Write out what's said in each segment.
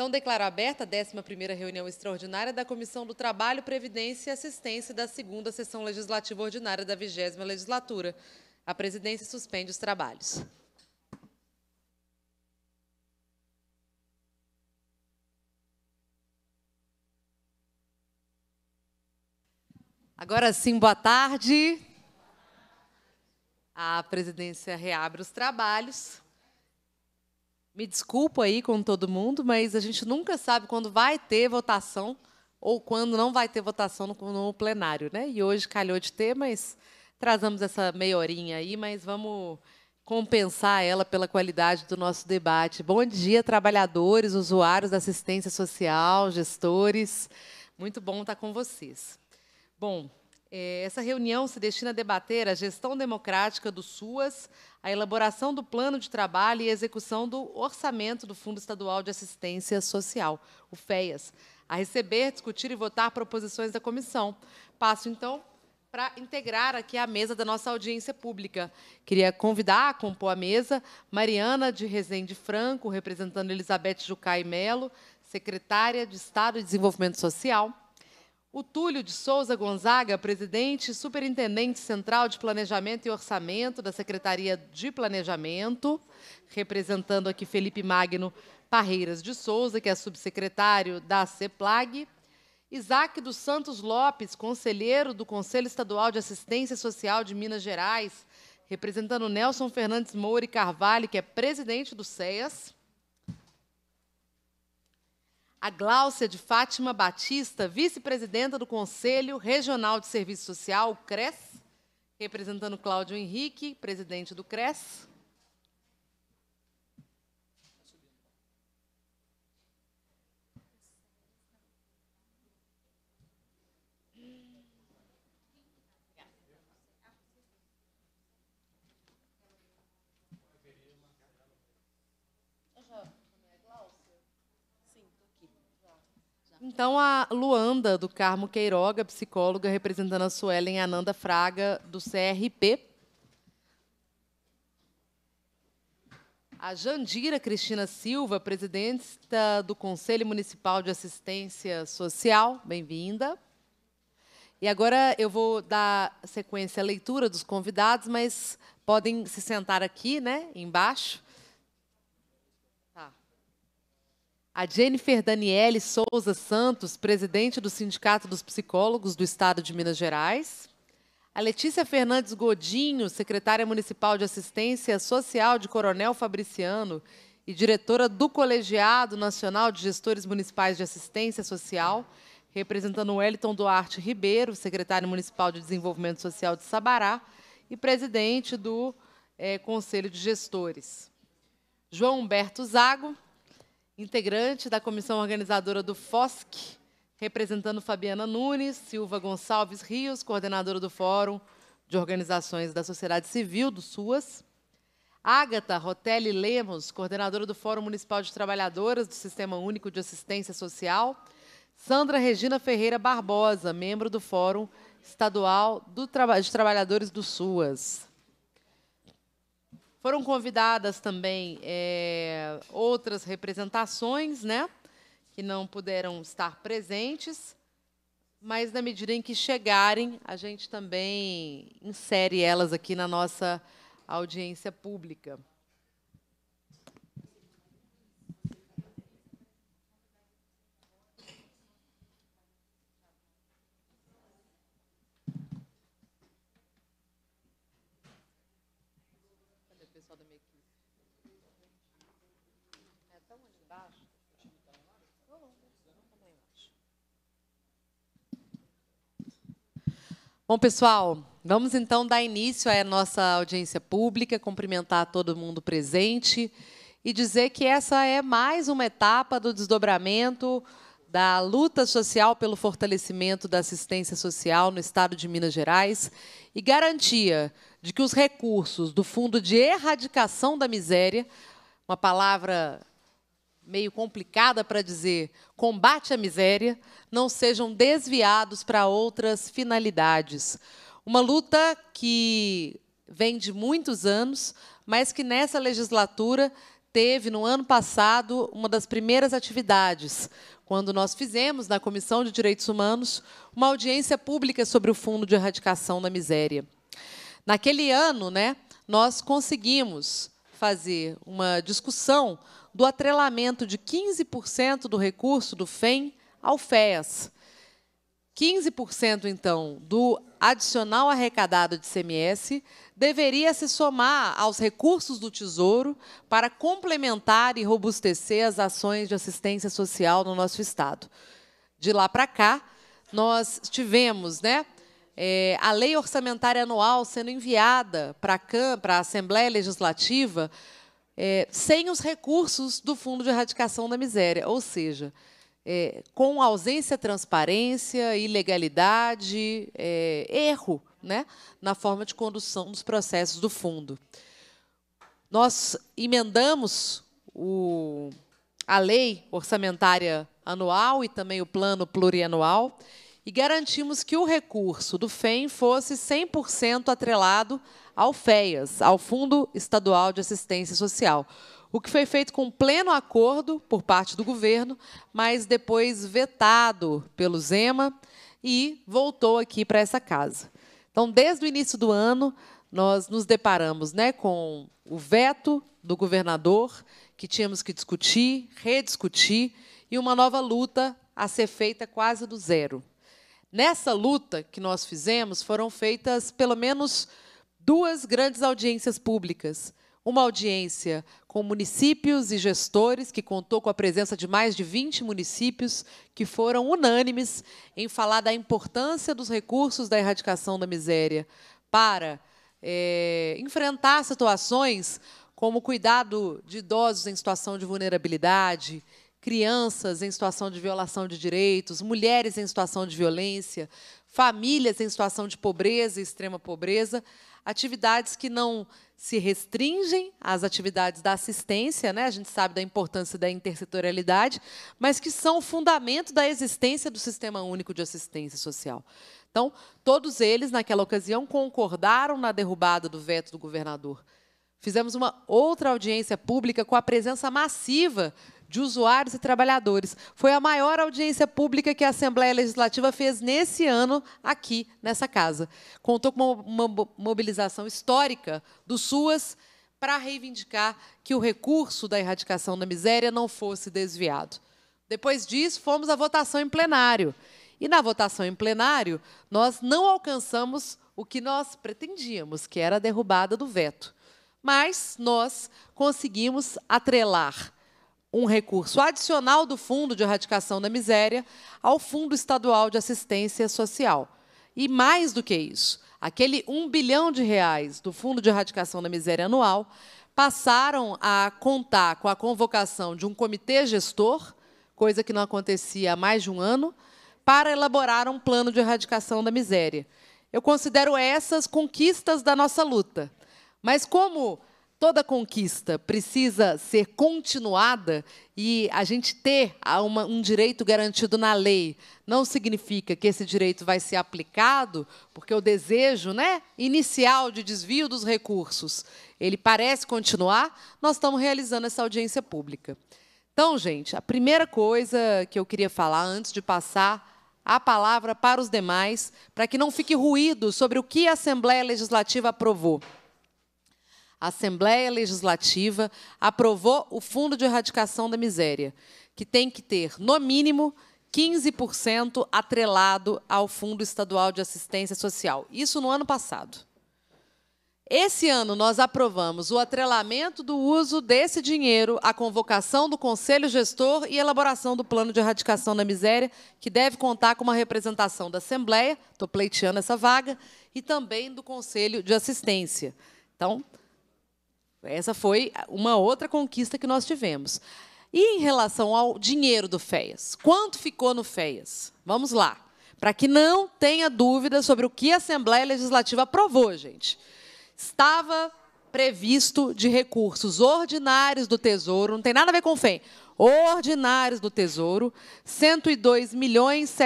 Então, declaro aberta a 11ª reunião extraordinária da Comissão do Trabalho, Previdência e Assistência da 2 Sessão Legislativa Ordinária da 20 Legislatura. A presidência suspende os trabalhos. Agora sim, boa tarde. A presidência reabre os trabalhos. Me desculpa aí com todo mundo, mas a gente nunca sabe quando vai ter votação ou quando não vai ter votação no, no plenário, né? E hoje calhou de ter, mas trazemos essa meia horinha aí, mas vamos compensar ela pela qualidade do nosso debate. Bom dia, trabalhadores, usuários da assistência social, gestores. Muito bom estar com vocês. Bom, eh, essa reunião se destina a debater a gestão democrática do SUAS, a elaboração do plano de trabalho e execução do orçamento do Fundo Estadual de Assistência Social, o FEAS, a receber, discutir e votar proposições da comissão. Passo, então, para integrar aqui a mesa da nossa audiência pública. Queria convidar a compor a mesa Mariana de Rezende Franco, representando Elizabeth Jucai Melo, secretária de Estado e Desenvolvimento Social, o Túlio de Souza Gonzaga, presidente e superintendente central de Planejamento e Orçamento da Secretaria de Planejamento, representando aqui Felipe Magno Parreiras de Souza, que é subsecretário da CEPLAG, Isaac dos Santos Lopes, conselheiro do Conselho Estadual de Assistência Social de Minas Gerais, representando Nelson Fernandes Moura e Carvalho, que é presidente do CEAS, a Gláucia de Fátima Batista, vice-presidenta do Conselho Regional de Serviço Social, CRES, representando Cláudio Henrique, presidente do CRES. Então, a Luanda, do Carmo Queiroga, psicóloga, representando a Suelen Ananda Fraga, do CRP. A Jandira Cristina Silva, presidenta do Conselho Municipal de Assistência Social, bem-vinda. E agora eu vou dar sequência à leitura dos convidados, mas podem se sentar aqui, né, embaixo. A Jennifer Daniele Souza Santos, presidente do Sindicato dos Psicólogos do Estado de Minas Gerais. A Letícia Fernandes Godinho, secretária municipal de assistência social de Coronel Fabriciano e diretora do Colegiado Nacional de Gestores Municipais de Assistência Social, representando Wellington Duarte Ribeiro, secretário municipal de desenvolvimento social de Sabará e presidente do é, Conselho de Gestores. João Humberto Zago, integrante da comissão organizadora do FOSC, representando Fabiana Nunes, Silva Gonçalves Rios, coordenadora do Fórum de Organizações da Sociedade Civil do SUAS, Ágata Rotelli Lemos, coordenadora do Fórum Municipal de Trabalhadoras do Sistema Único de Assistência Social, Sandra Regina Ferreira Barbosa, membro do Fórum Estadual de Trabalhadores do SUAS. Foram convidadas também é, outras representações, né, que não puderam estar presentes, mas na medida em que chegarem, a gente também insere elas aqui na nossa audiência pública. Bom, pessoal, vamos então dar início à nossa audiência pública, cumprimentar todo mundo presente e dizer que essa é mais uma etapa do desdobramento da luta social pelo fortalecimento da assistência social no estado de Minas Gerais e garantia de que os recursos do Fundo de Erradicação da Miséria, uma palavra meio complicada para dizer, combate à miséria, não sejam desviados para outras finalidades. Uma luta que vem de muitos anos, mas que nessa legislatura teve, no ano passado, uma das primeiras atividades, quando nós fizemos, na Comissão de Direitos Humanos, uma audiência pública sobre o Fundo de Erradicação da Miséria. Naquele ano, né, nós conseguimos fazer uma discussão do atrelamento de 15% do recurso do FEM ao FEAS. 15%, então, do adicional arrecadado de CMS deveria se somar aos recursos do Tesouro para complementar e robustecer as ações de assistência social no nosso Estado. De lá para cá, nós tivemos né, é, a lei orçamentária anual sendo enviada para a Assembleia Legislativa é, sem os recursos do Fundo de Erradicação da Miséria, ou seja, é, com ausência de transparência, ilegalidade, é, erro né, na forma de condução dos processos do fundo. Nós emendamos o, a lei orçamentária anual e também o plano plurianual e garantimos que o recurso do FEM fosse 100% atrelado ao FEAS, ao Fundo Estadual de Assistência Social, o que foi feito com pleno acordo por parte do governo, mas depois vetado pelo Zema e voltou aqui para essa casa. Então, desde o início do ano, nós nos deparamos né, com o veto do governador, que tínhamos que discutir, rediscutir, e uma nova luta a ser feita quase do zero. Nessa luta que nós fizemos, foram feitas pelo menos duas grandes audiências públicas. Uma audiência com municípios e gestores, que contou com a presença de mais de 20 municípios, que foram unânimes em falar da importância dos recursos da erradicação da miséria para é, enfrentar situações como cuidado de idosos em situação de vulnerabilidade, crianças em situação de violação de direitos, mulheres em situação de violência, famílias em situação de pobreza e extrema pobreza, atividades que não se restringem às atividades da assistência, né? a gente sabe da importância da intersetorialidade, mas que são o fundamento da existência do Sistema Único de Assistência Social. Então, todos eles, naquela ocasião, concordaram na derrubada do veto do governador. Fizemos uma outra audiência pública com a presença massiva de usuários e trabalhadores. Foi a maior audiência pública que a Assembleia Legislativa fez nesse ano aqui nessa casa. Contou com uma, mobilização histórica dos SUAS para reivindicar que o recurso da erradicação da miséria não fosse desviado. Depois disso, fomos à votação em plenário. E na votação em plenário, nós não alcançamos o que nós pretendíamos, que era a derrubada do veto. Mas nós conseguimos atrelar um recurso adicional do Fundo de Erradicação da Miséria ao Fundo Estadual de Assistência Social. E mais do que isso, aquele 1 bilhão de reais do Fundo de Erradicação da Miséria anual passaram a contar com a convocação de um comitê gestor, coisa que não acontecia há mais de um ano, para elaborar um plano de erradicação da miséria. Eu considero essas conquistas da nossa luta. Mas como toda conquista precisa ser continuada e a gente ter uma, um direito garantido na lei não significa que esse direito vai ser aplicado, porque o desejo né, inicial de desvio dos recursos ele parece continuar, nós estamos realizando essa audiência pública. Então, gente, a primeira coisa que eu queria falar antes de passar a palavra para os demais, para que não fique ruído sobre o que a Assembleia Legislativa aprovou a Assembleia Legislativa aprovou o Fundo de Erradicação da Miséria, que tem que ter, no mínimo, 15% atrelado ao Fundo Estadual de Assistência Social. Isso no ano passado. Esse ano, nós aprovamos o atrelamento do uso desse dinheiro, a convocação do Conselho Gestor e elaboração do Plano de Erradicação da Miséria, que deve contar com uma representação da Assembleia, estou pleiteando essa vaga, e também do Conselho de Assistência. Então, essa foi uma outra conquista que nós tivemos. E em relação ao dinheiro do FEAS, quanto ficou no FEAS? Vamos lá, para que não tenha dúvida sobre o que a Assembleia Legislativa aprovou, gente. Estava previsto de recursos ordinários do Tesouro, não tem nada a ver com o FEM, ordinários do Tesouro, 102 milhões mil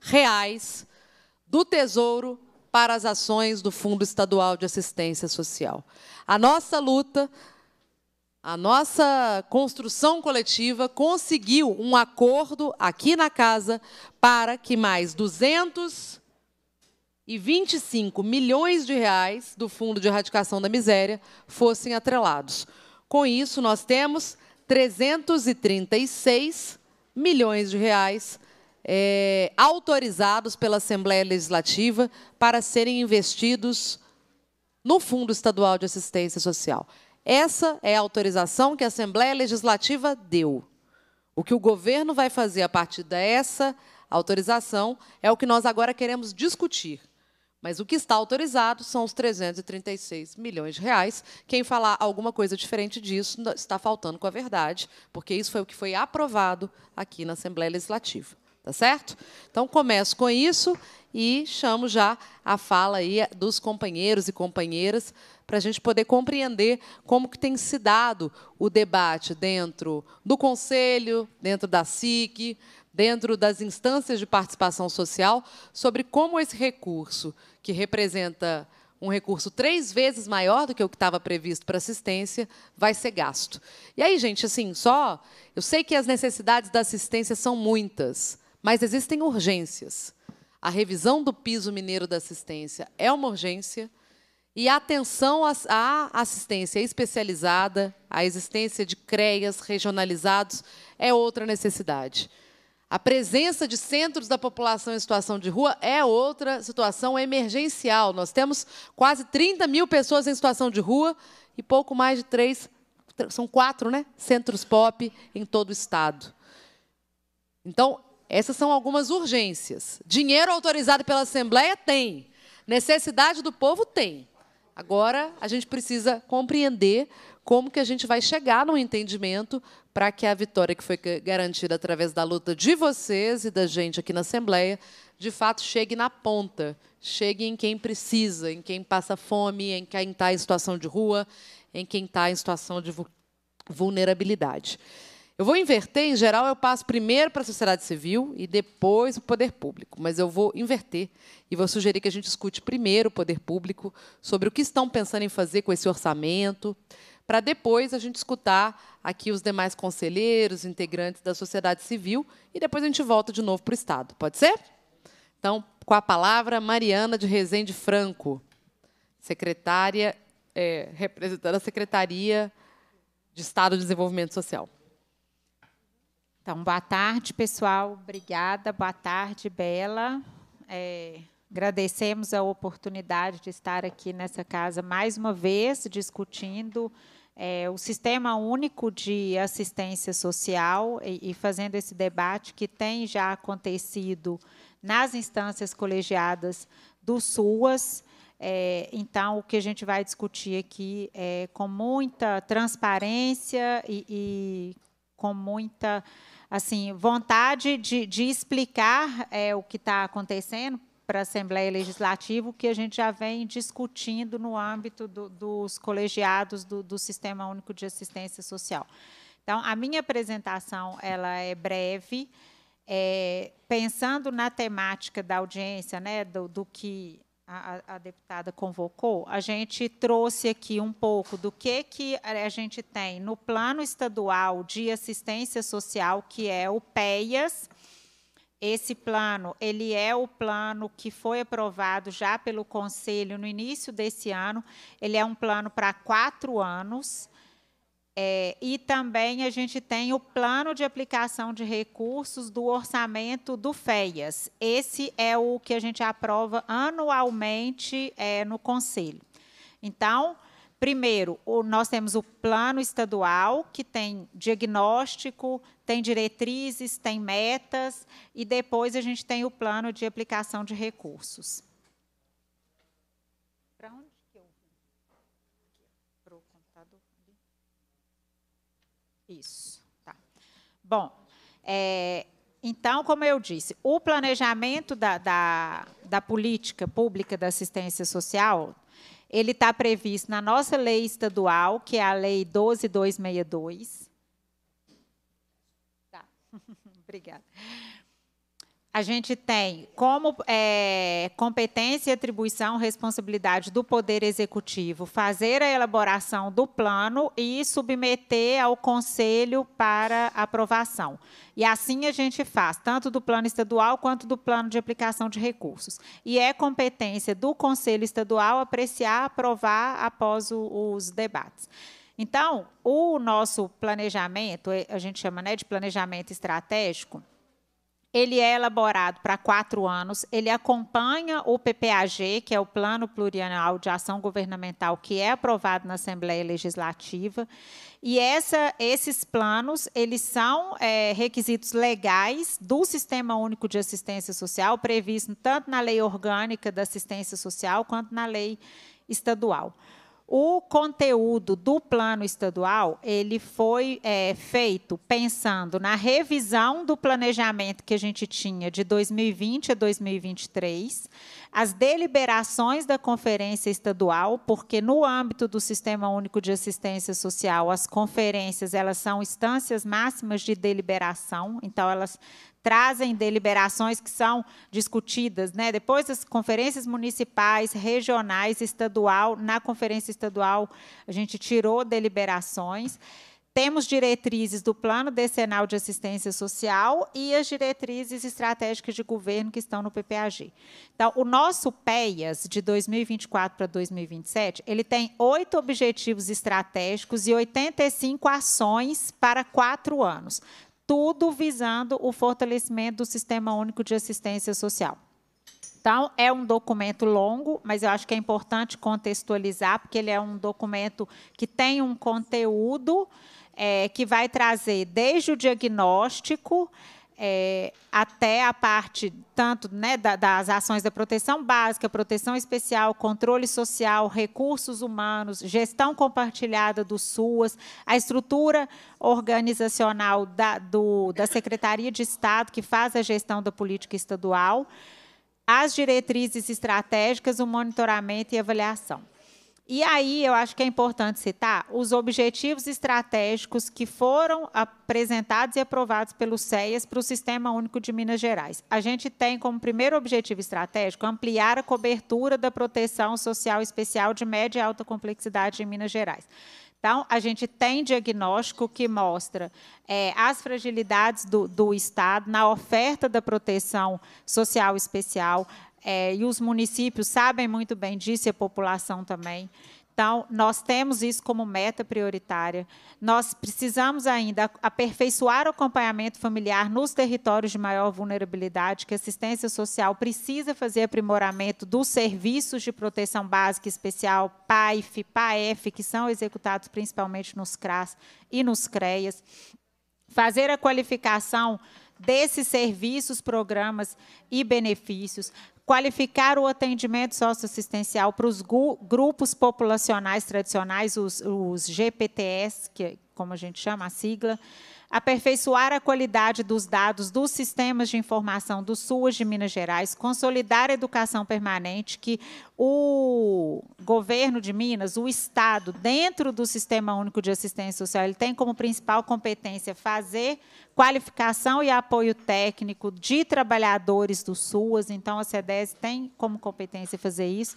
reais do Tesouro para as ações do Fundo Estadual de Assistência Social. A nossa luta, a nossa construção coletiva conseguiu um acordo aqui na casa para que mais 225 milhões de reais do Fundo de Erradicação da Miséria fossem atrelados. Com isso, nós temos 336 milhões de reais é, autorizados pela Assembleia Legislativa para serem investidos no Fundo Estadual de Assistência Social. Essa é a autorização que a Assembleia Legislativa deu. O que o governo vai fazer a partir dessa autorização é o que nós agora queremos discutir. Mas o que está autorizado são os 336 milhões de reais. Quem falar alguma coisa diferente disso está faltando com a verdade, porque isso foi o que foi aprovado aqui na Assembleia Legislativa. Tá certo? Então começo com isso e chamo já a fala aí dos companheiros e companheiras para a gente poder compreender como que tem se dado o debate dentro do Conselho, dentro da SIC, dentro das instâncias de participação social, sobre como esse recurso, que representa um recurso três vezes maior do que o que estava previsto para assistência, vai ser gasto. E aí, gente, assim, só... Eu sei que as necessidades da assistência são muitas, mas existem urgências. A revisão do piso mineiro da assistência é uma urgência. E a atenção à assistência especializada, à existência de CREAS regionalizados, é outra necessidade. A presença de centros da população em situação de rua é outra situação emergencial. Nós temos quase 30 mil pessoas em situação de rua e pouco mais de três, são quatro, né? Centros pop em todo o estado. Então, essas são algumas urgências. Dinheiro autorizado pela Assembleia tem. Necessidade do povo tem. Agora a gente precisa compreender como que a gente vai chegar num entendimento para que a vitória que foi garantida através da luta de vocês e da gente aqui na Assembleia, de fato chegue na ponta, chegue em quem precisa, em quem passa fome, em quem está em situação de rua, em quem está em situação de vulnerabilidade. Eu vou inverter, em geral, eu passo primeiro para a sociedade civil e depois o poder público, mas eu vou inverter e vou sugerir que a gente discute primeiro o poder público sobre o que estão pensando em fazer com esse orçamento, para depois a gente escutar aqui os demais conselheiros, integrantes da sociedade civil e depois a gente volta de novo para o Estado. Pode ser? Então, com a palavra, Mariana de Rezende Franco, secretária, é, representando a Secretaria de Estado de Desenvolvimento Social. Então, boa tarde, pessoal. Obrigada. Boa tarde, Bela. É, agradecemos a oportunidade de estar aqui nessa casa mais uma vez discutindo é, o Sistema Único de Assistência Social e, e fazendo esse debate que tem já acontecido nas instâncias colegiadas do SUAS. É, então, o que a gente vai discutir aqui é com muita transparência e, e com muita assim vontade de, de explicar é, o que está acontecendo para a Assembleia Legislativa, o que a gente já vem discutindo no âmbito do, dos colegiados do, do Sistema Único de Assistência Social. Então, a minha apresentação ela é breve, é, pensando na temática da audiência, né, do, do que a, a, deputada convocou, a gente trouxe aqui um pouco do que, que a gente tem no Plano Estadual de Assistência Social, que é o PEAS. Esse plano, ele é o plano que foi aprovado já pelo Conselho no início desse ano. Ele é um plano para quatro anos. É, e também a gente tem o plano de aplicação de recursos do orçamento do FEIAS. Esse é o que a gente aprova anualmente é, no Conselho. Então, primeiro, o, nós temos o plano estadual, que tem diagnóstico, tem diretrizes, tem metas, e depois a gente tem o plano de aplicação de recursos. Isso. Tá. Bom, é, então, como eu disse, o planejamento da, da, da política pública da assistência social ele está previsto na nossa lei estadual, que é a Lei 12262. Tá. Obrigada a gente tem como é, competência e atribuição, responsabilidade do Poder Executivo fazer a elaboração do plano e submeter ao Conselho para aprovação. E assim a gente faz, tanto do plano estadual quanto do plano de aplicação de recursos. E é competência do Conselho Estadual apreciar, aprovar após o, os debates. Então, o nosso planejamento, é, a gente chama né, de planejamento estratégico ele é elaborado para quatro anos, ele acompanha o PPAG, que é o Plano Plurianual de Ação Governamental, que é aprovado na Assembleia Legislativa, e essa, esses planos, eles são é, requisitos legais do Sistema Único de Assistência Social, previsto tanto na Lei Orgânica da Assistência Social, quanto na Lei Estadual. O conteúdo do plano estadual ele foi é, feito pensando na revisão do planejamento que a gente tinha de 2020 a 2023, as deliberações da conferência estadual, porque no âmbito do Sistema Único de Assistência Social as conferências elas são instâncias máximas de deliberação, então elas trazem deliberações que são discutidas, né? Depois das conferências municipais, regionais, estadual, na conferência estadual a gente tirou deliberações. Temos diretrizes do Plano Decenal de Assistência Social e as diretrizes estratégicas de governo que estão no PPAG. Então, o nosso PEAS de 2024 para 2027, ele tem oito objetivos estratégicos e 85 ações para quatro anos tudo visando o fortalecimento do Sistema Único de Assistência Social. Então, é um documento longo, mas eu acho que é importante contextualizar, porque ele é um documento que tem um conteúdo é, que vai trazer desde o diagnóstico é, até a parte tanto né, da, das ações da proteção básica, proteção especial, controle social, recursos humanos, gestão compartilhada do SUAS, a estrutura organizacional da, do, da Secretaria de Estado, que faz a gestão da política estadual, as diretrizes estratégicas, o monitoramento e avaliação. E aí, eu acho que é importante citar os objetivos estratégicos que foram apresentados e aprovados pelo CEAS para o Sistema Único de Minas Gerais. A gente tem como primeiro objetivo estratégico ampliar a cobertura da proteção social especial de média e alta complexidade em Minas Gerais. Então, a gente tem diagnóstico que mostra é, as fragilidades do, do, Estado na oferta da proteção social especial, é, e os municípios sabem muito bem disso, e a população também. Então, nós temos isso como meta prioritária. Nós precisamos ainda aperfeiçoar o acompanhamento familiar nos territórios de maior vulnerabilidade, que a assistência social precisa fazer aprimoramento dos serviços de proteção básica especial, PAIF, PAEF, que são executados principalmente nos CRAS e nos CREAS. Fazer a qualificação desses serviços, programas e benefícios, qualificar o atendimento socioassistencial para os grupos populacionais tradicionais, os, os GPTS, que como a gente chama a sigla, aperfeiçoar a qualidade dos dados dos sistemas de informação do SUAS de Minas Gerais, consolidar a educação permanente, que o governo de Minas, o Estado, dentro do Sistema Único de Assistência Social, ele tem como principal competência fazer qualificação e apoio técnico de trabalhadores do SUAS, então a CEDES tem como competência fazer isso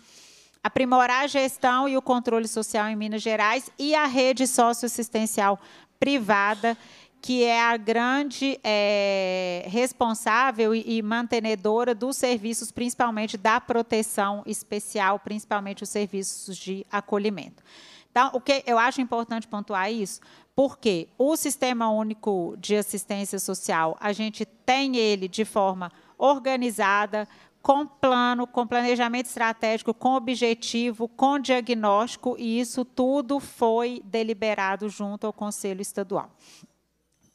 aprimorar a gestão e o controle social em Minas Gerais e a rede socioassistencial privada que é a grande é, responsável e, e, mantenedora dos serviços, principalmente da proteção especial, principalmente os serviços de acolhimento. Então, o que eu acho importante pontuar isso, porque o Sistema Único de Assistência Social, a gente tem ele de forma organizada, com plano, com planejamento estratégico, com objetivo, com diagnóstico, e isso tudo foi deliberado junto ao Conselho Estadual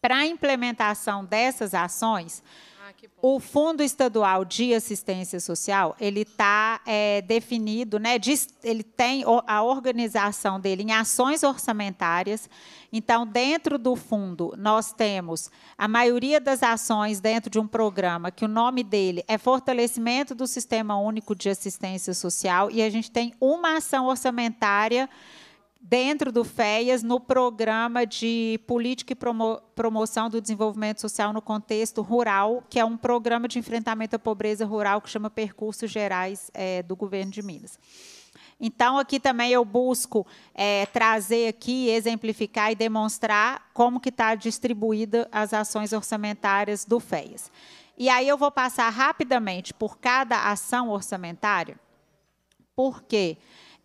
para a implementação dessas ações, ah, o Fundo Estadual de Assistência Social, ele está é, definido, né, ele tem a organização dele em ações orçamentárias. Então, dentro do fundo, nós temos a maioria das ações dentro de um programa que o nome dele é Fortalecimento do Sistema Único de Assistência Social e a gente tem uma ação orçamentária dentro do FEAS, no programa de política e promoção do desenvolvimento social no contexto rural, que é um programa de enfrentamento à pobreza rural que chama Percursos Gerais é, do Governo de Minas. Então, aqui também eu busco é, trazer aqui, exemplificar e demonstrar como que está distribuída as ações orçamentárias do FEAS. E aí eu vou passar rapidamente por cada ação orçamentária, porque quê?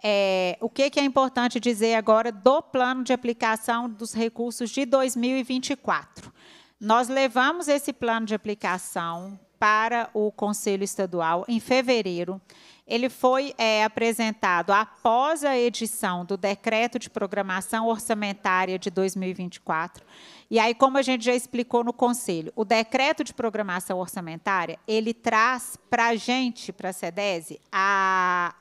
É, o que, que é importante dizer agora do plano de aplicação dos recursos de 2024? Nós levamos esse plano de aplicação para o Conselho Estadual em fevereiro. Ele foi é, apresentado após a edição do Decreto de Programação Orçamentária de 2024. E aí, como a gente já explicou no conselho, o decreto de programação orçamentária, ele traz para a gente, para a SEDESE,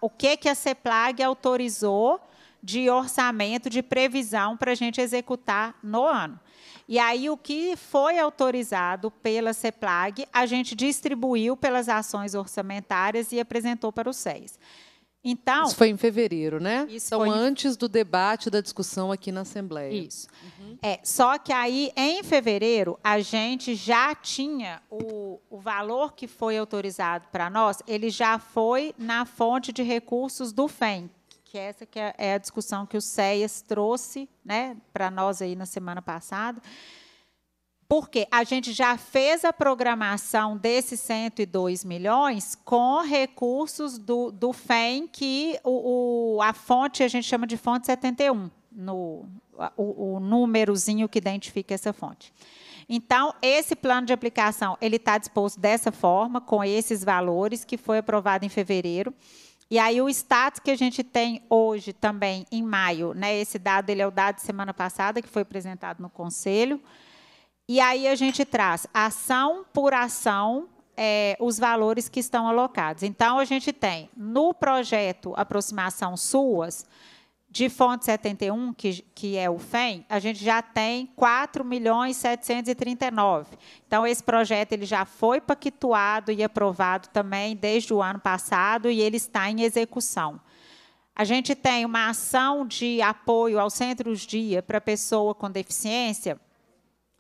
o que, que a CEPLAG autorizou de orçamento, de previsão para a gente executar no ano. E aí, o que foi autorizado pela CEPLAG, a gente distribuiu pelas ações orçamentárias e apresentou para os SEIS. Então, isso foi em fevereiro, né? Isso então, antes em... do debate da discussão aqui na Assembleia. Isso. Uhum. É, só que aí, em fevereiro, a gente já tinha o, o valor que foi autorizado para nós, ele já foi na fonte de recursos do FEM, que essa que é, é a discussão que o CEAS trouxe né, para nós aí na semana passada. Porque a gente já fez a programação desses 102 milhões com recursos do, do FEM, que o, o, a fonte, a gente chama de fonte 71, no, o, o númerozinho que identifica essa fonte. Então, esse plano de aplicação, ele está disposto dessa forma, com esses valores, que foi aprovado em fevereiro. E aí, o status que a gente tem hoje também, em maio, né, esse dado, ele é o dado de semana passada, que foi apresentado no Conselho, e aí a gente traz ação por ação é, os valores que estão alocados. Então, a gente tem no projeto Aproximação Suas, de Fonte 71, que, que é o FEM, a gente já tem 4 milhões 739. Então, esse projeto ele já foi pactuado e aprovado também desde o ano passado e ele está em execução. A gente tem uma ação de apoio aos centros dia para pessoa com deficiência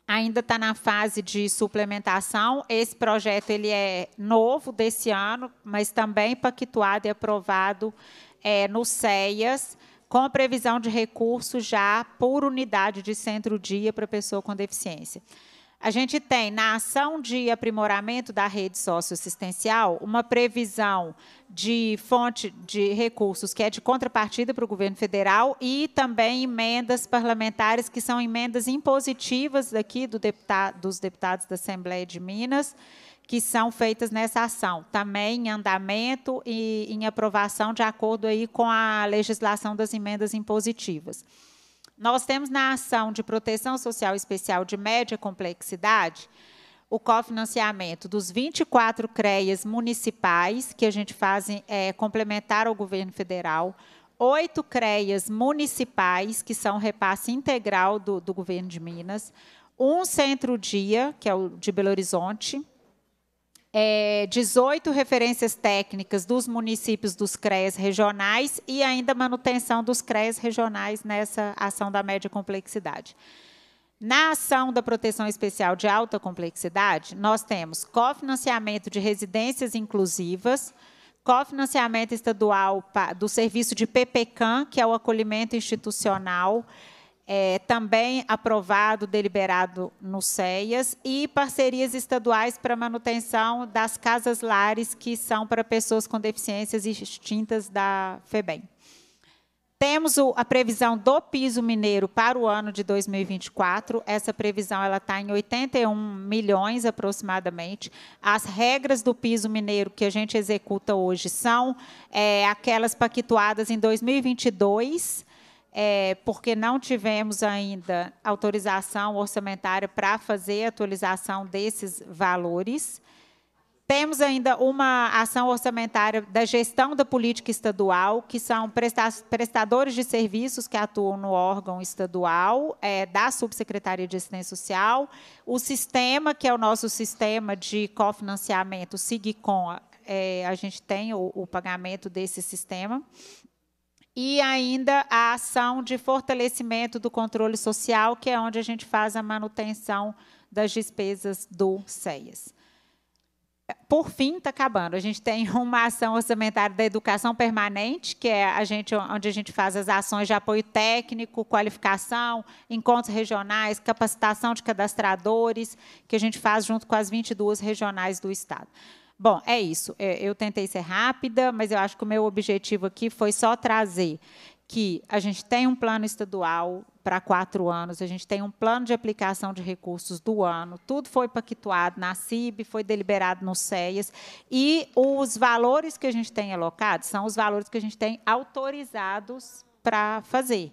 ainda está na fase de suplementação. Esse projeto ele é novo desse ano, mas também pactuado e aprovado é, no CEAS, com previsão de recursos já por unidade de centro-dia para pessoa com deficiência a gente tem na ação de aprimoramento da rede socioassistencial uma previsão de fonte de recursos que é de contrapartida para o governo federal e também emendas parlamentares que são emendas impositivas aqui do deputado, dos deputados da Assembleia de Minas que são feitas nessa ação, também em andamento e em aprovação de acordo aí com a legislação das emendas impositivas. Nós temos na ação de proteção social especial de média complexidade o cofinanciamento dos 24 CREAs municipais que a gente faz é, complementar ao governo federal, oito CREAs municipais, que são repasse integral do, do governo de Minas, um centro-dia, que é o de Belo Horizonte, é, 18 referências técnicas dos municípios dos CREs regionais e ainda manutenção dos CREs regionais nessa ação da média complexidade. Na ação da proteção especial de alta complexidade, nós temos cofinanciamento de residências inclusivas, cofinanciamento estadual do serviço de PPCAM, que é o acolhimento institucional, é, também aprovado, deliberado no CEAS, e parcerias estaduais para manutenção das casas lares, que são para pessoas com deficiências extintas da FEBEM. Temos o, a previsão do piso mineiro para o ano de 2024. Essa previsão ela está em 81 milhões aproximadamente. As regras do piso mineiro que a gente executa hoje são é, aquelas pactuadas em 2022 é, porque não tivemos ainda autorização orçamentária para fazer a atualização desses valores. Temos ainda uma ação orçamentária da gestão da política estadual, que são prestadores de serviços que atuam no órgão estadual, é, da Subsecretaria de Assistência Social. O sistema, que é o nosso sistema de cofinanciamento, SIGCOM, é, a gente tem o, o pagamento desse sistema e ainda a ação de fortalecimento do controle social, que é onde a gente faz a manutenção das despesas do CEAS. Por fim, está acabando. A gente tem uma ação orçamentária da educação permanente, que é a gente, onde a gente faz as ações de apoio técnico, qualificação, encontros regionais, capacitação de cadastradores, que a gente faz junto com as 22 regionais do Estado. Bom, é isso. É, eu tentei ser rápida, mas eu acho que o meu objetivo aqui foi só trazer que a gente tem um plano estadual para quatro anos, a gente tem um plano de aplicação de recursos do ano, tudo foi pactuado na CIB, foi deliberado no CEAS, e os valores que a gente tem alocados são os valores que a gente tem autorizados para fazer.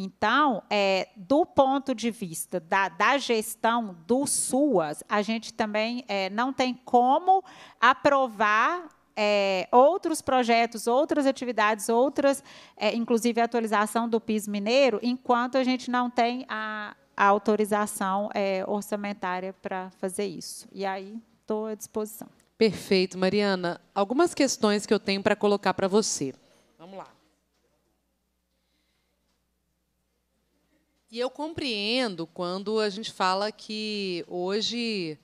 Então, é, do ponto de vista da, da gestão do SUAS, a gente também é, não tem como aprovar é, outros projetos, outras atividades, outras, é, inclusive a atualização do PIS mineiro, enquanto a gente não tem a, a autorização é, orçamentária para fazer isso. E aí estou à disposição. Perfeito, Mariana. Algumas questões que eu tenho para colocar para você. Vamos lá. E eu compreendo quando a gente fala que hoje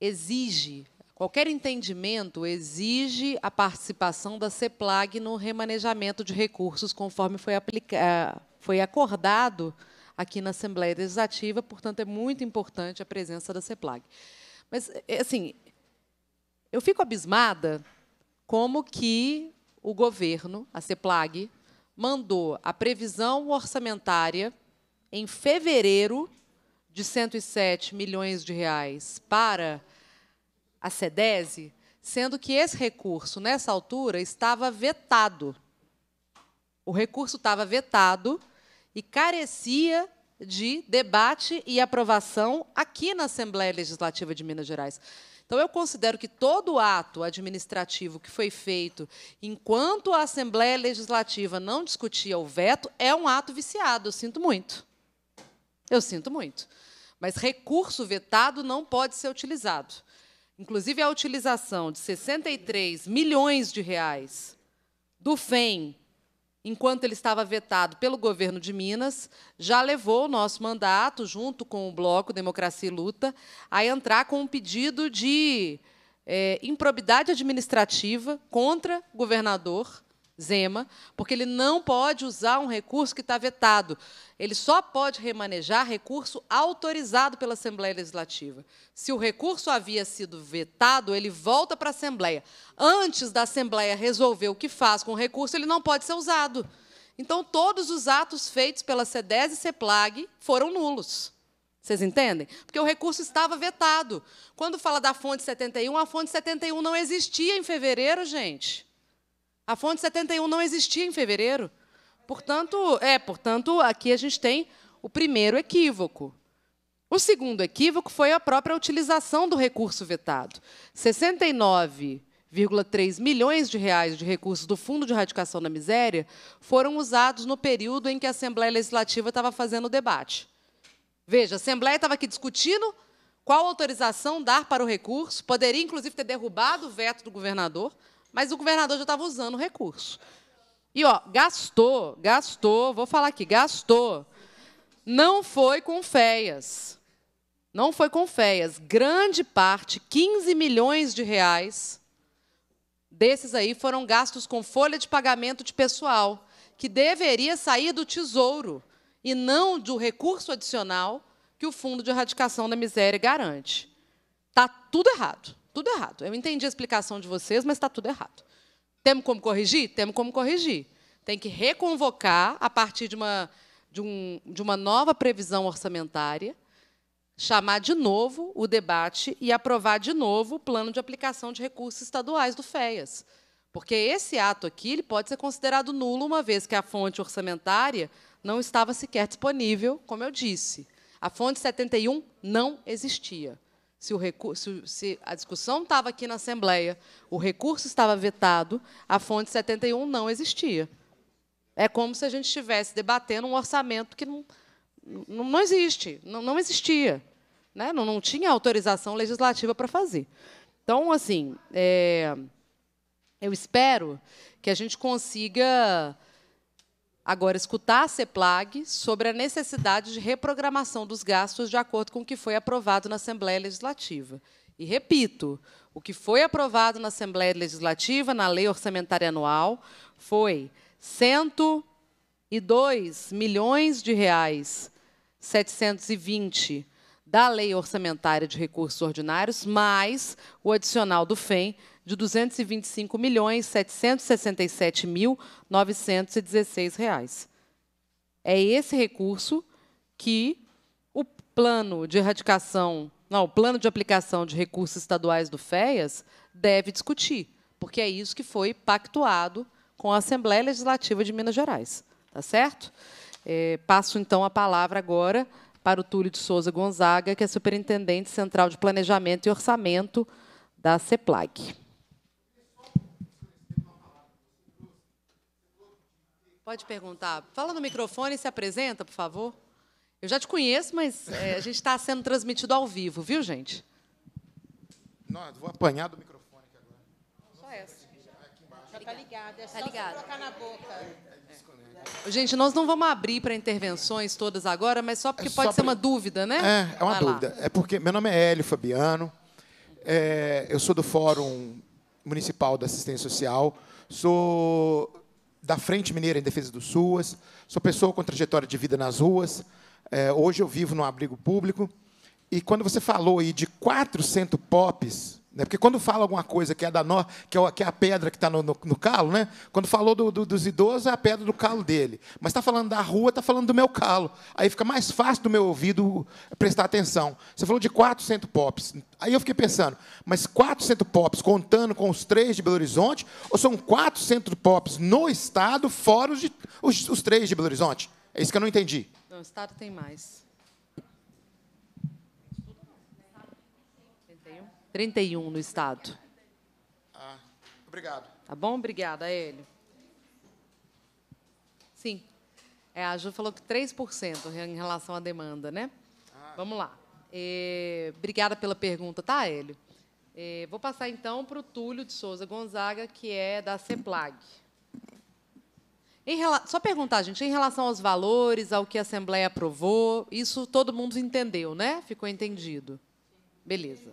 exige, qualquer entendimento exige a participação da CEPLAG no remanejamento de recursos, conforme foi, aplica é, foi acordado aqui na Assembleia Legislativa, portanto, é muito importante a presença da CEPLAG. Mas, é, assim, eu fico abismada como que o governo, a CEPLAG, mandou a previsão orçamentária em fevereiro de 107 milhões de reais para a SEDESI, sendo que esse recurso, nessa altura, estava vetado. O recurso estava vetado e carecia de debate e aprovação aqui na Assembleia Legislativa de Minas Gerais. Então, eu considero que todo ato administrativo que foi feito enquanto a Assembleia Legislativa não discutia o veto é um ato viciado, eu sinto muito. Eu sinto muito. Mas recurso vetado não pode ser utilizado. Inclusive, a utilização de 63 milhões de reais do FEM, enquanto ele estava vetado pelo governo de Minas, já levou o nosso mandato, junto com o Bloco Democracia e Luta, a entrar com um pedido de é, improbidade administrativa contra o governador Zema, porque ele não pode usar um recurso que está vetado. Ele só pode remanejar recurso autorizado pela Assembleia Legislativa. Se o recurso havia sido vetado, ele volta para a Assembleia. Antes da Assembleia resolver o que faz com o recurso, ele não pode ser usado. Então, todos os atos feitos pela CEDES e CEPLAG foram nulos. Vocês entendem? Porque o recurso estava vetado. Quando fala da fonte 71, a fonte 71 não existia em fevereiro, gente. A fonte 71 não existia em fevereiro. Portanto, é, portanto, aqui a gente tem o primeiro equívoco. O segundo equívoco foi a própria utilização do recurso vetado. 69,3 milhões de reais de recursos do Fundo de Erradicação da Miséria foram usados no período em que a Assembleia Legislativa estava fazendo o debate. Veja, a Assembleia estava aqui discutindo qual autorização dar para o recurso, poderia inclusive ter derrubado o veto do governador, mas o governador já estava usando o recurso. E ó, gastou, gastou, vou falar aqui, gastou. Não foi com feias. Não foi com feias. Grande parte, 15 milhões de reais desses aí foram gastos com folha de pagamento de pessoal, que deveria sair do tesouro e não do recurso adicional que o Fundo de Erradicação da Miséria garante. Tá tudo errado. Tudo errado. Eu entendi a explicação de vocês, mas está tudo errado. Temos como corrigir? Temos como corrigir. Tem que reconvocar a partir de uma, de, um, de uma nova previsão orçamentária, chamar de novo o debate e aprovar de novo o plano de aplicação de recursos estaduais do FEAS. Porque esse ato aqui ele pode ser considerado nulo, uma vez que a fonte orçamentária não estava sequer disponível, como eu disse. A fonte 71 não existia. Se, o recurso, se a discussão estava aqui na Assembleia, o recurso estava vetado, a fonte 71 não existia. É como se a gente estivesse debatendo um orçamento que não, não, não existe, não, não existia. Né? Não, não tinha autorização legislativa para fazer. Então, assim, é, eu espero que a gente consiga agora escutar a CEPLAG sobre a necessidade de reprogramação dos gastos de acordo com o que foi aprovado na Assembleia Legislativa. E repito, o que foi aprovado na Assembleia Legislativa, na Lei Orçamentária Anual, foi 102 milhões de reais 720 da Lei Orçamentária de Recursos Ordinários, mais o adicional do FEM de R$ 225.767.916. É esse recurso que o plano de erradicação, não, o plano de aplicação de recursos estaduais do FEAS deve discutir, porque é isso que foi pactuado com a Assembleia Legislativa de Minas Gerais. Tá certo? É, passo, então, a palavra agora para o Túlio de Souza Gonzaga, que é superintendente central de planejamento e orçamento da CEPLAG. Pode perguntar. Fala no microfone e se apresenta, por favor. Eu já te conheço, mas é, a gente está sendo transmitido ao vivo, viu, gente? Não, vou apanhar do microfone aqui agora. Só essa. Já está ligado, é só tá ligado. colocar na boca. É, tá gente, nós não vamos abrir para intervenções todas agora, mas só porque é só pode pra... ser uma dúvida, né? É, é uma Vai dúvida. Lá. É porque meu nome é Hélio Fabiano, é, eu sou do Fórum Municipal da Assistência Social, sou da Frente Mineira em Defesa dos Suas, sou pessoa com trajetória de vida nas ruas, é, hoje eu vivo num abrigo público. E quando você falou aí de 400 pops né? Porque quando fala alguma coisa que é da nó, é que é a pedra que está no, no, no, calo, né? quando falou do, do, dos idosos, é a pedra do calo dele. Mas está falando da rua, está falando do meu calo. Aí fica mais fácil do meu ouvido prestar atenção. Você falou de 400 pops. Aí eu fiquei pensando, mas 400 pops contando com os três de Belo Horizonte, ou são 400 pops no estado, fora os, de, os, os três de Belo Horizonte? É isso que eu não entendi. Não, o estado tem mais. 31 no Estado. Ah, obrigado. Tá bom? Obrigada, Hélio. Sim. É, a Ju falou que 3% em relação à demanda, né? Ah. Vamos lá. É, obrigada pela pergunta, tá, Hélio? É, vou passar, então, para o Túlio de Souza Gonzaga, que é da CEPLAG. Em, só perguntar, gente, em relação aos valores, ao que a Assembleia aprovou, isso todo mundo entendeu, né? Ficou entendido. Beleza.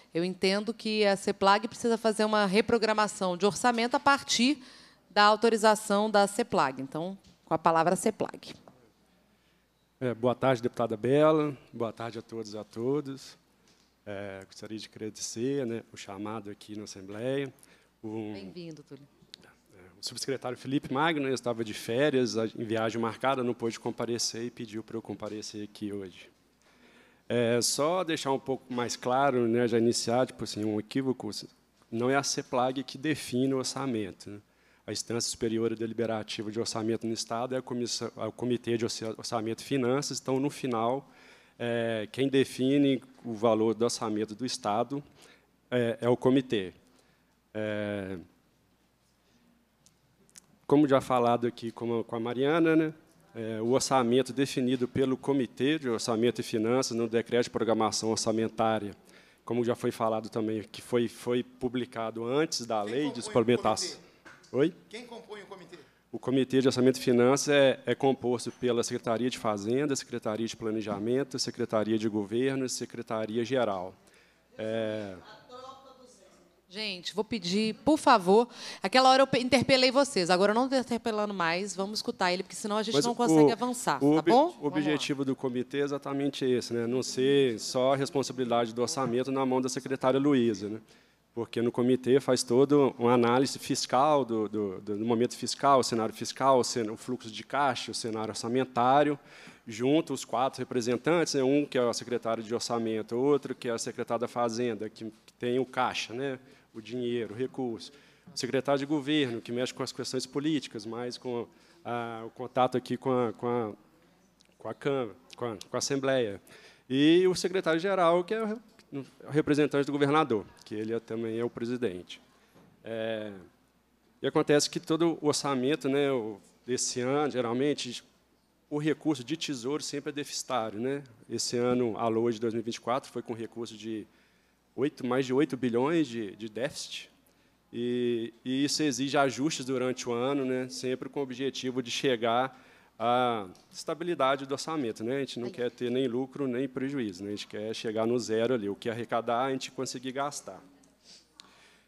Eu entendo que a CEPLAG precisa fazer uma reprogramação de orçamento a partir da autorização da CEPLAG. Então, com a palavra CEPLAG. É, boa tarde, deputada Bela. Boa tarde a todos e a todas. É, gostaria de agradecer né, o chamado aqui na Assembleia. Bem-vindo, Túlio. É, o subsecretário Felipe Magno né, estava de férias, em viagem marcada, não pôde comparecer e pediu para eu comparecer aqui hoje. É, só deixar um pouco mais claro, né, já iniciar, tipo assim, um equívoco, não é a CEPLAG que define o orçamento. Né? A instância superior deliberativa de orçamento no Estado é a comissão, é o Comitê de Orçamento e Finanças, então, no final, é, quem define o valor do orçamento do Estado é, é o comitê. É, como já falado aqui com a, com a Mariana, né, é, o orçamento definido pelo Comitê de Orçamento e Finanças no Decreto de Programação Orçamentária, como já foi falado também, que foi, foi publicado antes da Quem lei de suplementação. Oi? Quem compõe o comitê? O Comitê de Orçamento e Finanças é, é, composto pela Secretaria de Fazenda, Secretaria de Planejamento, Secretaria de Governo e Secretaria Geral. É, Gente, vou pedir, por favor, aquela hora eu interpelei vocês, agora eu não estou interpelando mais, vamos escutar ele, porque senão a gente Mas não consegue o, avançar, o tá bom? O objetivo do comitê é exatamente esse, né? não ser só a responsabilidade do orçamento na mão da secretária Luísa, né? porque no comitê faz toda uma análise fiscal, do, do, do, momento fiscal, o cenário fiscal, o fluxo de caixa, o cenário orçamentário, junto os quatro representantes, né? um que é o secretário de orçamento, outro que é a secretária da fazenda, que, que tem o caixa, né? o dinheiro, o recurso. O secretário de governo, que mexe com as questões políticas, mais com a, o contato aqui com a, com a, com a Câmara, com a, com a Assembleia. E o secretário-geral, que é o representante do governador, que ele é, também é o presidente. É, e acontece que todo o orçamento né, desse ano, geralmente, o recurso de tesouro sempre é deficitário. Né? Esse ano, a LOA de 2024 foi com recurso de 8, mais de 8 bilhões de, de déficit, e, e, isso exige ajustes durante o ano, né, sempre com o objetivo de chegar à estabilidade do orçamento. Né? A gente não quer ter nem lucro nem prejuízo, né? a gente quer chegar no zero ali, o que arrecadar a gente conseguir gastar.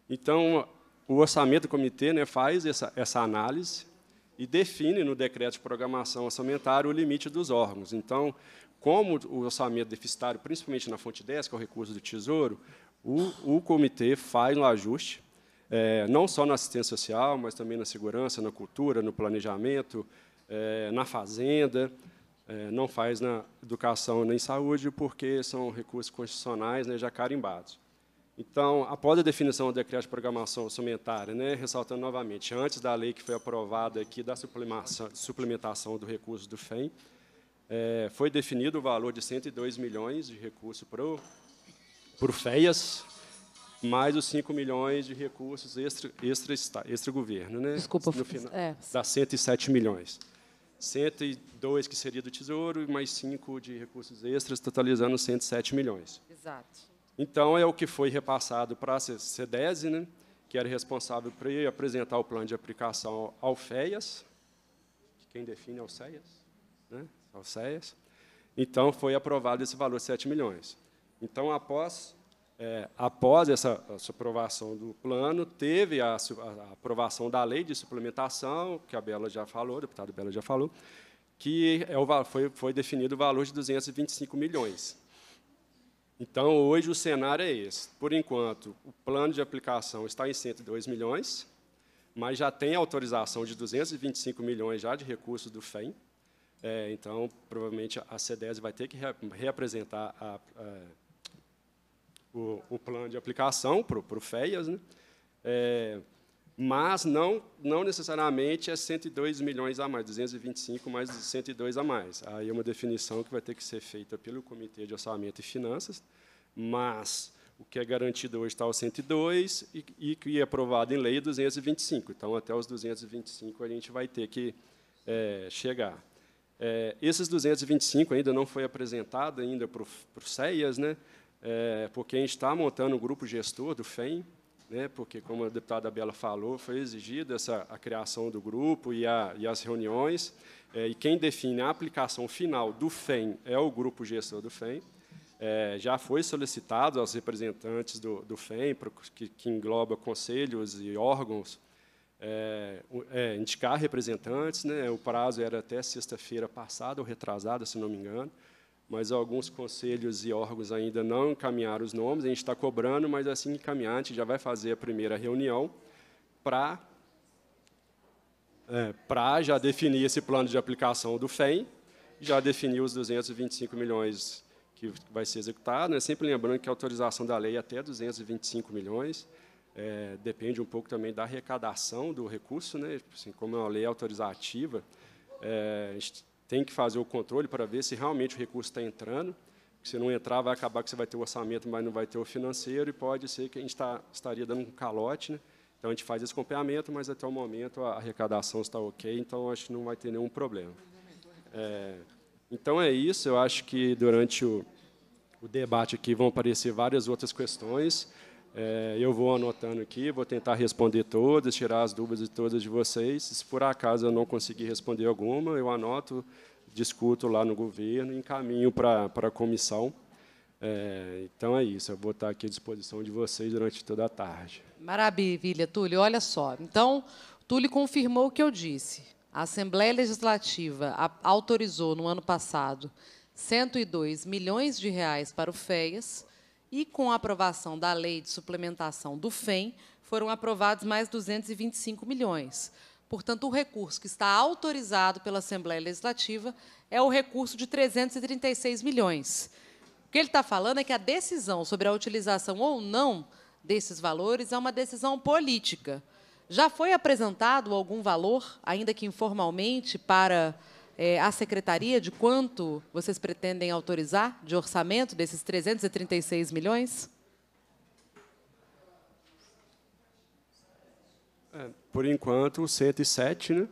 Então, o orçamento do comitê né, faz essa, essa análise e define no decreto de programação orçamentária o limite dos órgãos. Então, como o orçamento deficitário, principalmente na fonte 10, que é o recurso do Tesouro, o, o comitê faz um ajuste, é, não só na assistência social, mas também na segurança, na cultura, no planejamento, é, na fazenda, é, não faz na educação nem saúde, porque são recursos constitucionais né, já carimbados. Então, após a definição do decreto de programação orçamentária, né, ressaltando novamente, antes da lei que foi aprovada aqui da suplementação, suplementação do recurso do FEM, é, foi definido o valor de 102 milhões de recursos para o FEAS, mais os 5 milhões de recursos extra-governo. Extra, extra né? Desculpa. No final, é. Dá 107 milhões. 102 que seria do Tesouro, mais 5 de recursos extras, totalizando 107 milhões. Exato. Então, é o que foi repassado para a CEDES, né, que era responsável por apresentar o plano de aplicação ao FEAS, que quem define é o CEAS, né? Alceias, Então, foi aprovado esse valor de 7 milhões. Então, após, é, após essa, essa, aprovação do plano, teve a, a, aprovação da lei de suplementação, que a Bela já falou, o deputado Bela já falou, que é o, foi, foi definido o valor de 225 milhões. Então, hoje, o cenário é esse. Por enquanto, o plano de aplicação está em 102 milhões, mas já tem autorização de 225 milhões já de recursos do FEM, é, então, provavelmente, a CEDES vai ter que reapresentar a, a, o, o, plano de aplicação para o FEIAS, né? É, mas não, não necessariamente é 102 milhões a mais, 225 mais 102 a mais. Aí é uma definição que vai ter que ser feita pelo Comitê de Orçamento e Finanças, mas o que é garantido hoje está o 102 e, e que é aprovado em lei 225. É então, até os 225 a gente vai ter que é, chegar. É, esses 225 ainda não foi apresentado ainda para o CEIAS, né? É, porque a gente está montando um grupo gestor do FEM, né? porque, como a deputada Bela falou, foi exigida essa, a criação do grupo e, a, e as reuniões, é, e quem define a aplicação final do FEM é o grupo gestor do FEM. É, já foi solicitado aos representantes do, do FEM, que, que engloba conselhos e órgãos é, é, indicar representantes. Né? O prazo era até sexta-feira passada, ou retrasada, se não me engano, mas alguns conselhos e órgãos ainda não encaminharam os nomes. A gente está cobrando, mas assim que encaminhar, a gente já vai fazer a primeira reunião para é, já definir esse plano de aplicação do FEM, já definir os 225 milhões que vai ser executado. Né? Sempre lembrando que a autorização da lei é até 225 milhões é, depende um pouco também da arrecadação do recurso, né? Tipo assim, como é uma lei autorizativa, é, a gente tem que fazer o controle para ver se realmente o recurso está entrando. Se não entrar, vai acabar que você vai ter o orçamento, mas não vai ter o financeiro, e pode ser que a gente tá, estaria dando um calote. Né? Então, a gente faz esse acompanhamento, mas até o momento a arrecadação está ok, então acho que não vai ter nenhum problema. É, então, é isso. Eu acho que durante o, o debate aqui vão aparecer várias outras questões. É, eu vou anotando aqui, vou tentar responder todas, tirar as dúvidas de todas de vocês. Se por acaso eu não conseguir responder alguma, eu anoto, discuto lá no governo, encaminho para a comissão. É, então é isso, eu vou estar aqui à disposição de vocês durante toda a tarde. Maravilha, Túlio. Olha só, então, Túlio confirmou o que eu disse. A Assembleia Legislativa autorizou no ano passado 102 milhões de reais para o FEAS e com a aprovação da lei de suplementação do FEM, foram aprovados mais 225 milhões. Portanto, o recurso que está autorizado pela Assembleia Legislativa é o recurso de 336 milhões. O que ele está falando é que a decisão sobre a utilização ou não desses valores é uma decisão política. Já foi apresentado algum valor, ainda que informalmente, para é, à secretaria de quanto vocês pretendem autorizar de orçamento desses 336 milhões? É, por enquanto, 107, né?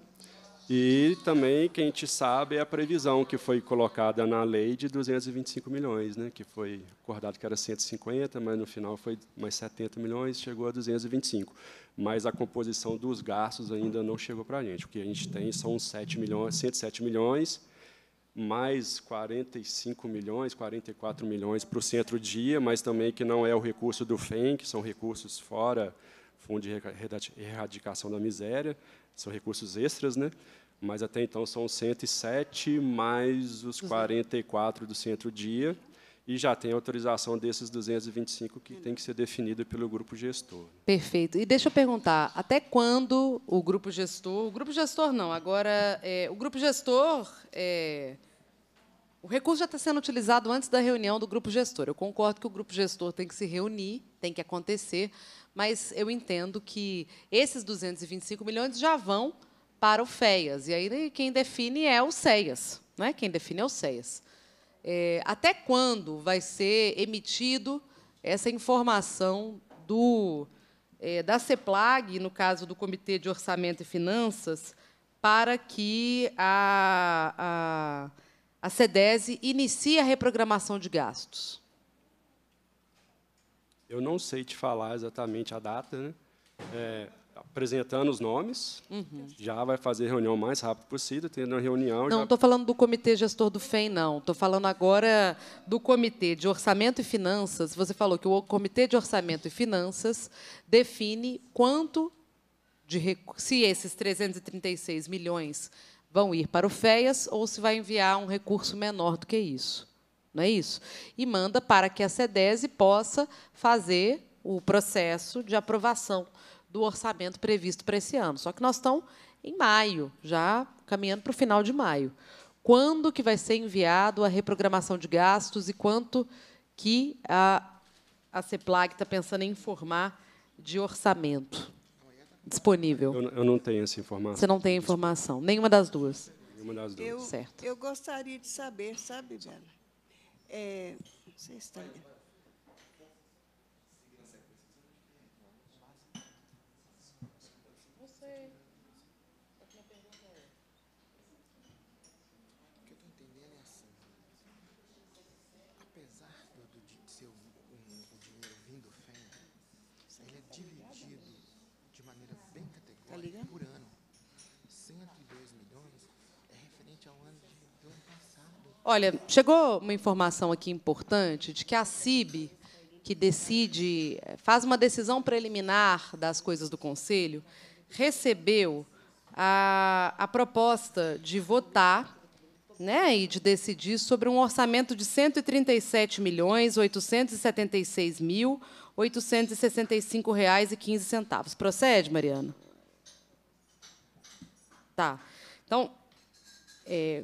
E também quem te sabe é a previsão que foi colocada na lei de 225 milhões, né, que foi acordado que era 150, mas no final foi mais 70 milhões, chegou a 225. Mas a composição dos gastos ainda não chegou para a gente. O que a gente tem são 7 milhões, 107 milhões mais 45 milhões, 44 milhões para o centro-dia, mas também que não é o recurso do FEM, que são recursos fora Fundo de Erradicação da Miséria, são recursos extras, né? mas até então são 107 mais os 44 do centro-dia, e já tem autorização desses 225 que tem que ser definida pelo grupo gestor. Perfeito. E deixa eu perguntar, até quando o grupo gestor... O grupo gestor não, agora... É, o grupo gestor... É, o recurso já está sendo utilizado antes da reunião do grupo gestor. Eu concordo que o grupo gestor tem que se reunir, tem que acontecer, mas eu entendo que esses 225 milhões já vão para o FEAS. E aí né, quem define é o CEAS. é né? Quem define é o CEAS. É, até quando vai ser emitido essa informação do, é, da CEPLAG, no caso do Comitê de Orçamento e Finanças, para que a, a, a inicie a reprogramação de gastos? Eu não sei te falar exatamente a data, né? É, apresentando os nomes, uhum. já vai fazer a reunião o mais rápido possível, tendo a reunião... Não estou já... falando do comitê gestor do FEM, não. Estou falando agora do comitê de orçamento e finanças. Você falou que o comitê de orçamento e finanças define quanto, de se esses 336 milhões vão ir para o FEAS ou se vai enviar um recurso menor do que isso. Não é isso? E manda para que a SEDESI possa fazer o processo de aprovação do orçamento previsto para esse ano. Só que nós estamos em maio, já caminhando para o final de maio. Quando que vai ser enviado a reprogramação de gastos e quanto que a, a CEPLAG está pensando em informar de orçamento disponível? Eu, eu, não tenho essa informação. Você não tem informação, nenhuma das duas? Nenhuma das duas. Eu, certo. eu gostaria de saber, sabe, Bela? É, você está... Olha, chegou uma informação aqui importante de que a CIB, que decide, eh, faz uma decisão preliminar das coisas do Conselho, recebeu a, a proposta de votar né, e de decidir sobre um orçamento de R$ milhões mil reais e 15 centavos. Procede, Mariana? Tá. Então, é,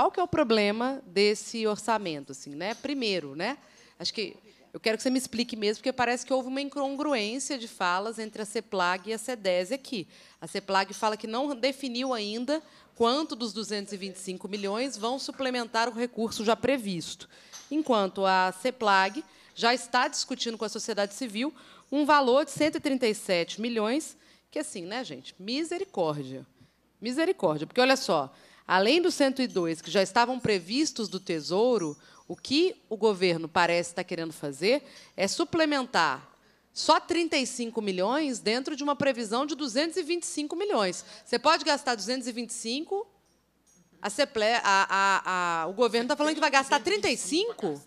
qual que é o problema desse orçamento, assim, né? Primeiro, né? Acho que eu quero que você me explique mesmo, porque parece que houve uma incongruência de falas entre a CEPLAG e a CEDES aqui. A CEPLAG fala que não definiu ainda quanto dos 225 milhões vão suplementar o recurso já previsto, enquanto a CEPLAG já está discutindo com a sociedade civil um valor de 137 milhões, que assim, né, gente? Misericórdia. Misericórdia, porque olha só, Além dos 102 que já estavam previstos do Tesouro, o que o governo parece estar querendo fazer é suplementar só 35 milhões dentro de uma previsão de 225 milhões. Você pode gastar 225 a CEPLE, a, a, a, o governo está falando que vai gastar 35? O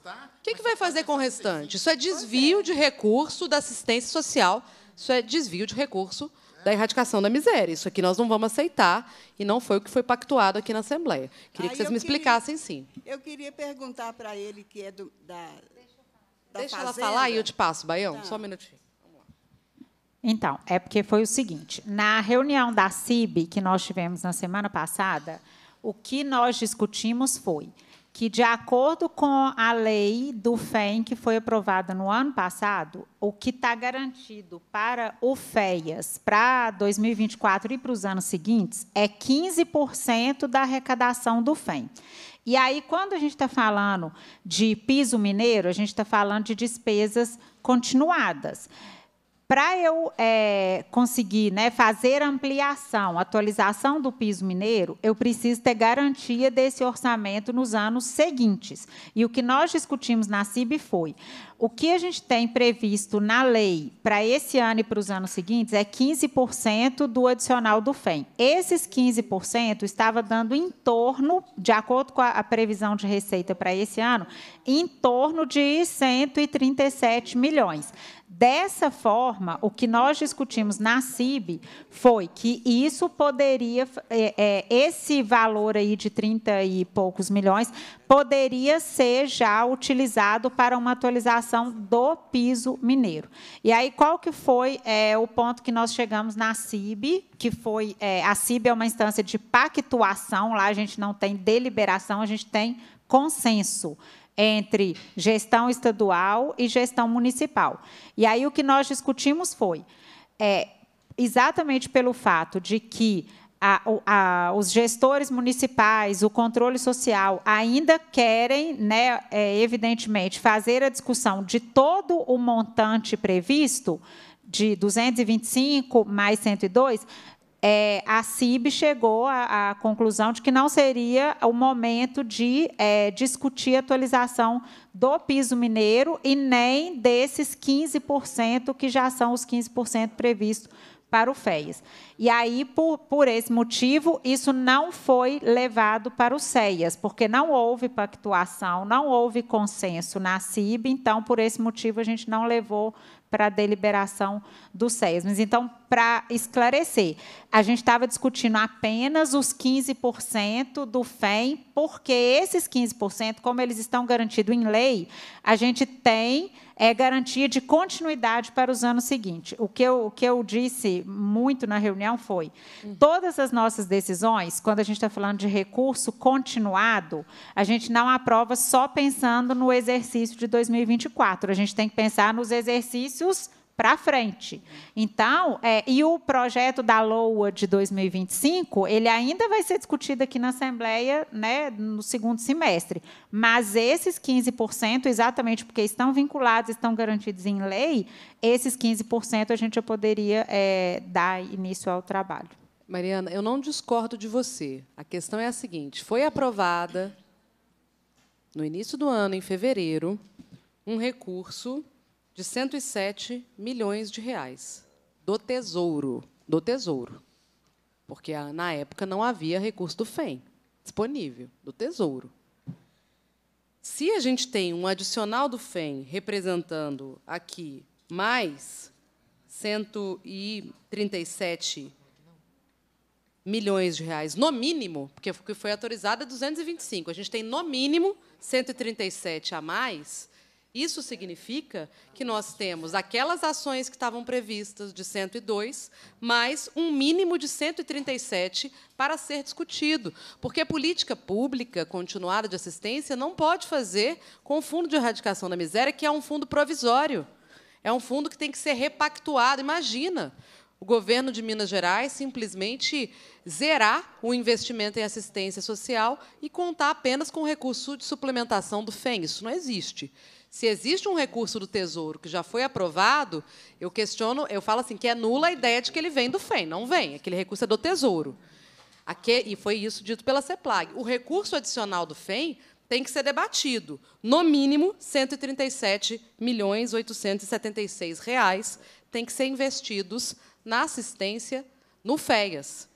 que, que vai fazer com o restante? Isso é desvio de recurso da assistência social, isso é desvio de recurso da erradicação da miséria. Isso aqui nós não vamos aceitar e não foi o que foi pactuado aqui na Assembleia. Queria ah, que vocês me queria, explicassem, sim. Eu queria perguntar para ele, que é do, da. da Deixa ela falar e eu te passo, Baião. Tá. Só um tá. minutinho. Então, é porque foi o seguinte: na reunião da CIB que nós tivemos na semana passada, o que nós discutimos foi que, de acordo com a lei do FEM, que foi aprovada no ano passado, o que está garantido para o FEAS para 2024 e para os anos seguintes é 15% da arrecadação do FEM. E aí, quando a gente está falando de piso mineiro, a gente está falando de despesas continuadas para eu é, conseguir né, fazer ampliação, atualização do piso mineiro, eu preciso ter garantia desse orçamento nos anos seguintes. E o que nós discutimos na CIB foi o que a gente tem previsto na lei para esse ano e para os anos seguintes é 15% do adicional do FEM. Esses 15% estava dando em torno, de acordo com a previsão de receita para esse ano, em torno de 137 milhões. Dessa forma, o que nós discutimos na CIB foi que isso poderia, é, é, esse valor aí de 30 e poucos milhões, poderia ser já utilizado para uma atualização do piso mineiro. E aí, qual que foi é, o ponto que nós chegamos na CIB, que foi, é, a CIB é uma instância de pactuação, lá a gente não tem deliberação, a gente tem consenso entre gestão estadual e gestão municipal. E aí o que nós discutimos foi é, exatamente pelo fato de que a, a, os gestores municipais, o controle social, ainda querem, né, é, evidentemente, fazer a discussão de todo o montante previsto, de 225 mais 102, é, a CIB chegou à, à, conclusão de que não seria o momento de é, discutir a atualização do piso mineiro e nem desses 15% que já são os 15% previstos para o FEIS. E aí, por, por esse motivo, isso não foi levado para o CEIAS, porque não houve pactuação, não houve consenso na CIB, então, por esse motivo, a gente não levou para a deliberação do SESMES. Então, para esclarecer, a gente estava discutindo apenas os 15% do FEM, porque esses 15%, como eles estão garantidos em lei, a gente tem é garantia de continuidade para os anos seguintes. O que eu, o que eu disse muito na reunião foi: hum. todas as nossas decisões, quando a gente está falando de recurso continuado, a gente não aprova só pensando no exercício de 2024. A gente tem que pensar nos exercícios para frente. Então, é, e o projeto da LOA de 2025, ele ainda vai ser discutido aqui na Assembleia né, no segundo semestre. Mas esses 15%, exatamente porque estão vinculados, estão garantidos em lei, esses 15% a gente já poderia é, dar início ao trabalho. Mariana, eu não discordo de você. A questão é a seguinte: foi aprovada no início do ano, em fevereiro, um recurso de 107 milhões de reais do Tesouro, do Tesouro. Porque ah, na época não havia recurso do FEM disponível, do Tesouro. Se a gente tem um adicional do FEM representando aqui mais 137 milhões de reais, no mínimo, porque foi autorizada 225, a gente tem no mínimo 137 a mais, isso significa que nós temos aquelas ações que estavam previstas de 102, mais um mínimo de 137 para ser discutido, porque a política pública continuada de assistência não pode fazer com o Fundo de Erradicação da Miséria, que é um fundo provisório. É um fundo que tem que ser repactuado. Imagina o governo de Minas Gerais simplesmente zerar o investimento em assistência social e contar apenas com o recurso de suplementação do FEM. Isso não existe. Se existe um recurso do Tesouro que já foi aprovado, eu questiono, eu falo assim, que é nula a ideia de que ele vem do FEM. Não vem, aquele recurso é do Tesouro. Aqui, e foi isso dito pela CEPLAG. O recurso adicional do FEM tem que ser debatido. No mínimo, 137 milhões 876 reais tem que ser investidos na assistência no FEAS,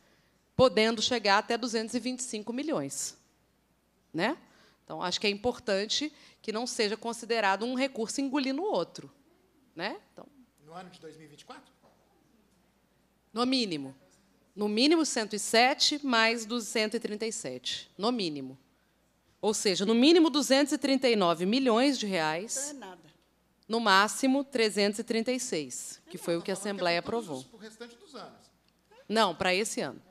podendo chegar até 225 milhões. Né? Então, acho que é importante que não seja considerado um recurso engolindo o outro. Né? Então, no ano de 2024? No mínimo. No mínimo 107 mais 237, no mínimo. Ou seja, no mínimo 239 milhões de reais. Não é nada. No máximo 336, é que foi o que a tá é Assembleia aprovou. Para o restante dos anos. Não, para esse ano.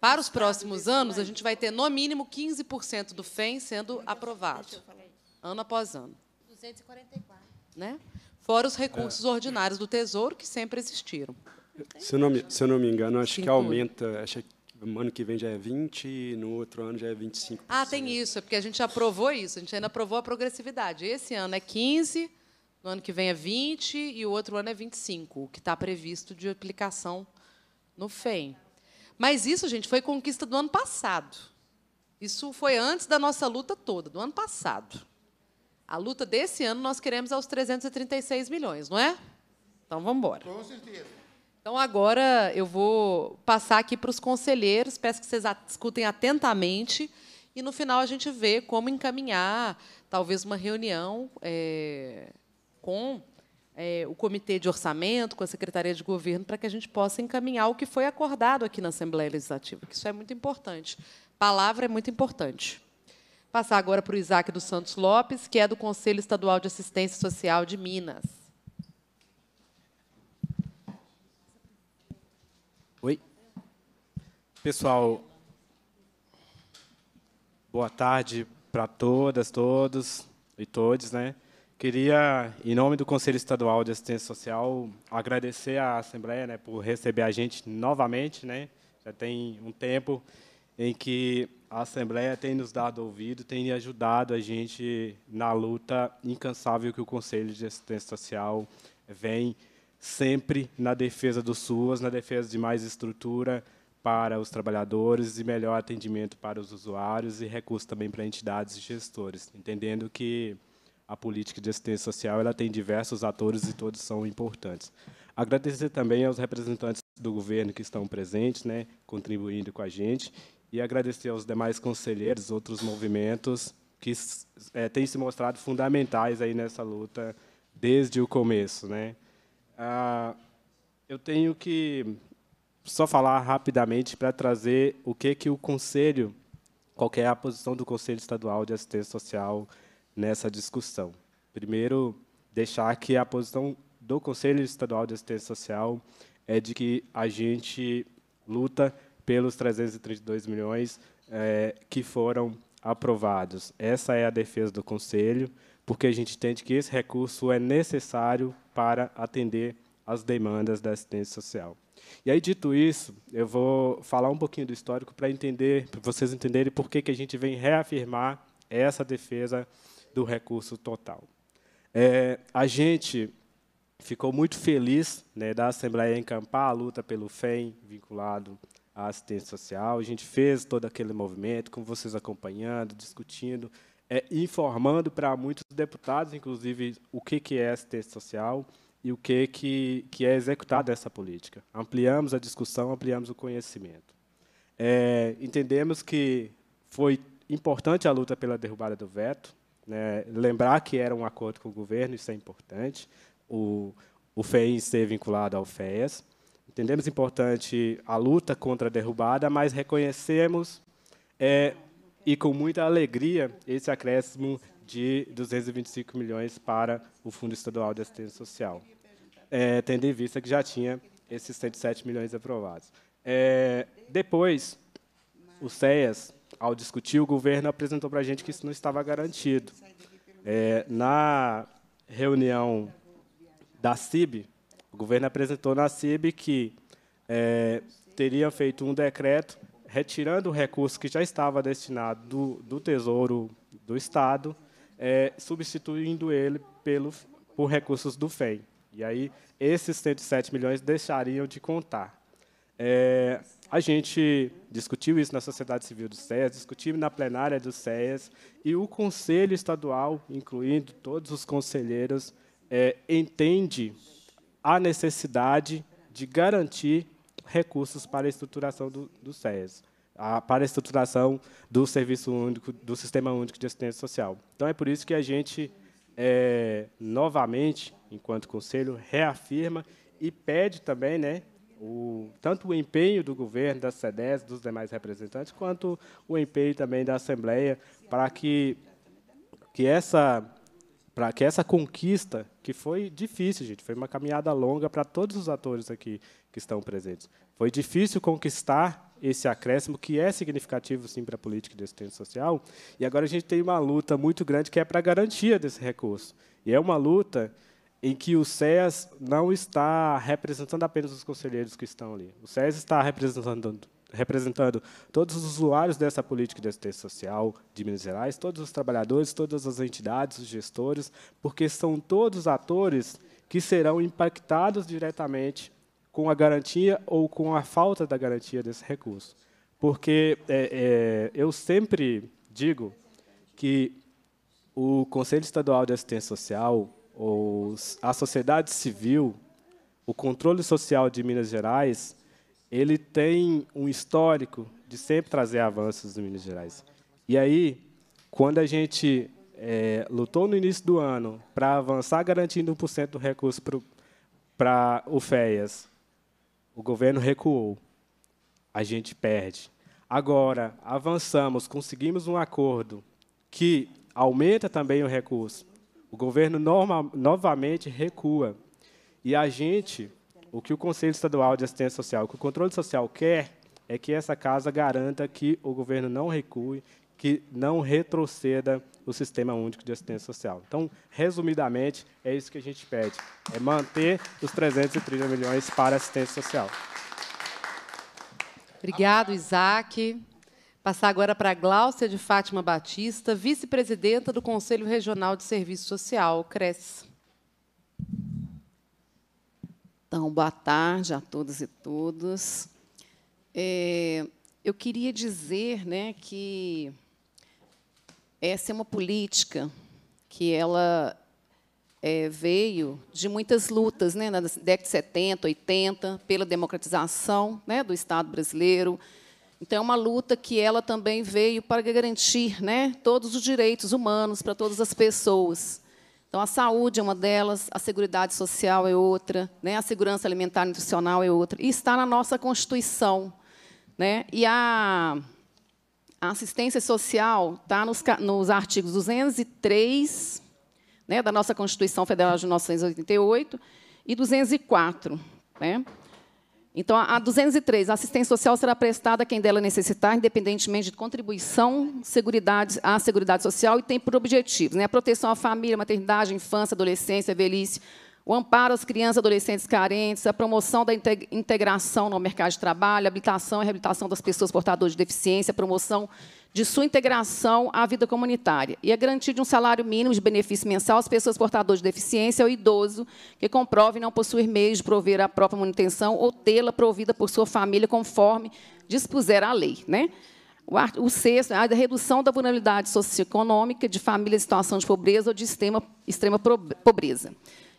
Para os próximos anos, a gente vai ter no mínimo 15% do FEM sendo aprovado ano após ano. 244. Né? Fora os é. recursos é. ordinários do Tesouro, que sempre existiram. Se eu não me, se eu não me engano, acho Sim, que aumenta. Acho que no ano que vem já é 20%, e no outro ano já é 25%. Ah, tem isso, é porque a gente aprovou isso, a gente ainda aprovou a progressividade. Esse ano é 15%, no ano que vem é 20% e o outro ano é 25%, o que está previsto de aplicação no FEM. Mas isso, gente, foi conquista do ano passado. Isso foi antes da nossa luta toda, do ano passado. A luta desse ano nós queremos aos 336 milhões, não é? Então vamos embora. Com certeza. Então agora eu vou passar aqui para os conselheiros, peço que vocês escutem atentamente e no final a gente vê como encaminhar talvez uma reunião é, com é, o Comitê de Orçamento, com a Secretaria de Governo, para que a gente possa encaminhar o que foi acordado aqui na Assembleia Legislativa, que isso é muito importante. Palavra é muito importante. Passar agora para o Isaac dos Santos Lopes, que é do Conselho Estadual de Assistência Social de Minas. Oi. Pessoal, boa tarde para todas, todos e todos, né? Queria, em nome do Conselho Estadual de Assistência Social, agradecer à Assembleia né, por receber a gente novamente. Né? Já tem um tempo em que a Assembleia tem nos dado ouvido, tem ajudado a gente na luta incansável que o Conselho de Assistência Social vem sempre na defesa dos SUAS, na defesa de mais estrutura para os trabalhadores e melhor atendimento para os usuários e recursos também para entidades e gestores, entendendo que a política de assistência social ela tem diversos atores e todos são importantes. Agradecer também aos representantes do governo que estão presentes, né, contribuindo com a gente, e agradecer aos demais conselheiros, outros movimentos que é, têm se mostrado fundamentais aí nessa luta desde o começo, né? Ah, eu tenho que só falar rapidamente para trazer o que que o conselho, qual é a posição do Conselho Estadual de Assistência Social nessa discussão. Primeiro, deixar que a posição do Conselho Estadual de Assistência Social é de que a gente luta pelos 332 milhões é, que foram aprovados. Essa é a defesa do Conselho, porque a gente entende que esse recurso é necessário para atender às demandas da assistência social. E aí, dito isso, eu vou falar um pouquinho do histórico para entender, para vocês entenderem por que, que a gente vem reafirmar essa defesa do recurso total. É, a gente ficou muito feliz né, da Assembleia encampar a luta pelo FEM vinculado a assistência social. A gente fez todo aquele movimento, com vocês acompanhando, discutindo, é, informando para muitos deputados, inclusive, o que, que é assistência social e o que, que, que é executar dessa política. Ampliamos a discussão, ampliamos o conhecimento. É, entendemos que foi importante a luta pela derrubada do veto, né, lembrar que era um acordo com o governo, isso é importante, o, o FEI ser vinculado ao FEAS. Entendemos importante a luta contra a derrubada, mas reconhecemos é, e com muita alegria esse acréscimo de 225 milhões para o Fundo Estadual de Assistência Social, é, tendo em vista que já tinha esses 107 milhões aprovados. É, depois, o CEAS, ao discutir, o governo apresentou para a gente que isso não estava garantido. É, na reunião da CIB, o governo apresentou na CIB que é, teria feito um decreto retirando o recurso que já estava destinado do, do Tesouro do Estado, é, substituindo ele pelo, por recursos do FEM. E aí, esses 107 milhões deixariam de contar. É, a gente discutiu isso na sociedade civil do SES, discutimos na plenária do SES, e o Conselho Estadual, incluindo todos os conselheiros, é, entende a necessidade de garantir recursos para a estruturação do, do SES, a, para a estruturação do serviço único, do sistema único de assistência social. Então é por isso que a gente é, novamente, enquanto conselho, reafirma e pede também, né, o, tanto o empenho do governo, da SEDES, dos demais representantes, quanto o empenho também da Assembleia, para que, que essa para que essa conquista, que foi difícil, gente, foi uma caminhada longa para todos os atores aqui que estão presentes. Foi difícil conquistar esse acréscimo, que é significativo, sim, para a política de assistência social, e agora a gente tem uma luta muito grande que é para a garantia desse recurso. E é uma luta em que o SES não está representando apenas os conselheiros que estão ali. O SES está representando representando todos os usuários dessa política de assistência social de Minas Gerais, todos os trabalhadores, todas as entidades, os gestores, porque são todos atores que serão impactados diretamente com a garantia ou com a falta da garantia desse recurso. Porque é, é, eu sempre digo que o Conselho Estadual de Assistência Social, ou a sociedade civil, o controle social de Minas Gerais, ele tem um histórico de sempre trazer avanços do Minas Gerais. E aí, quando a gente é, lutou no início do ano para avançar garantindo 1% do recurso para o FEAS, o governo recuou. A gente perde. Agora, avançamos, conseguimos um acordo que aumenta também o recurso. O governo norma, novamente recua. E a gente o que o Conselho Estadual de Assistência Social, o que o controle social quer é que essa casa garanta que o governo não recue, que não retroceda o Sistema Único de Assistência Social. Então, resumidamente, é isso que a gente pede, é manter os 330 milhões para assistência social. Obrigado, Isaac. Passar agora para a Gláucia de Fátima Batista, vice-presidenta do Conselho Regional de Serviço Social, CRES. Então, boa tarde a todas e todas. É, eu queria dizer né, que essa é uma política que ela é, veio de muitas lutas, né, na década de 70, 80, pela democratização né, do Estado brasileiro. Então, é uma luta que ela também veio para garantir né, todos os direitos humanos para todas as pessoas. Então, a saúde é uma delas, a segurança social é outra, né? a segurança alimentar e nutricional é outra. E está na nossa Constituição. Né? E a, a assistência social está nos, nos artigos 203 né, da nossa Constituição Federal de 1988 e 204. Né? Então, a 203, a assistência social será prestada a quem dela necessitar, independentemente de contribuição seguridade, à Seguridade Social, e tem por objetivos né, a proteção à família, maternidade, infância, adolescência, velhice, o amparo às crianças e adolescentes carentes, a promoção da integração no mercado de trabalho, a habilitação e reabilitação das pessoas portadoras de deficiência, a promoção de sua integração à vida comunitária e a garantia de um salário mínimo de benefício mensal às pessoas portadoras de deficiência ou idoso que comprove não possuir meios de prover a própria manutenção ou tê-la provida por sua família conforme dispuser a lei. Né? O, sexto, a redução da vulnerabilidade socioeconômica de famílias em situação de pobreza ou de extrema, extrema pobreza.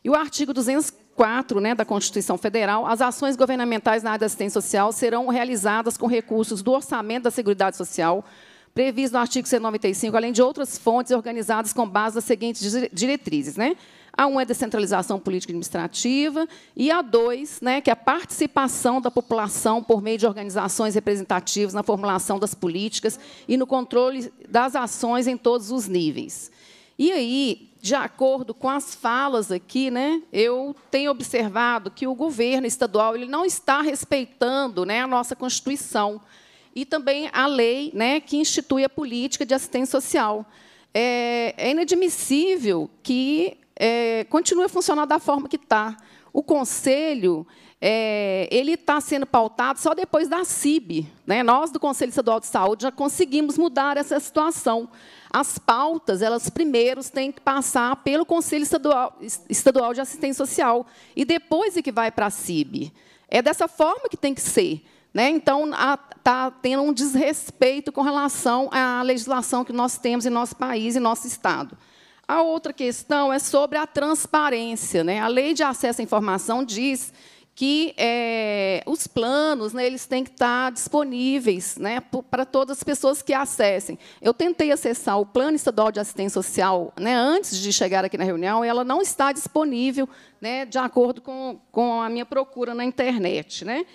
E o artigo 204 né, da Constituição Federal, as ações governamentais na área da assistência social serão realizadas com recursos do Orçamento da Seguridade Social, previsto no artigo 195, além de outras fontes organizadas com base nas seguintes diretrizes. Né? A 1 um é descentralização política e administrativa, e a 2, né, que é a participação da população por meio de organizações representativas na formulação das políticas e no controle das ações em todos os níveis. E aí, de acordo com as falas aqui, né, eu tenho observado que o governo estadual ele não está respeitando né, a nossa Constituição e também a lei né, que institui a política de assistência social. É, é inadmissível que é, continue a funcionar da forma que está. O Conselho é, ele está sendo pautado só depois da CIB. Né? Nós, do Conselho Estadual de Saúde, já conseguimos mudar essa situação. As pautas, elas primeiros têm que passar pelo Conselho Estadual, Estadual de Assistência Social e depois é que vai para a CIB. É dessa forma que tem que ser. Né? Então, está tendo um desrespeito com relação à legislação que nós temos em nosso país e nosso Estado. A outra questão é sobre a transparência. Né? A Lei de Acesso à Informação diz que é, os planos né, eles têm que estar disponíveis né, para todas as pessoas que acessem. Eu tentei acessar o Plano Estadual de Assistência Social né, antes de chegar aqui na reunião, e ela não está disponível né, de acordo com, com, a minha procura na internet. Né.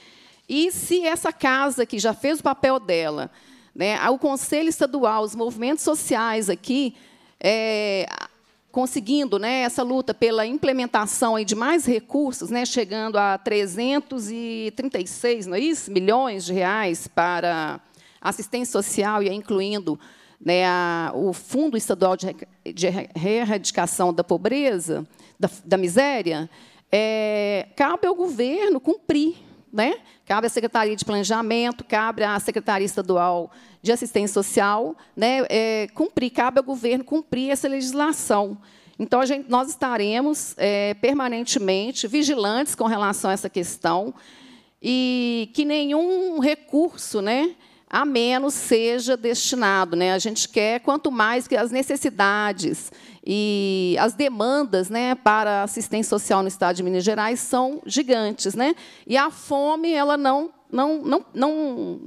E se essa casa que já fez o papel dela, né, o Conselho Estadual, os movimentos sociais aqui, é, conseguindo né, essa luta pela implementação de mais recursos, né, chegando a 336 não é isso? milhões de reais para assistência social, e incluindo né, a, o Fundo Estadual de, de Reerradicação da Pobreza, da, da Miséria, é, cabe ao governo cumprir né? Cabe à Secretaria de Planejamento, cabe à Secretaria Estadual de Assistência Social, né? É, cumprir, cabe ao governo cumprir essa legislação. Então, gente, nós estaremos é, permanentemente vigilantes com relação a essa questão e que nenhum recurso né, a menos seja destinado. Né? A gente quer, quanto mais que as necessidades e as demandas né, para assistência social no Estado de Minas Gerais são gigantes. Né? E a fome ela não, não, não, não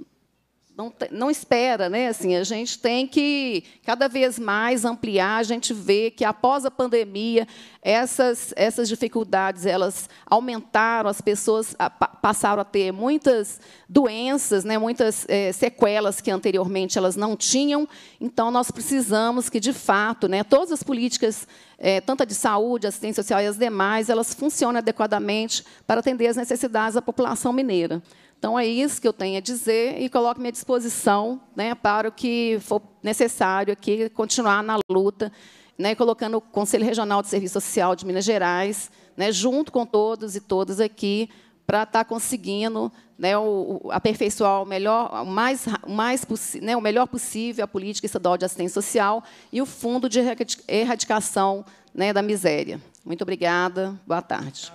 não, não espera, né? Assim, a gente tem que cada vez mais ampliar. A gente vê que após a pandemia essas essas dificuldades elas aumentaram, as pessoas passaram a ter muitas doenças, né? Muitas é, sequelas que anteriormente elas não tinham. Então nós precisamos que de fato, né? Todas as políticas é, tanto a de saúde, assistência social e as demais, elas funcionam adequadamente para atender as necessidades da população mineira. Então, é isso que eu tenho a dizer e coloco-me à disposição né, para o que for necessário aqui, continuar na luta, né, colocando o Conselho Regional de Serviço Social de Minas Gerais, né, junto com todos e todas aqui, para estar tá conseguindo né, o, o, aperfeiçoar o melhor, o mais, mais né, o melhor possível a política estadual de assistência social e o Fundo de Erradicação né, da Miséria. Muito obrigada. Boa tarde.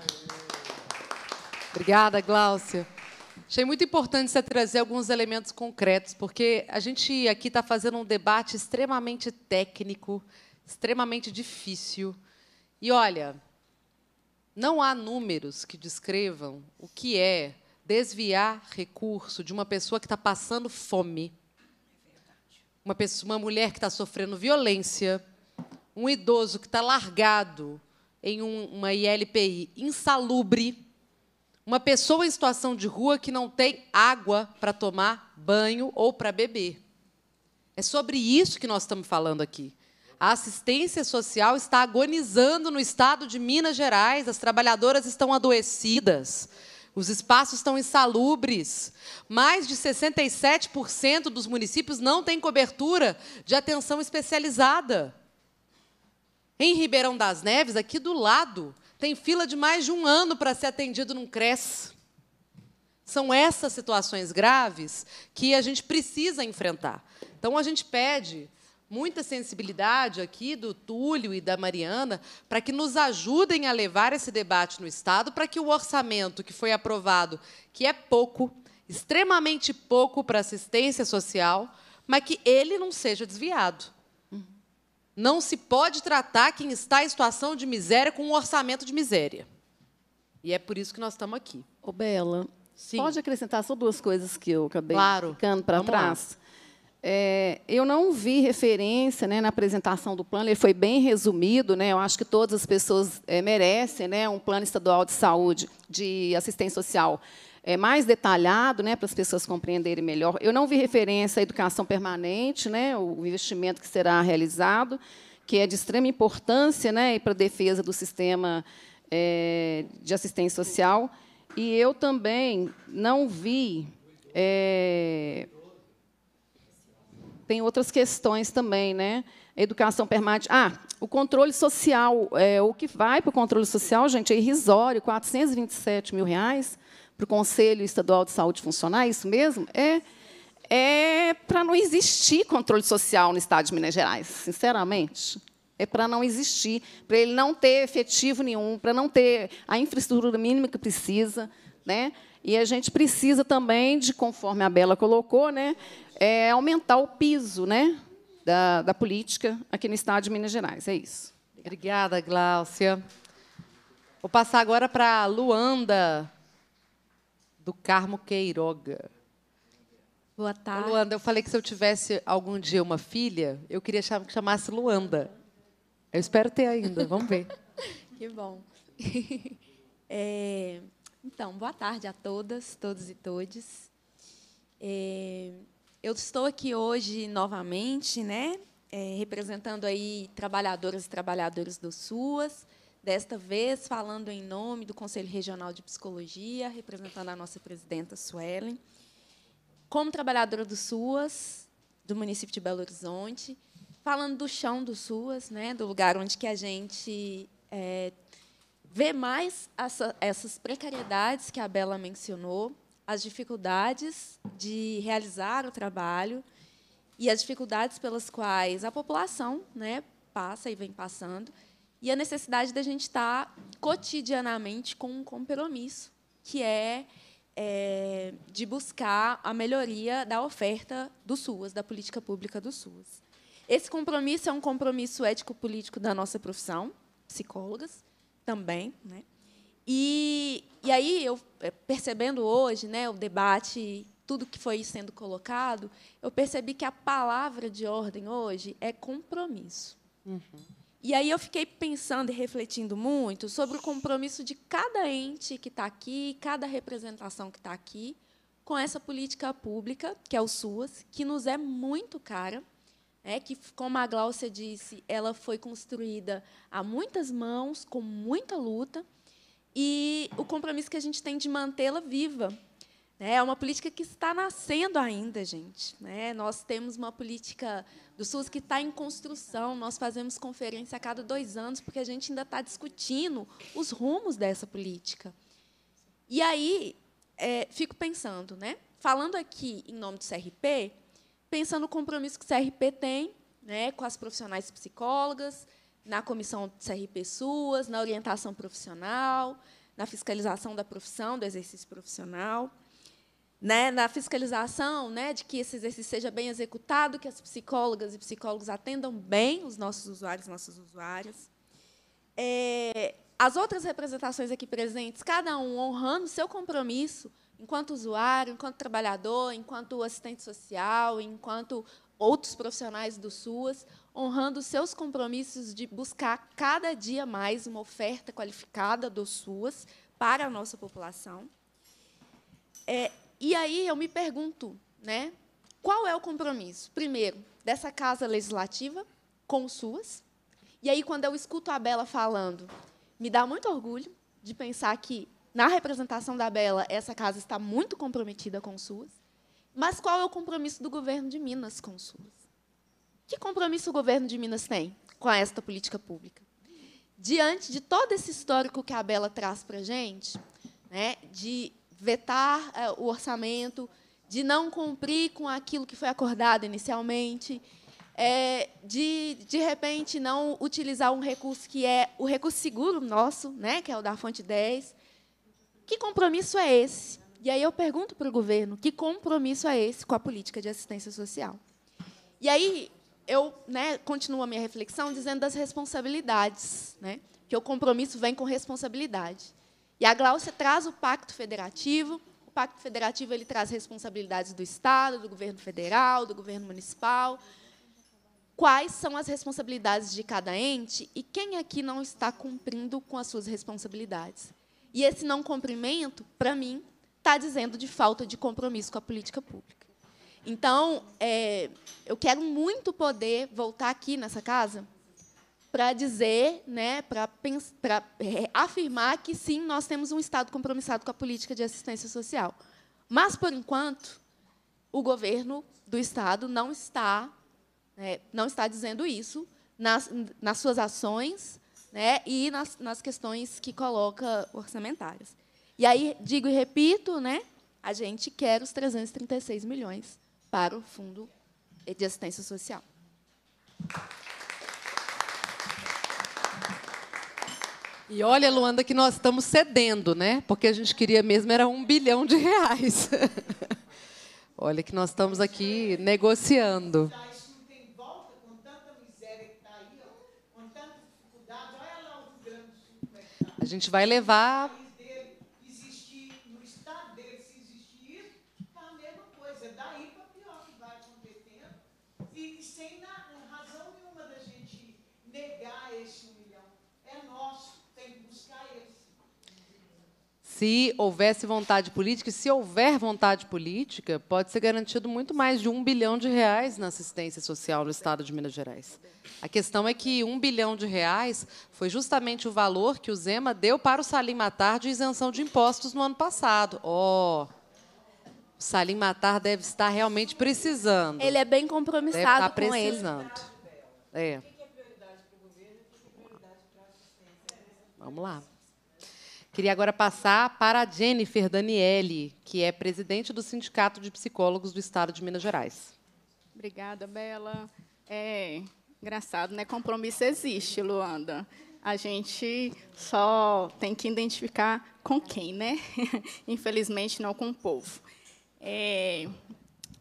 Obrigada, Gláucia. Achei muito importante você trazer alguns elementos concretos, porque a gente aqui está fazendo um debate extremamente técnico, extremamente difícil. E olha, não há números que descrevam o que é desviar recurso de uma pessoa que está passando fome, uma, pessoa, uma mulher que está sofrendo violência, um idoso que está largado em um, uma ILPI insalubre uma pessoa em situação de rua que não tem água para tomar banho ou para beber. É sobre isso que nós estamos falando aqui. A assistência social está agonizando no estado de Minas Gerais, as trabalhadoras estão adoecidas, os espaços estão insalubres. Mais de 67% dos municípios não têm cobertura de atenção especializada. Em Ribeirão das Neves, aqui do lado, tem fila de mais de um ano para ser atendido, num CRES. São essas situações graves que a gente precisa enfrentar. Então, a gente pede muita sensibilidade aqui do Túlio e da Mariana para que nos ajudem a levar esse debate no Estado, para que o orçamento que foi aprovado, que é pouco, extremamente pouco para assistência social, mas que ele não seja desviado. Não se pode tratar quem está em situação de miséria com um orçamento de miséria. E é por isso que nós estamos aqui. Ô, Bela, Sim. pode acrescentar só duas coisas que eu acabei claro. ficando para trás? É, eu não vi referência né, na apresentação do plano, ele foi bem resumido, né, eu acho que todas as pessoas é, merecem né, um plano estadual de saúde, de assistência social é, mais detalhado, né, para as pessoas compreenderem melhor. Eu não vi referência à educação permanente, né, o investimento que será realizado, que é de extrema importância né, para a defesa do sistema é, de assistência social. E eu também não vi. É, tem outras questões também, né? Educação permanente. Ah, o controle social. É, o que vai para o controle social, gente, é irrisório, 427 mil reais para o Conselho Estadual de Saúde funcionar, é isso mesmo? É, é para não existir controle social no Estado de Minas Gerais, sinceramente. É para não existir, para ele não ter efetivo nenhum, para não ter a infraestrutura mínima que precisa. Né? E a gente precisa também, de conforme a Bela colocou, né, é aumentar o piso né, da, da política aqui no Estado de Minas Gerais. É isso. Obrigada, Gláucia. Vou passar agora para a Luanda do Carmo Queiroga. Boa tarde. Luanda, eu falei que se eu tivesse algum dia uma filha, eu queria que chamasse Luanda. Eu espero ter ainda, vamos ver. que bom. É, então, boa tarde a todas, todos e todes. É, eu estou aqui hoje novamente, né, é, representando aí trabalhadoras e trabalhadores do SUAS, desta vez falando em nome do Conselho Regional de Psicologia, representando a nossa presidenta Suelen. Como trabalhadora do SUAS, do município de Belo Horizonte, falando do chão do SUAS, né, do lugar onde que a gente é, vê mais essa, essas precariedades que a Bela mencionou, as dificuldades de realizar o trabalho e as dificuldades pelas quais a população né, passa e vem passando, e a necessidade da gente estar tá cotidianamente com um compromisso, que é, é de buscar a melhoria da oferta do SUAS, da política pública do SUAS. Esse compromisso é um compromisso ético-político da nossa profissão, psicólogas também. Né? E, e aí, eu é, percebendo hoje né, o debate, tudo que foi sendo colocado, eu percebi que a palavra de ordem hoje é compromisso. Uhum. E aí eu fiquei pensando e refletindo muito sobre o compromisso de cada ente que está aqui, cada representação que está aqui, com essa política pública, que é o SUAS, que nos é muito cara, é, que, como a Gláucia disse, ela foi construída a muitas mãos, com muita luta, e o compromisso que a gente tem de mantê-la viva, né? É uma política que está nascendo ainda, gente. Né? Nós temos uma política do SUS que está em construção. Nós fazemos conferência a cada dois anos, porque a gente ainda está discutindo os rumos dessa política. E aí, é, fico pensando, né? falando aqui em nome do CRP, pensando no compromisso que o CRP tem né, com as profissionais psicólogas, na comissão do CRP SUAS, na orientação profissional, na fiscalização da profissão, do exercício profissional né, na fiscalização, né, de que esse exercício seja bem executado, que as psicólogas e psicólogos atendam bem os nossos usuários, nossas usuárias. É, as outras representações aqui presentes, cada um honrando seu compromisso enquanto usuário, enquanto trabalhador, enquanto assistente social, enquanto outros profissionais do SUAS, honrando seus compromissos de buscar cada dia mais uma oferta qualificada do SUAS para a nossa população. É, e aí eu me pergunto, né, qual é o compromisso? Primeiro, dessa casa legislativa com suas. E aí quando eu escuto a Bela falando, me dá muito orgulho de pensar que na representação da Bela essa casa está muito comprometida com suas. Mas qual é o compromisso do governo de Minas com suas? Que compromisso o governo de Minas tem com esta política pública? Diante de todo esse histórico que a Bela traz para a gente, né, de vetar é, o orçamento, de não cumprir com aquilo que foi acordado inicialmente, é, de, de repente, não utilizar um recurso que é o recurso seguro nosso, né, que é o da fonte 10. Que compromisso é esse? E aí eu pergunto para o governo, que compromisso é esse com a política de assistência social? E aí eu né, continuo a minha reflexão dizendo das responsabilidades, né, que o compromisso vem com responsabilidade. E a Gláucia traz o Pacto Federativo. O Pacto Federativo ele traz responsabilidades do Estado, do governo federal, do governo municipal. Quais são as responsabilidades de cada ente e quem aqui não está cumprindo com as suas responsabilidades? E esse não cumprimento, para mim, está dizendo de falta de compromisso com a política pública. Então, é, eu quero muito poder voltar aqui nessa casa para dizer, né, para é, afirmar que sim, nós temos um Estado compromissado com a política de assistência social. Mas, por enquanto, o governo do Estado não está, né, não está dizendo isso nas, nas suas ações né, e nas, nas questões que coloca orçamentárias. E aí, digo e repito, né, a gente quer os 336 milhões para o Fundo de Assistência Social. E olha, Luanda, que nós estamos cedendo, né? Porque a gente queria mesmo era um bilhão de reais. olha que nós estamos aqui negociando. Tá a gente vai levar se houvesse vontade política, e se houver vontade política, pode ser garantido muito mais de um bilhão de reais na assistência social no Estado de Minas Gerais. A questão é que um bilhão de reais foi justamente o valor que o Zema deu para o Salim Matar de isenção de impostos no ano passado. oh, o Salim Matar deve estar realmente precisando. Ele é bem compromissado deve estar com precisando. ele. É. é Vamos lá. Queria agora passar para a Jennifer Daniele, que é presidente do Sindicato de Psicólogos do Estado de Minas Gerais. Obrigada, Bela. É engraçado, né? Compromisso existe, Luanda. A gente só tem que identificar com quem, né? Infelizmente, não com o povo. É,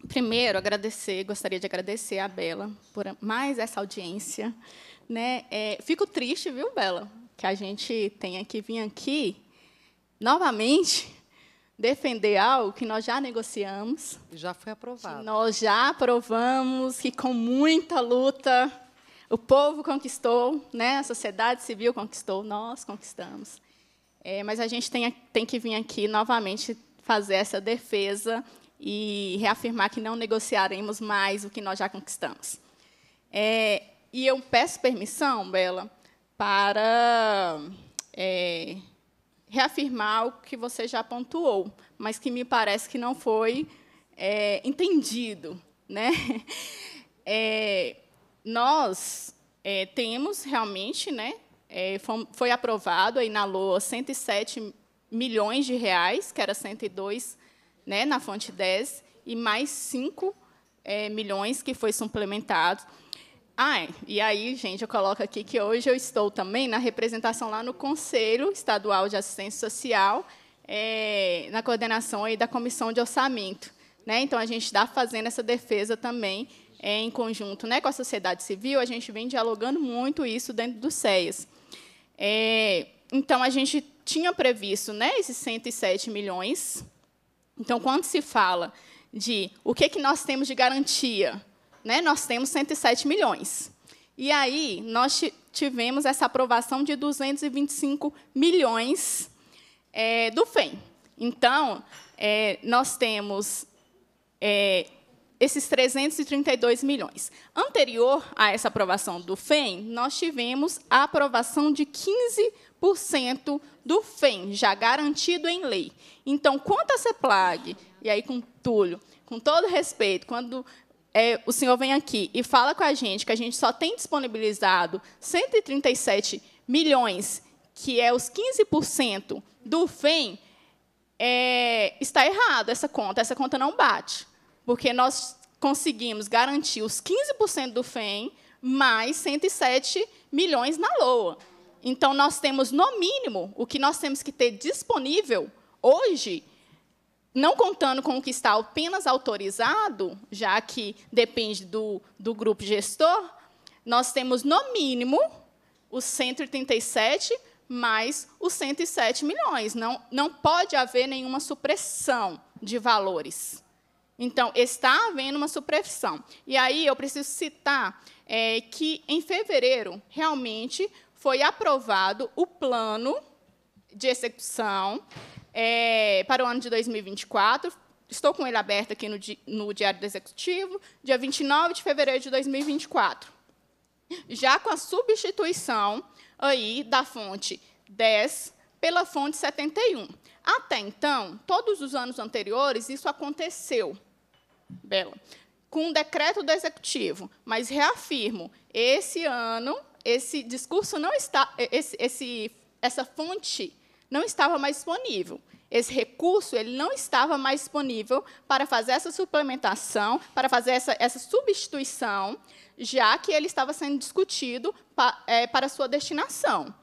primeiro, agradecer, gostaria de agradecer a Bela por mais essa audiência. Né? É, fico triste, viu, Bela, que a gente tenha que vir aqui novamente defender algo que nós já negociamos. Já foi aprovado. nós já aprovamos, que com muita luta o povo conquistou, né? a sociedade civil conquistou, nós conquistamos. É, mas a gente tem, tem que vir aqui novamente fazer essa defesa e reafirmar que não negociaremos mais o que nós já conquistamos. É, e eu peço permissão, Bela, para é, reafirmar algo que você já pontuou, mas que me parece que não foi é, entendido. Né? É, nós é, temos realmente, né, é, foi, aprovado aí na LOA 107 milhões de reais, que era 102 né, na fonte 10, e mais 5 é, milhões que foi suplementado. Ah, e aí, gente, eu coloco aqui que hoje eu estou também na representação lá no Conselho Estadual de Assistência Social, é, na coordenação aí da Comissão de Orçamento. Né? Então, a gente está fazendo essa defesa também é, em conjunto né, com a sociedade civil, a gente vem dialogando muito isso dentro do CEAS. É, então, a gente tinha previsto né, esses 107 milhões. Então, quando se fala de o que, que nós temos de garantia né, nós temos 107 milhões. E aí, nós tivemos essa aprovação de 225 milhões é, do FEM. Então, é, nós temos é, esses 332 milhões. Anterior a essa aprovação do FEM, nós tivemos a aprovação de 15% do FEM, já garantido em lei. Então, quanto a CEPLAG, e aí com Túlio, com todo respeito, quando é, o senhor vem aqui e fala com a gente que a gente só tem disponibilizado 137 milhões, que é os 15% do FEM, é, está errado essa conta. Essa conta não bate, porque nós conseguimos garantir os 15% do FEM mais 107 milhões na LOA. Então, nós temos, no mínimo, o que nós temos que ter disponível hoje não contando com o que está apenas autorizado, já que depende do, do grupo gestor, nós temos, no mínimo, os 137 mais os 107 milhões. Não, não pode haver nenhuma supressão de valores. Então, está havendo uma supressão. E aí eu preciso citar é, que, em fevereiro, realmente foi aprovado o plano de execução é, para o ano de 2024. Estou com ele aberto aqui no, no Diário do Executivo, dia 29 de fevereiro de 2024. Já com a substituição aí da fonte 10 pela fonte 71. Até então, todos os anos anteriores, isso aconteceu, Bela, com um decreto do Executivo. Mas reafirmo, esse ano, esse discurso não está. Esse, esse, essa fonte não estava mais disponível. Esse recurso ele não estava mais disponível para fazer essa suplementação, para fazer essa, essa substituição, já que ele estava sendo discutido pa, é, para sua destinação.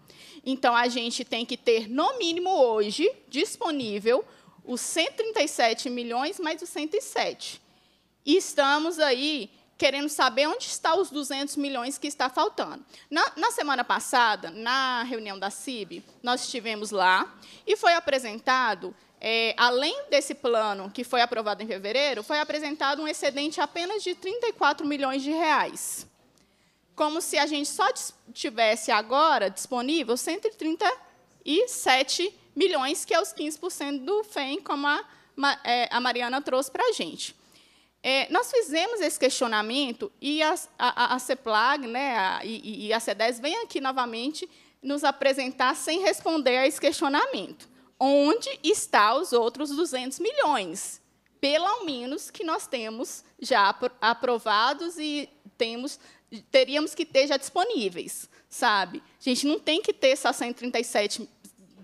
Então, a gente tem que ter, no mínimo hoje, disponível os 137 milhões mais os 107. E estamos aí querendo saber onde estão os 200 milhões que está faltando. Na, na, semana passada, na reunião da CIB, nós estivemos lá e foi apresentado, é, além desse plano que foi aprovado em fevereiro, foi apresentado um excedente apenas de 34 milhões de reais. Como se a gente só tivesse agora disponível 137 milhões, que é os 15% do FEM, como a, é, a Mariana trouxe para a gente. É, nós fizemos esse questionamento e a, a, a CEPLAG né, a, e, e, a CEDES vêm aqui novamente nos apresentar sem responder a esse questionamento. Onde está os outros 200 milhões? Pelo menos que nós temos já aprovados e temos, teríamos que ter já disponíveis, sabe? A gente não tem que ter só 137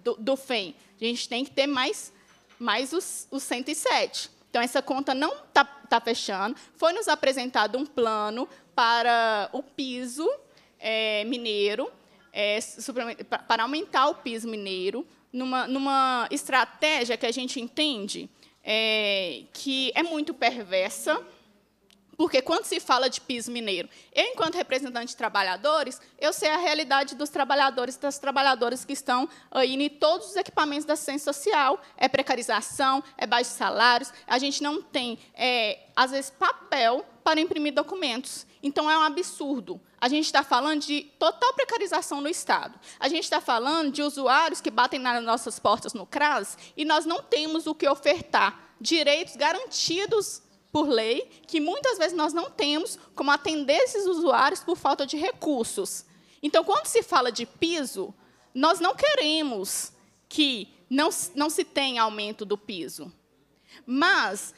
do, do FEM, a gente tem que ter mais, mais os, os 107. Então, essa conta não está tá fechando. Foi nos apresentado um plano para o piso é, mineiro, é, para aumentar o piso mineiro, numa, numa estratégia que a gente entende é, que é muito perversa, porque quando se fala de piso mineiro, eu, enquanto representante de trabalhadores, eu sei a realidade dos trabalhadores e das trabalhadoras que estão aí em todos os equipamentos da assistência social. É precarização, é baixos salários. A gente não tem, é, às vezes, papel para imprimir documentos. Então, é um absurdo. A gente está falando de total precarização no Estado. A gente está falando de usuários que batem nas nossas portas no CRAS e nós não temos o que ofertar. Direitos garantidos por lei, que muitas vezes nós não temos como atender esses usuários por falta de recursos. Então, quando se fala de piso, nós não queremos que não, não se tenha aumento do piso. Mas,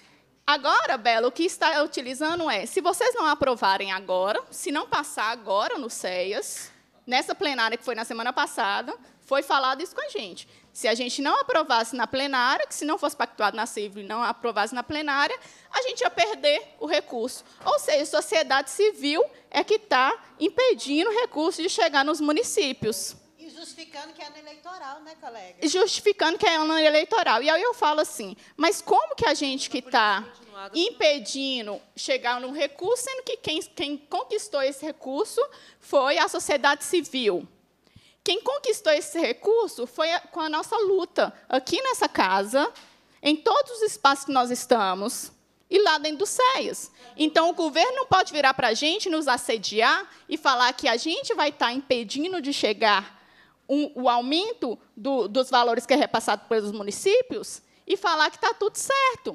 agora, Bela, o que está utilizando é, se vocês não aprovarem agora, se não passar agora no CEAS, nessa plenária que foi na semana passada, foi falado isso com a gente. Se a gente não aprovasse na plenária, que se não fosse pactuado na CIV e não aprovasse na plenária, a gente ia perder o recurso. Ou seja, a sociedade civil é que está impedindo o recurso de chegar nos municípios. E justificando que é ano eleitoral, né, colega? Justificando que é ano eleitoral. E aí eu falo assim, mas como que a gente que está impedindo chegar num recurso, sendo que quem, quem conquistou esse recurso foi a sociedade civil? quem conquistou esse recurso foi a, com a nossa luta aqui nessa casa, em todos os espaços que nós estamos e lá dentro do SEAS. Então, o governo não pode virar para a gente, nos assediar e falar que a gente vai estar tá impedindo de chegar um, o aumento do, dos valores que é repassado pelos municípios e falar que está tudo certo.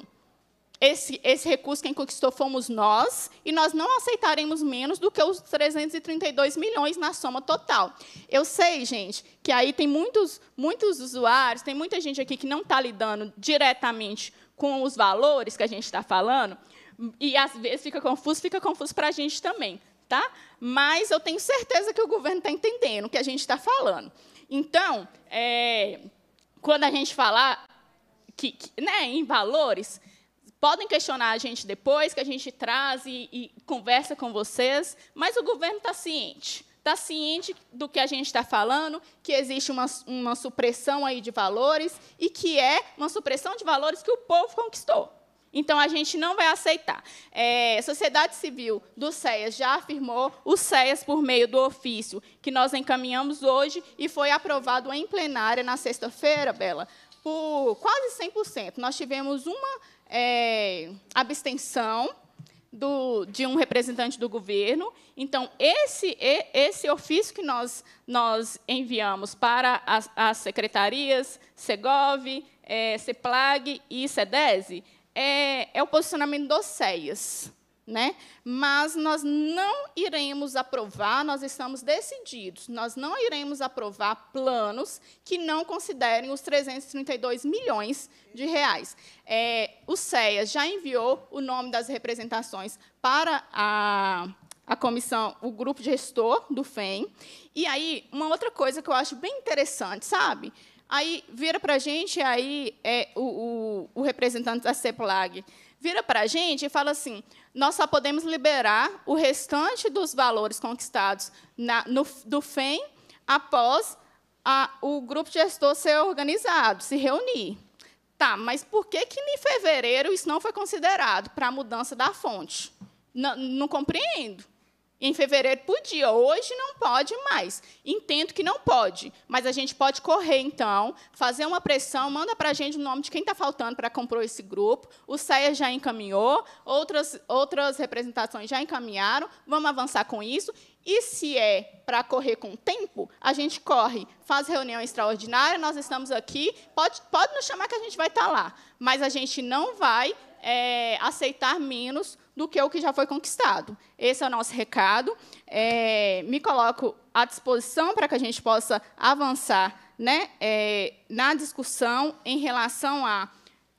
Esse, esse recurso quem conquistou fomos nós, e nós não aceitaremos menos do que os 332 milhões na soma total. Eu sei, gente, que aí tem muitos, muitos usuários, tem muita gente aqui que não está lidando diretamente com os valores que a gente está falando, e às vezes fica confuso, fica confuso para a gente também. Tá? Mas eu tenho certeza que o governo está entendendo o que a gente está falando. Então, é, quando a gente falar que, que né, em valores, podem questionar a gente depois, que a gente traz e, e conversa com vocês, mas o governo está ciente. Está ciente do que a gente está falando, que existe uma, uma supressão aí de valores e que é uma supressão de valores que o povo conquistou. Então, a gente não vai aceitar. É, a sociedade civil do CEAS já afirmou, o CEAS, por meio do ofício que nós encaminhamos hoje e foi aprovado em plenária na sexta-feira, Bela, por quase 100%. Nós tivemos uma é, abstenção do, de um representante do governo. Então, esse, esse ofício que nós, nós enviamos para as, as secretarias, Segov, é, CEPLAG e SEDESE, é, é o posicionamento do CEIAS. Né? Mas nós não iremos aprovar, nós estamos decididos, nós não iremos aprovar planos que não considerem os 332 milhões de reais. É, o CEA já enviou o nome das representações para a, a comissão, o grupo gestor do FEM. E aí, uma outra coisa que eu acho bem interessante, sabe? Aí vira para a gente, aí é, o, o, o representante da CEPLAG vira para a gente e fala assim: nós só podemos liberar o restante dos valores conquistados na, no, do FEM após a, o grupo gestor ser organizado, se reunir. Tá, mas por que, que em fevereiro isso não foi considerado para a mudança da fonte? Não, não compreendo. Em fevereiro podia, hoje não pode mais. Entendo que não pode, mas a gente pode correr então, fazer uma pressão, manda para a gente o nome de quem está faltando para comprar esse grupo. O CEA já encaminhou, outras, outras representações já encaminharam, vamos avançar com isso. E se é para correr com o tempo, a gente corre, faz reunião extraordinária, nós estamos aqui, pode, pode nos chamar que a gente vai estar tá lá, mas a gente não vai é, aceitar menos do que o que já foi conquistado. Esse é o nosso recado. É, me coloco à disposição para que a gente possa avançar né, é, na discussão em relação à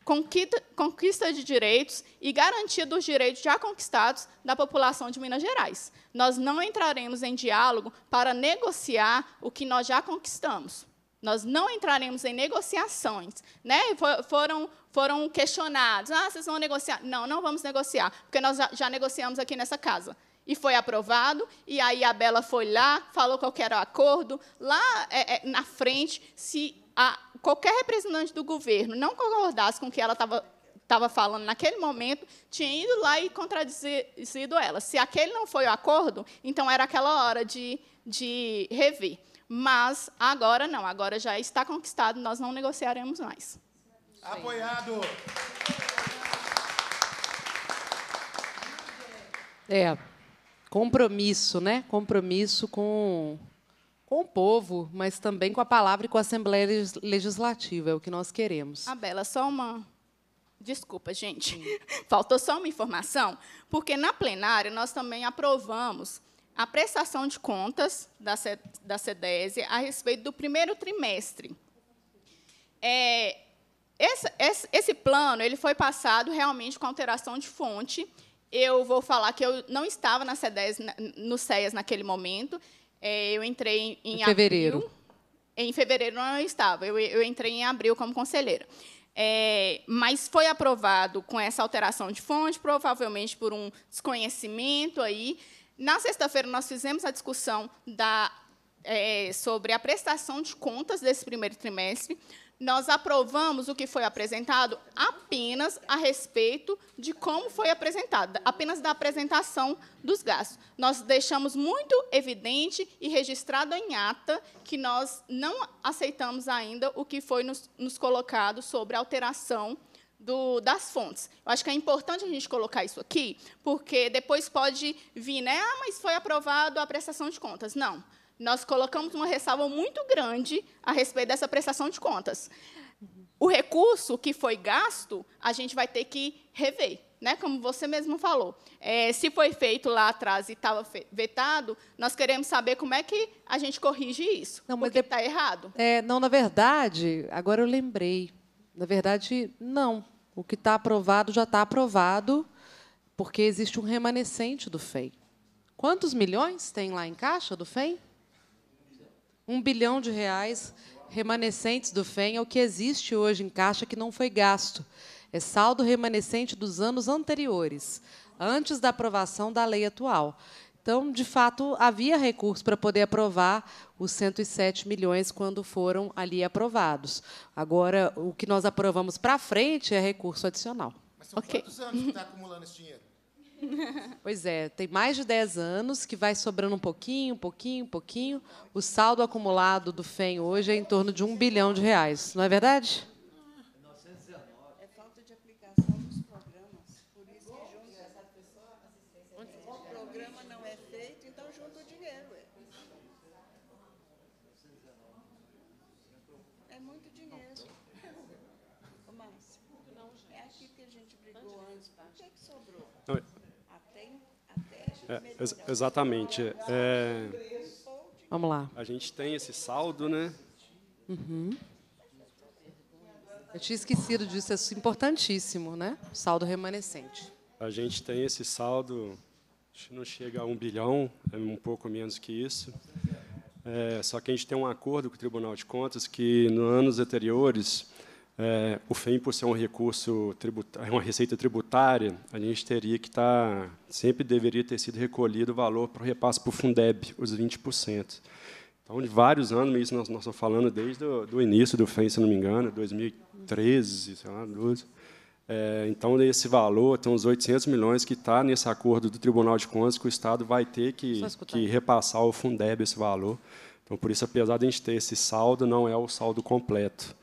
conquista, conquista de direitos e garantia dos direitos já conquistados da população de Minas Gerais. Nós não entraremos em diálogo para negociar o que nós já conquistamos. Nós não entraremos em negociações. Né? Foram foram questionados. Ah, vocês vão negociar? Não, não vamos negociar, porque nós já, já negociamos aqui nessa casa. E foi aprovado, e aí a Bela foi lá, falou qual era o acordo. Lá é, é, na frente, se a, qualquer representante do governo não concordasse com o que ela estava estava falando naquele momento, tinha ido lá e contradizido ela. Se aquele não foi o acordo, então era aquela hora de, de rever. Mas agora não, agora já está conquistado, nós não negociaremos mais. Apoiado. É, compromisso, né? Compromisso com, com o povo, mas também com a palavra e com a Assembleia Legislativa, é o que nós queremos. A ah, Bela, só uma. Desculpa, gente. Sim. Faltou só uma informação, porque na plenária nós também aprovamos a prestação de contas da, C da a respeito do primeiro trimestre. É, esse, esse, esse, plano ele foi passado realmente com alteração de fonte. Eu vou falar que eu não estava na C10, no CEAS naquele momento. É, eu entrei em, em fevereiro. Abril. Em fevereiro não estava. Eu, eu entrei em abril como conselheira. É, mas foi aprovado com essa alteração de fonte, provavelmente por um desconhecimento aí. Na sexta-feira nós fizemos a discussão da, é, sobre a prestação de contas desse primeiro trimestre nós aprovamos o que foi apresentado apenas a respeito de como foi apresentado, apenas da apresentação dos gastos. Nós deixamos muito evidente e registrado em ata que nós não aceitamos ainda o que foi nos, nos colocado sobre a alteração do, das fontes. Eu acho que é importante a gente colocar isso aqui, porque depois pode vir, né? Ah, mas foi aprovado a prestação de contas. Não nós colocamos uma ressalva muito grande a respeito dessa prestação de contas. O recurso que foi gasto, a gente vai ter que rever, né? como você mesmo falou. É, se foi feito lá atrás e estava vetado, nós queremos saber como é que a gente corrige isso, não, porque está errado. É, não, na verdade, agora eu lembrei. Na verdade, não. O que está aprovado já está aprovado, porque existe um remanescente do FEI. Quantos milhões tem lá em caixa do FEI? um bilhão de reais remanescentes do FEM é o que existe hoje em caixa que não foi gasto. É saldo remanescente dos anos anteriores, antes da aprovação da lei atual. Então, de fato, havia recurso para poder aprovar os 107 milhões quando foram ali aprovados. Agora, o que nós aprovamos para frente é recurso adicional. Mas são okay. quantos anos que está acumulando esse dinheiro? Pois é, tem mais de 10 anos que vai sobrando um pouquinho, um pouquinho, um pouquinho. O saldo acumulado do FEM hoje é em torno de um bilhão de reais, não é verdade? É, ex exatamente. É, Vamos lá. A gente tem esse saldo, né? Uhum. Eu tinha esquecido disso, é importantíssimo, né? Saldo remanescente. A gente tem esse saldo, acho que não chega a um bilhão, é um pouco menos que isso. É, só que a gente tem um acordo com o Tribunal de Contas que, nos anos anteriores, é, o FEM, por ser é um recurso tributário, é uma receita tributária, a gente teria que estar, tá, sempre deveria ter sido recolhido o valor para o repasse para o Fundeb, os 20%. Então, de vários anos, isso nós, nós estamos falando desde o início do FEM, se não me engano, 2013, sei lá, 12. É, então, esse valor, tem uns 800 milhões que está nesse acordo do Tribunal de Contas que o Estado vai ter que, que repassar ao Fundeb esse valor. Então, por isso, apesar de a gente ter esse saldo, não é o saldo completo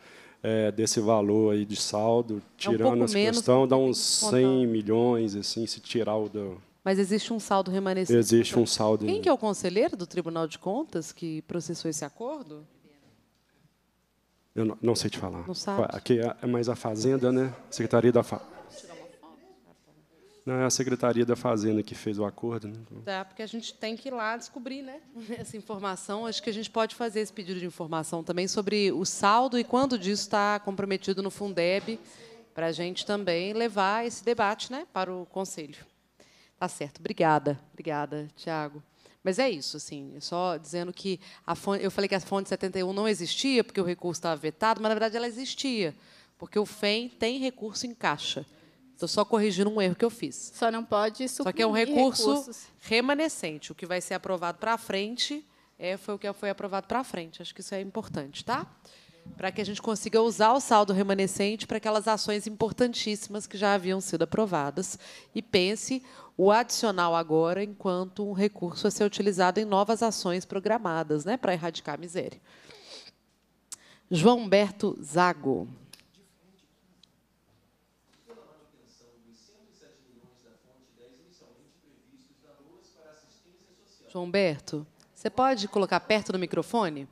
é, desse valor aí de saldo, tirando é um questão, dá uns 100 milhões, assim, se tirar o do... Mas existe um saldo remanescente? Existe então. um saldo. Quem que é o conselheiro do Tribunal de Contas que processou esse acordo? Eu não, não sei te falar. Não sabe? Aqui é, é mais a Fazenda, né? Secretaria da Fazenda. Não é a Secretaria da Fazenda que fez o acordo, né? Tá, porque a gente tem que ir lá descobrir, né? Essa informação. Acho que a gente pode fazer esse pedido de informação também sobre o saldo e quando disso está comprometido no Fundeb, para a gente também levar esse debate, né, para o Conselho. Tá certo. Obrigada, obrigada, Tiago. Mas é isso, assim, é só dizendo que a fonte, eu falei que a fonte 71 não existia porque o recurso estava vetado, mas na verdade ela existia, porque o FEM tem recurso em caixa. Estou só corrigindo um erro que eu fiz. Só não pode suprimir Só que é um recurso recursos. remanescente. O que vai ser aprovado para frente é, foi o que foi aprovado para frente. Acho que isso é importante, tá? Para que a gente consiga usar o saldo remanescente para aquelas ações importantíssimas que já haviam sido aprovadas. E pense o adicional agora enquanto um recurso a ser utilizado em novas ações programadas né, para erradicar a miséria. João Humberto Zago. milhões da fonte 10 inicialmente previstos para assistência social. João Humberto, você pode colocar perto do microfone?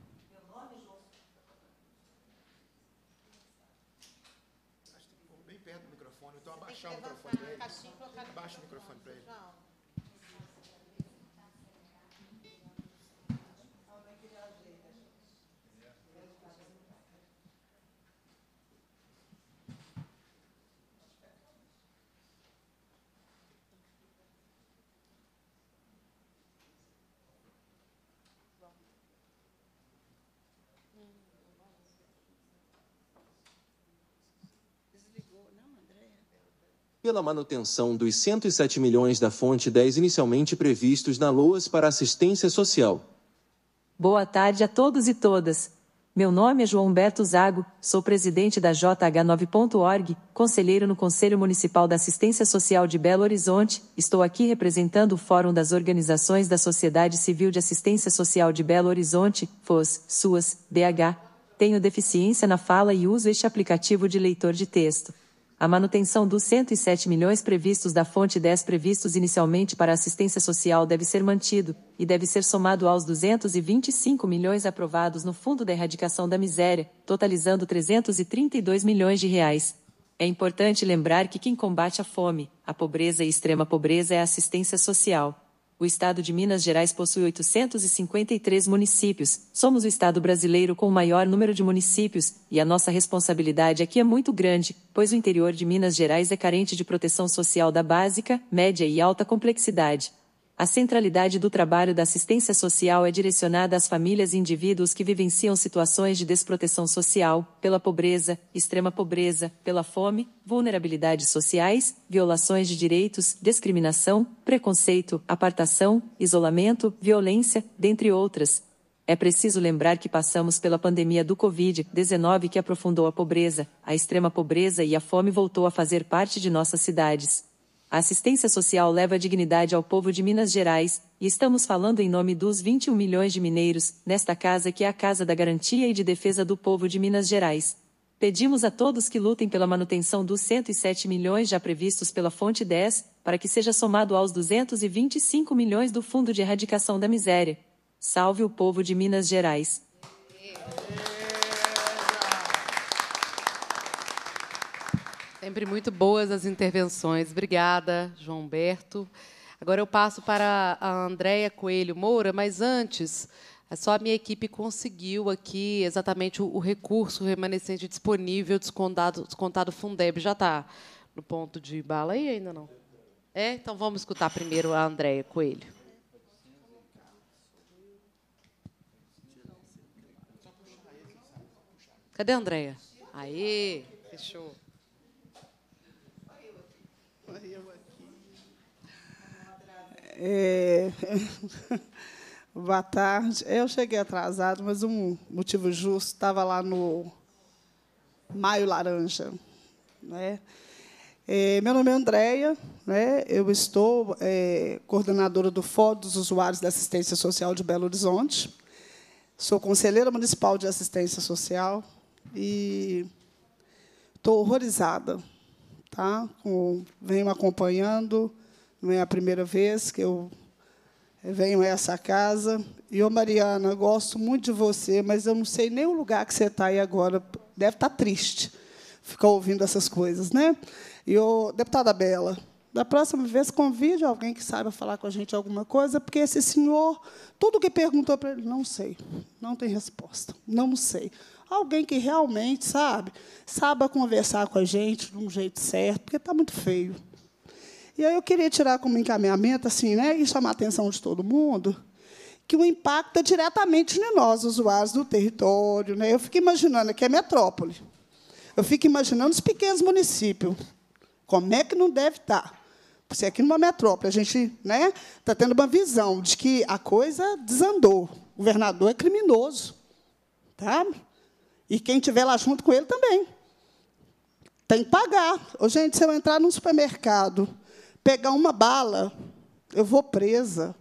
pela manutenção dos 107 milhões da fonte 10 inicialmente previstos na LOAS para assistência social. Boa tarde a todos e todas. Meu nome é João Beto Zago, sou presidente da JH9.org, conselheiro no Conselho Municipal da Assistência Social de Belo Horizonte. Estou aqui representando o Fórum das Organizações da Sociedade Civil de Assistência Social de Belo Horizonte, FOS, SUAS, DH. Tenho deficiência na fala e uso este aplicativo de leitor de texto a manutenção dos 107 milhões previstos da fonte 10 previstos inicialmente para assistência social deve ser mantido, e deve ser somado aos 225 milhões aprovados no Fundo da Erradicação da Miséria, totalizando 332 milhões de reais. É importante lembrar que quem combate a fome, a pobreza e extrema pobreza é a assistência social o estado de Minas Gerais possui 853 municípios, somos o estado brasileiro com o maior número de municípios, e a nossa responsabilidade aqui é muito grande, pois o interior de Minas Gerais é carente de proteção social da básica, média e alta complexidade a centralidade do trabalho da assistência social é direcionada às famílias e indivíduos que vivenciam situações de desproteção social, pela pobreza, extrema pobreza, pela fome, vulnerabilidades sociais, violações de direitos, discriminação, preconceito, apartação, isolamento, violência, dentre outras. É preciso lembrar que passamos pela pandemia do Covid-19 que aprofundou a pobreza, a extrema pobreza e a fome voltou a fazer parte de nossas cidades a assistência social leva dignidade ao povo de Minas Gerais, e estamos falando em nome dos 21 milhões de mineiros, nesta casa que é a Casa da Garantia e de Defesa do Povo de Minas Gerais. Pedimos a todos que lutem pela manutenção dos 107 milhões já previstos pela Fonte 10, para que seja somado aos 225 milhões do Fundo de Erradicação da Miséria. Salve o povo de Minas Gerais! Sempre muito boas as intervenções. Obrigada, João Humberto. Agora eu passo para a Andréia Coelho Moura, mas antes, é só a minha equipe conseguiu aqui exatamente o, recurso remanescente disponível descontado, descontado Fundeb. Já está no ponto de bala aí ainda não? É? Então vamos escutar primeiro a Andréia Coelho. Cadê a Andréia? Aí, fechou. É... Boa tarde. Eu cheguei atrasado, mas um motivo justo. Estava lá no Maio Laranja. Né? É, meu nome é Andréia. Né? Eu estou é, coordenadora do Fórum dos Usuários da Assistência Social de Belo Horizonte. Sou conselheira municipal de assistência social e estou horrorizada. Tá? Com, venho acompanhando não é a primeira vez que eu venho a essa casa. E, ô, Mariana, gosto muito de você, mas eu não sei nem o lugar que você está aí agora. Deve estar tá triste ficar ouvindo essas coisas, né? E, o deputada Bela, da próxima vez, convide alguém que saiba falar com a gente alguma coisa, porque esse senhor, tudo que perguntou para ele, não sei, não tem resposta, não sei. Alguém que realmente, sabe, saiba conversar com a gente de um jeito certo, porque está muito feio. E aí eu queria tirar como encaminhamento, assim, né, e chamar a atenção de todo mundo, que o impacto é diretamente em nós, usuários do território. Né? Eu fico imaginando, aqui é metrópole. Eu fico imaginando os pequenos municípios. Como é que não deve estar? porque aqui numa metrópole a gente né, está tendo uma visão de que a coisa desandou. O governador é criminoso. Tá? E quem estiver lá junto com ele também. Tem que pagar. Ô, gente, se eu entrar num supermercado pegar uma bala, eu vou presa.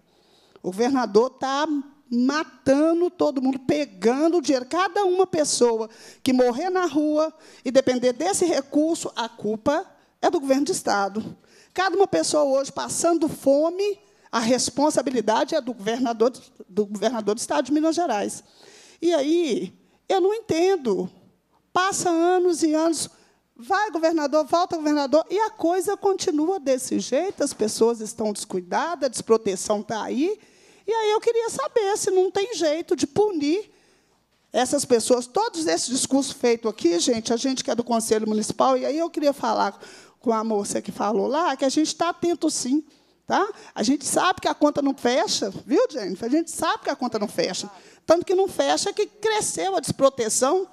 O governador está matando todo mundo, pegando o dinheiro. Cada uma pessoa que morrer na rua e depender desse recurso, a culpa é do governo de Estado. Cada uma pessoa hoje passando fome, a responsabilidade é do governador, do governador do Estado de Minas Gerais. E aí, eu não entendo. Passa anos e anos Vai, governador, volta, governador. E a coisa continua desse jeito, as pessoas estão descuidadas, a desproteção está aí. E aí eu queria saber se não tem jeito de punir essas pessoas. Todos esses discursos feitos aqui, gente, a gente que é do Conselho Municipal, e aí eu queria falar com a moça que falou lá, que a gente está atento sim. Tá? A gente sabe que a conta não fecha, viu, Jennifer? A gente sabe que a conta não fecha. Tanto que não fecha que cresceu a desproteção,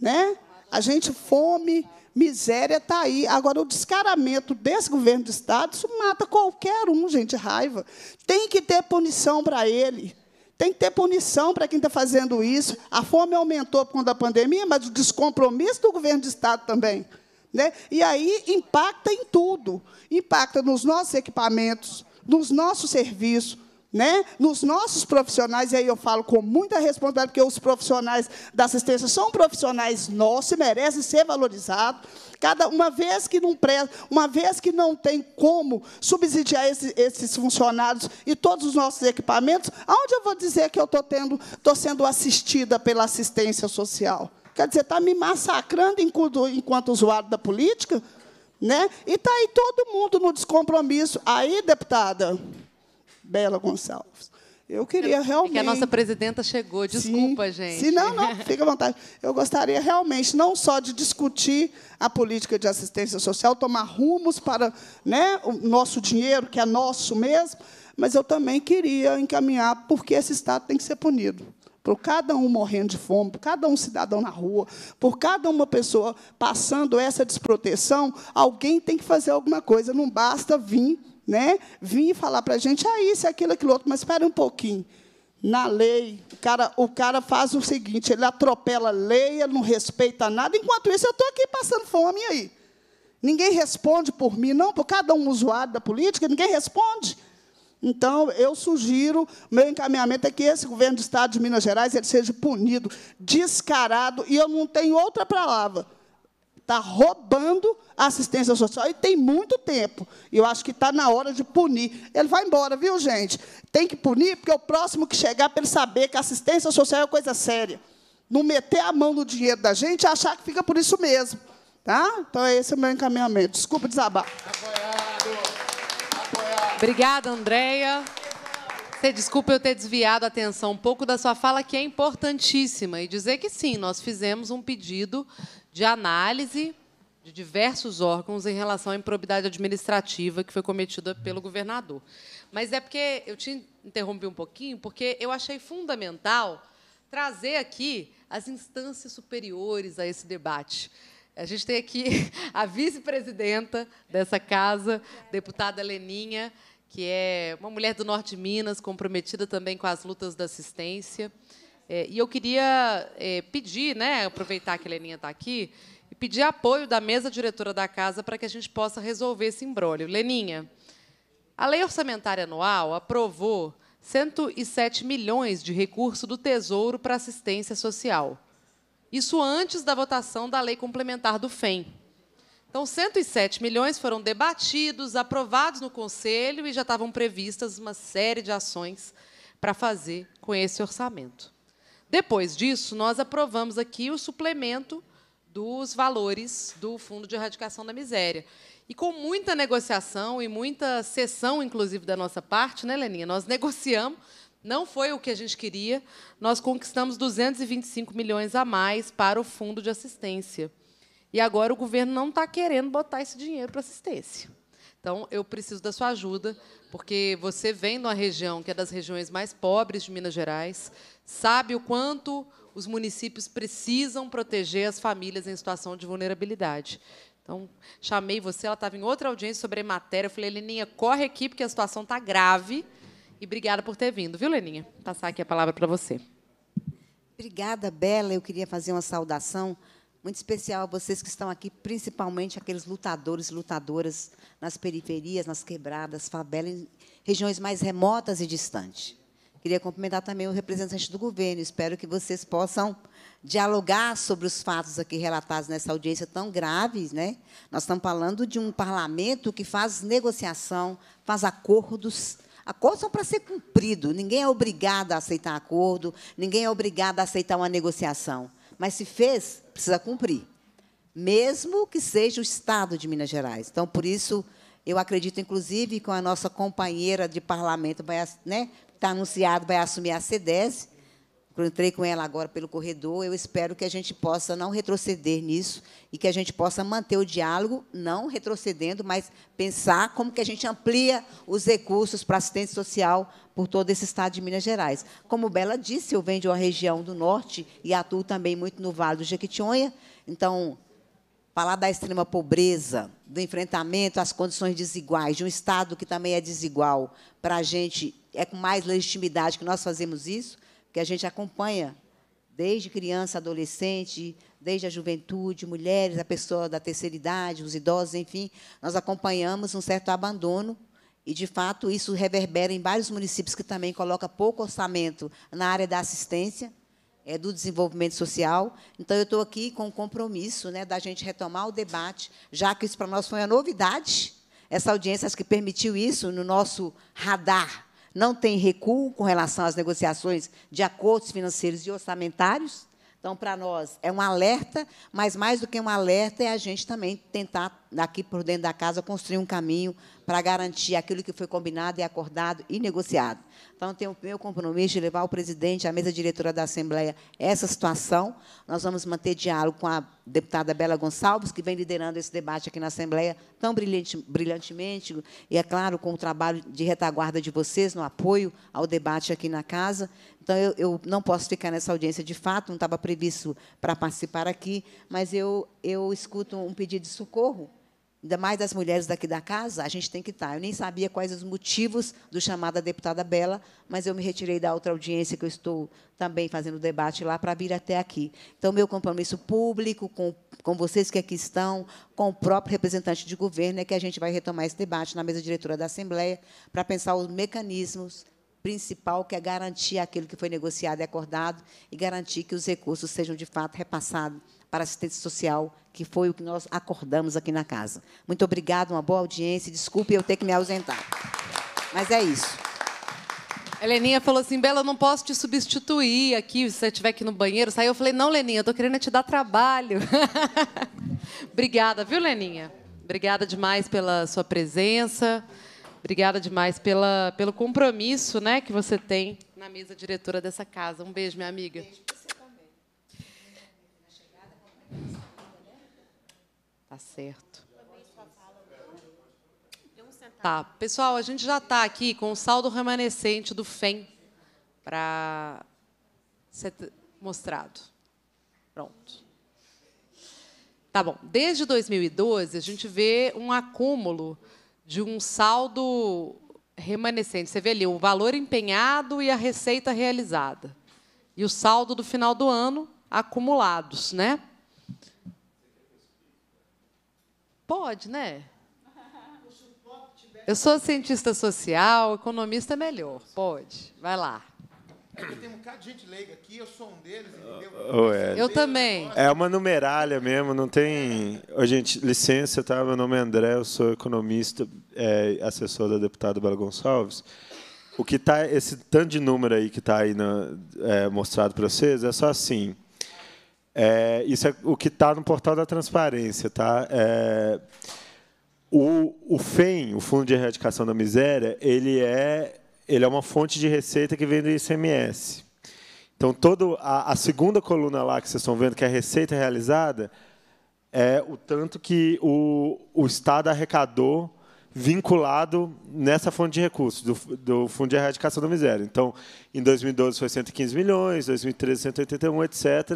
né? a gente fome, miséria está aí. Agora, o descaramento desse governo do Estado, isso mata qualquer um, gente, raiva. Tem que ter punição para ele. Tem que ter punição para quem está fazendo isso. A fome aumentou por conta da pandemia, mas o descompromisso do governo do Estado também. Né? E aí impacta em tudo. Impacta nos nossos equipamentos, nos nossos serviços, né? Nos nossos profissionais, e aí eu falo com muita responsabilidade, porque os profissionais da assistência são profissionais nossos e merecem ser valorizados. Cada uma vez que não presta, uma vez que não tem como subsidiar esse, esses funcionários e todos os nossos equipamentos, aonde eu vou dizer que eu estou tendo, estou sendo assistida pela assistência social? Quer dizer, está me massacrando enquanto, enquanto usuário da política? Né? E está aí todo mundo no descompromisso. Aí, deputada, Bela Gonçalves. Eu queria realmente. É que a nossa presidenta chegou, desculpa, Sim. gente. Se não, não, fica à vontade. Eu gostaria realmente não só de discutir a política de assistência social, tomar rumos para né, o nosso dinheiro, que é nosso mesmo, mas eu também queria encaminhar porque esse Estado tem que ser punido por cada um morrendo de fome, por cada um cidadão na rua, por cada uma pessoa passando essa desproteção, alguém tem que fazer alguma coisa. Não basta vir né, vir falar para a gente, ah, isso, aquilo, aquilo outro, mas espera um pouquinho. Na lei, o cara, o cara faz o seguinte, ele atropela a lei, ele não respeita nada, enquanto isso eu estou aqui passando fome aí. Ninguém responde por mim, não, por cada um usuário da política, ninguém responde. Então, eu sugiro, meu encaminhamento é que esse governo do Estado de Minas Gerais ele seja punido, descarado, e eu não tenho outra palavra está roubando a assistência social e tem muito tempo. E eu acho que está na hora de punir. Ele vai embora, viu, gente? Tem que punir, porque é o próximo que chegar para ele saber que a assistência social é coisa séria. Não meter a mão no dinheiro da gente e achar que fica por isso mesmo. Tá? Então, esse é o meu encaminhamento. Desculpa desabar. Apoiado. Apoiado. Obrigada, Andréia. Você desculpa eu ter desviado a atenção um pouco da sua fala, que é importantíssima, e dizer que sim, nós fizemos um pedido de análise de diversos órgãos em relação à improbidade administrativa que foi cometida pelo governador. Mas é porque eu te interrompi um pouquinho, porque eu achei fundamental trazer aqui as instâncias superiores a esse debate. A gente tem aqui a vice-presidenta dessa casa, deputada Leninha, que é uma mulher do norte de Minas, comprometida também com as lutas da assistência. É, e eu queria é, pedir, né, aproveitar que a Leninha está aqui, e pedir apoio da mesa diretora da casa para que a gente possa resolver esse imbróglio. Leninha, a Lei Orçamentária Anual aprovou 107 milhões de recurso do Tesouro para assistência social. Isso antes da votação da Lei Complementar do FEM. Então, 107 milhões foram debatidos, aprovados no Conselho e já estavam previstas uma série de ações para fazer com esse orçamento. Depois disso, nós aprovamos aqui o suplemento dos valores do Fundo de Erradicação da Miséria. E com muita negociação e muita sessão, inclusive, da nossa parte, né, Leninha? Nós negociamos, não foi o que a gente queria, nós conquistamos 225 milhões a mais para o Fundo de Assistência. E agora o governo não está querendo botar esse dinheiro para assistência. Então, eu preciso da sua ajuda, porque você vem uma região que é das regiões mais pobres de Minas Gerais, sabe o quanto os municípios precisam proteger as famílias em situação de vulnerabilidade. Então, chamei você, ela estava em outra audiência sobre a matéria. Eu falei, Leninha, corre aqui, porque a situação está grave. E obrigada por ter vindo, viu, Leninha? Vou passar aqui a palavra para você. Obrigada, Bela. Eu queria fazer uma saudação muito especial a vocês que estão aqui, principalmente aqueles lutadores e lutadoras nas periferias, nas quebradas, favelas, em regiões mais remotas e distantes. Queria cumprimentar também o representante do governo. Espero que vocês possam dialogar sobre os fatos aqui relatados nessa audiência tão graves. Né? Nós estamos falando de um parlamento que faz negociação, faz acordos, Acordos são para ser cumpridos. Ninguém é obrigado a aceitar acordo, ninguém é obrigado a aceitar uma negociação. Mas se fez, precisa cumprir, mesmo que seja o Estado de Minas Gerais. Então, por isso, eu acredito, inclusive, que a nossa companheira de parlamento né, que né, está anunciado, vai assumir a CEDES, entrei com ela agora pelo corredor. Eu espero que a gente possa não retroceder nisso e que a gente possa manter o diálogo, não retrocedendo, mas pensar como que a gente amplia os recursos para assistência social por todo esse estado de Minas Gerais. Como Bela disse, eu venho de uma região do norte e atuo também muito no Vale do Jequitinhonha. Então, falar da extrema pobreza, do enfrentamento às condições desiguais, de um Estado que também é desigual, para a gente é com mais legitimidade que nós fazemos isso, que a gente acompanha desde criança, adolescente, desde a juventude, mulheres, a pessoa da terceira idade, os idosos, enfim, nós acompanhamos um certo abandono e, de fato, isso reverbera em vários municípios que também coloca pouco orçamento na área da assistência, é, do desenvolvimento social. Então, eu estou aqui com o compromisso né, da gente retomar o debate, já que isso para nós foi uma novidade, essa audiência acho que permitiu isso no nosso radar não tem recuo com relação às negociações de acordos financeiros e orçamentários. Então, para nós, é um alerta, mas mais do que um alerta, é a gente também tentar, aqui por dentro da casa, construir um caminho para garantir aquilo que foi combinado e acordado e negociado. Então, tenho o meu compromisso de levar ao presidente, à mesa diretora da Assembleia, essa situação. Nós vamos manter diálogo com a deputada Bela Gonçalves, que vem liderando esse debate aqui na Assembleia tão brilhante, brilhantemente, e, é claro, com o trabalho de retaguarda de vocês no apoio ao debate aqui na Casa. Então, eu, eu não posso ficar nessa audiência de fato, não estava previsto para participar aqui, mas eu, eu escuto um pedido de socorro ainda mais das mulheres daqui da casa, a gente tem que estar. Tá. Eu nem sabia quais os motivos do chamado da deputada Bela, mas eu me retirei da outra audiência que eu estou também fazendo debate lá para vir até aqui. Então, meu compromisso público com, com vocês que aqui estão, com o próprio representante de governo, é que a gente vai retomar esse debate na mesa diretora da Assembleia para pensar os mecanismos principal, que é garantir aquilo que foi negociado e acordado e garantir que os recursos sejam, de fato, repassados para assistência social, que foi o que nós acordamos aqui na casa. Muito obrigada, uma boa audiência. Desculpe eu ter que me ausentar. Mas é isso. Heleninha falou assim, Bela, eu não posso te substituir aqui, se você estiver aqui no banheiro. Saiu, eu falei, não, Leninha, eu estou querendo te dar trabalho. Obrigada, viu, Leninha? Obrigada demais pela sua presença. Obrigada demais pela, pelo compromisso né, que você tem na mesa diretora dessa casa. Um beijo, minha amiga. Beijo. Tá certo. Tá, pessoal, a gente já está aqui com o saldo remanescente do FEM para ser mostrado. Pronto. Tá bom. Desde 2012, a gente vê um acúmulo de um saldo remanescente. Você vê ali o valor empenhado e a receita realizada. E o saldo do final do ano acumulados, né? Pode, né? Eu sou cientista social, economista é melhor. Pode, vai lá. É tem um bocado de gente leiga aqui, eu sou um deles, entendeu? É. Eu também. É uma numeralha mesmo, não tem. Oh, gente, licença, tá? Meu nome é André, eu sou economista, é, assessor da deputada Bela Gonçalves. O que tá, esse tanto de número aí que está aí na, é, mostrado para vocês é só assim. É, isso é o que está no portal da transparência. Tá? É, o, o FEM, o Fundo de Erradicação da Miséria, ele é, ele é uma fonte de receita que vem do ICMS. Então, toda a, a segunda coluna lá que vocês estão vendo, que é a receita realizada, é o tanto que o, o Estado arrecadou vinculado nessa fonte de recursos, do, do, Fundo de Erradicação da Miséria. Então, em 2012 foi 115 milhões, 2013 181, etc.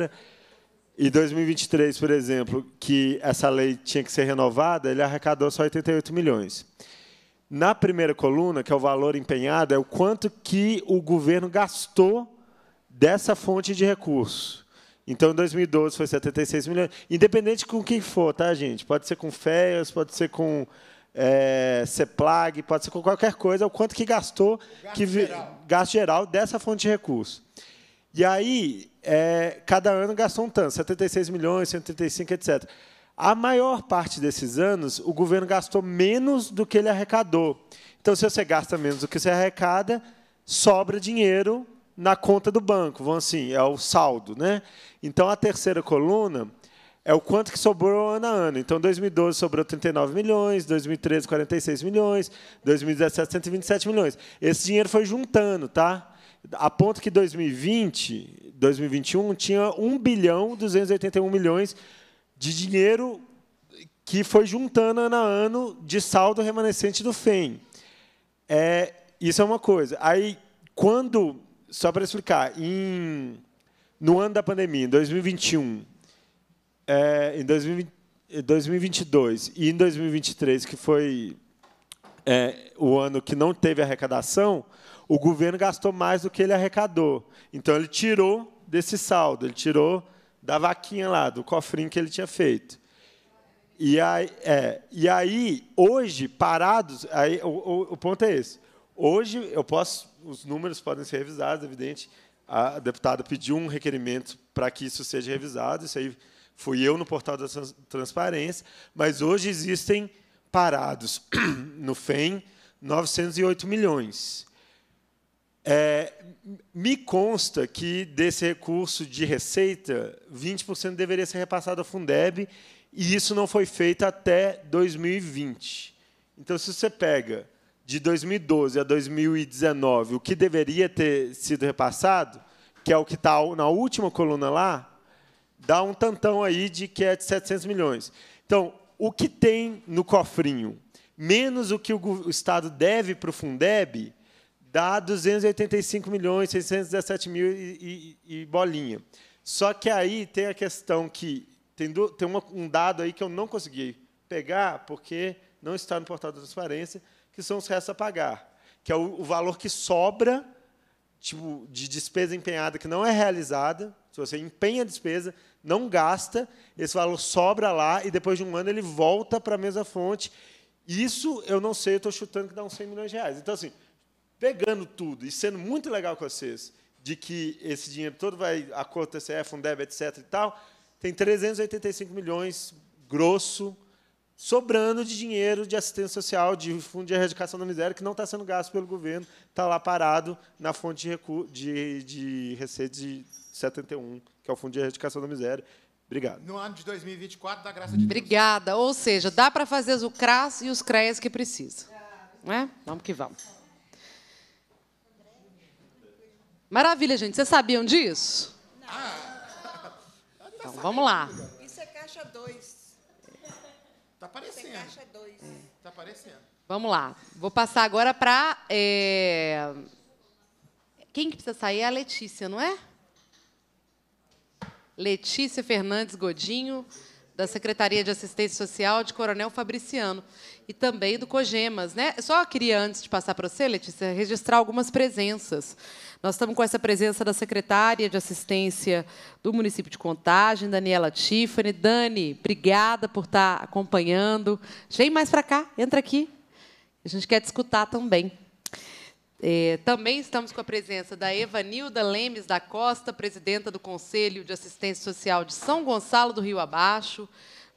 E 2023, por exemplo, que essa lei tinha que ser renovada, ele arrecadou só 88 milhões. Na primeira coluna, que é o valor empenhado, é o quanto que o governo gastou dessa fonte de recurso. Então, em 2012 foi 76 milhões. Independente com quem for, tá, gente? Pode ser com FEAS, pode ser com é, CEPLAG, pode ser com qualquer coisa, o quanto que gastou gasto, que, geral. gasto geral dessa fonte de recurso. E aí, é, cada ano gastou um tanto, 76 milhões, 135, etc. A maior parte desses anos, o governo gastou menos do que ele arrecadou. Então, se você gasta menos do que você arrecada, sobra dinheiro na conta do banco, vão assim, é o saldo. Né? Então, a terceira coluna é o quanto que sobrou ano a ano. Então, 2012 sobrou 39 milhões, 2013, 46 milhões, 2017, 127 milhões. Esse dinheiro foi juntando, tá? a ponto que 2020, 2021 tinha 1 bilhão 281 milhões de dinheiro que foi juntando ano a ano de saldo remanescente do FEM. É, isso é uma coisa. Aí, quando, só para explicar, em, no ano da pandemia, em 2021, é, em 2020, 2022 e em 2023, que foi é, o ano que não teve arrecadação, o governo gastou mais do que ele arrecadou. Então, ele tirou desse saldo, ele tirou da vaquinha lá, do cofrinho que ele tinha feito. E aí, é, e aí hoje, parados, aí, o, o, o, ponto é esse. Hoje, eu posso, os números podem ser revisados, evidente. A deputada pediu um requerimento para que isso seja revisado, isso aí fui eu no portal da transparência, mas hoje existem parados no FEM 908 milhões. É, me consta que desse recurso de receita, 20% deveria ser repassado ao Fundeb, e isso não foi feito até 2020. Então, se você pega de 2012 a 2019 o que deveria ter sido repassado, que é o que está na última coluna lá, dá um tantão aí de que é de 700 milhões. Então, o que tem no cofrinho, menos o que o Estado deve para o Fundeb, dá 285 milhões, 617 mil e, e, e bolinha. Só que aí tem a questão que tem, do, tem uma, um dado aí que eu não consegui pegar, porque não está no portal da transparência, que são os restos a pagar, que é o, o valor que sobra tipo, de despesa empenhada que não é realizada. Se você empenha a despesa, não gasta, esse valor sobra lá e depois de um ano ele volta para a mesma fonte. Isso eu não sei, eu estou chutando que dá uns 100 milhões de reais. Então, assim, pegando tudo e sendo muito legal com vocês, de que esse dinheiro todo vai a conta TCE, é Fundeb, etc. e tal, tem 385 milhões grosso sobrando de dinheiro de assistência social, de fundo de erradicação da miséria, que não está sendo gasto pelo governo, está lá parado na fonte de, de, de receita de 71, que é o Fundo de Erradicação da Miséria, Obrigado. No ano de 2024, dá graça de Deus. Obrigada. Ou seja, dá para fazer o CRAS e os CREAS que precisa. Não é? Vamos que vamos. Maravilha, gente. Vocês sabiam disso? Não. Então, vamos lá. Isso é caixa 2. Tá aparecendo. É caixa 2. Hum. Tá aparecendo. Vamos lá. Vou passar agora para... É... Quem que precisa sair é a Letícia, não é? Letícia Fernandes Godinho da Secretaria de Assistência Social de Coronel Fabriciano e também do Cogemas. Né? Só queria, antes de passar para você, Letícia, registrar algumas presenças. Nós estamos com essa presença da secretária de Assistência do município de Contagem, Daniela Tiffany. Dani, obrigada por estar acompanhando. Vem mais para cá, entra aqui. A gente quer te escutar também. É, também estamos com a presença da Evanilda Lemes da Costa, presidenta do Conselho de Assistência Social de São Gonçalo do Rio Abaixo,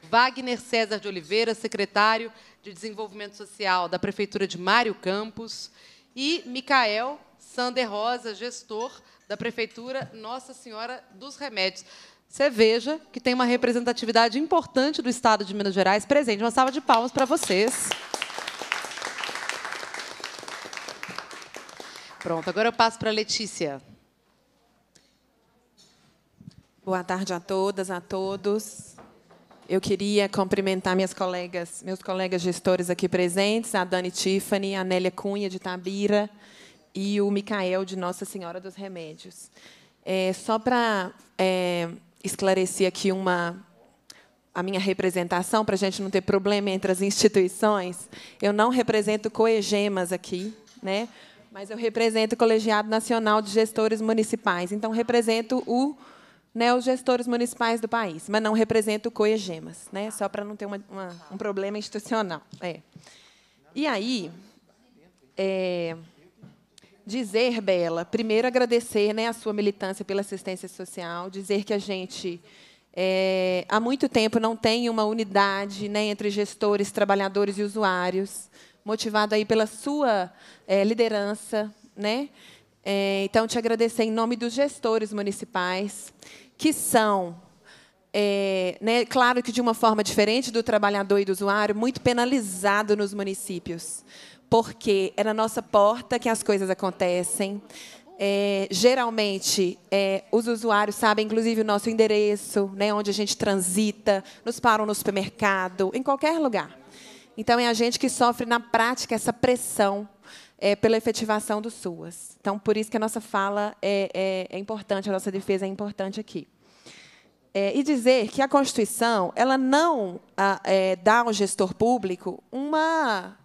Wagner César de Oliveira, secretário de Desenvolvimento Social da Prefeitura de Mário Campos, e Micael Sander Rosa, gestor da Prefeitura Nossa Senhora dos Remédios. Você veja que tem uma representatividade importante do Estado de Minas Gerais presente. Uma salva de palmas para vocês. Pronto, agora eu passo para a Letícia. Boa tarde a todas, a todos. Eu queria cumprimentar minhas colegas, meus colegas gestores aqui presentes, a Dani Tiffany, a Nélia Cunha de Tabira e o Micael de Nossa Senhora dos Remédios. É, só para é, esclarecer aqui uma a minha representação, para a gente não ter problema entre as instituições, eu não represento coegemas aqui, né? Mas eu represento o Colegiado Nacional de Gestores Municipais. Então, represento o, né, os gestores municipais do país, mas não represento o COEGEMAS, né, só para não ter uma, uma, um problema institucional. É. E aí, é, dizer, Bela, primeiro agradecer né, a sua militância pela assistência social, dizer que a gente... É, há muito tempo não tem uma unidade né, entre gestores, trabalhadores e usuários motivado aí pela sua é, liderança, né? É, então, te agradecer em nome dos gestores municipais, que são, é, né, claro que de uma forma diferente do trabalhador e do usuário, muito penalizado nos municípios, porque é na nossa porta que as coisas acontecem. É, geralmente, é, os usuários sabem, inclusive, o nosso endereço, né, onde a gente transita, nos param no supermercado, em qualquer lugar. Então, é a gente que sofre na prática essa pressão é, pela efetivação do SUAS. Então, por isso que a nossa fala é, é, é importante, a nossa defesa é importante aqui. É, e dizer que a Constituição ela não a, é, dá ao gestor público uma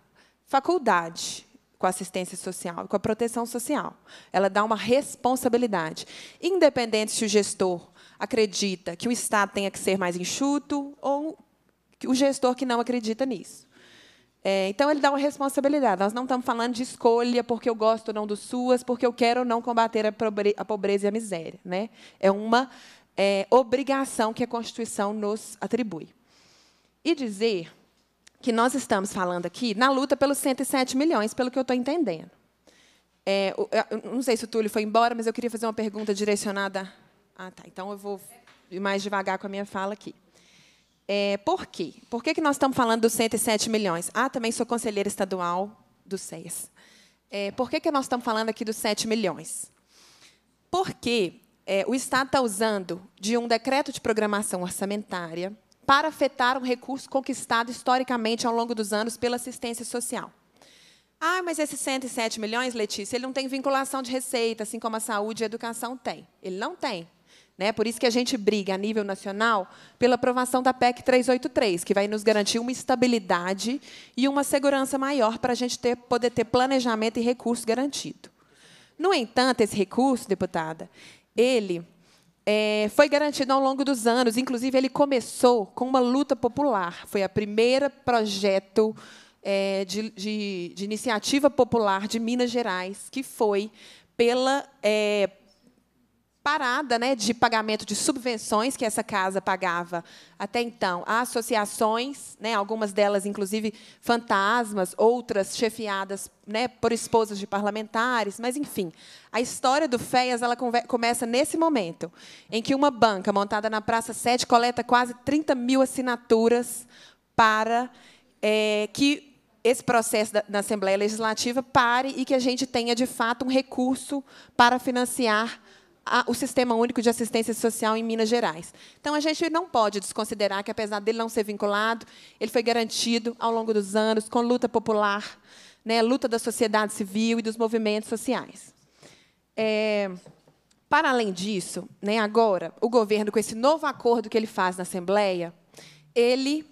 faculdade com a assistência social, com a proteção social. Ela dá uma responsabilidade. Independente se o gestor acredita que o Estado tenha que ser mais enxuto ou o gestor que não acredita nisso. É, então, ele dá uma responsabilidade. Nós não estamos falando de escolha porque eu gosto ou não dos suas, porque eu quero ou não combater a pobreza e a miséria. Né? É uma é, obrigação que a Constituição nos atribui. E dizer que nós estamos falando aqui na luta pelos 107 milhões, pelo que eu estou entendendo. É, é, eu não sei se o Túlio foi embora, mas eu queria fazer uma pergunta direcionada. Ah, tá. Então, eu vou ir mais devagar com a minha fala aqui. É, por quê? Por que, que nós estamos falando dos 107 milhões? Ah, também sou conselheira estadual do SES. É, por que, que nós estamos falando aqui dos 7 milhões? Porque é, o Estado está usando de um decreto de programação orçamentária para afetar um recurso conquistado historicamente ao longo dos anos pela assistência social. Ah, mas esses 107 milhões, Letícia, ele não tem vinculação de receita, assim como a saúde e a educação tem. Ele não tem. Né? Por isso que a gente briga a nível nacional pela aprovação da PEC 383, que vai nos garantir uma estabilidade e uma segurança maior para a gente ter, poder ter planejamento e recurso garantido. No entanto, esse recurso, deputada, ele é, foi garantido ao longo dos anos. Inclusive, ele começou com uma luta popular. Foi a primeira projeto é, de, de, de, iniciativa popular de Minas Gerais, que foi pela é, parada né, de pagamento de subvenções que essa casa pagava até então. a associações, né, algumas delas, inclusive, fantasmas, outras chefiadas né, por esposas de parlamentares, mas, enfim. A história do FEAS ela começa nesse momento, em que uma banca montada na Praça 7 coleta quase 30 mil assinaturas para é, que esse processo da, na Assembleia Legislativa pare e que a gente tenha, de fato, um recurso para financiar a, o Sistema Único de Assistência Social em Minas Gerais. Então, a gente não pode desconsiderar que, apesar dele não ser vinculado, ele foi garantido ao longo dos anos com luta popular, né, luta da sociedade civil e dos movimentos sociais. É, para além disso, né, agora, o governo, com esse novo acordo que ele faz na Assembleia, ele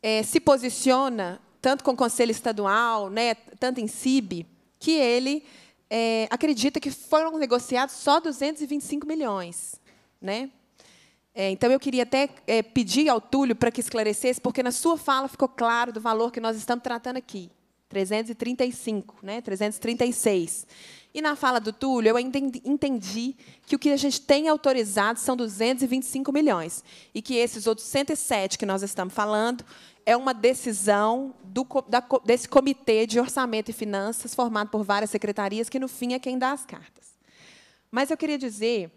é, se posiciona, tanto com o Conselho Estadual, né, tanto em CIB, que ele é, acredita que foram negociados só 225 milhões. Né? É, então, eu queria até é, pedir ao Túlio para que esclarecesse, porque na sua fala ficou claro do valor que nós estamos tratando aqui. 335, né? 336. E na fala do Túlio, eu entendi que o que a gente tem autorizado são 225 milhões. E que esses outros 107 que nós estamos falando é uma decisão do, da, desse comitê de orçamento e finanças, formado por várias secretarias, que no fim é quem dá as cartas. Mas eu queria dizer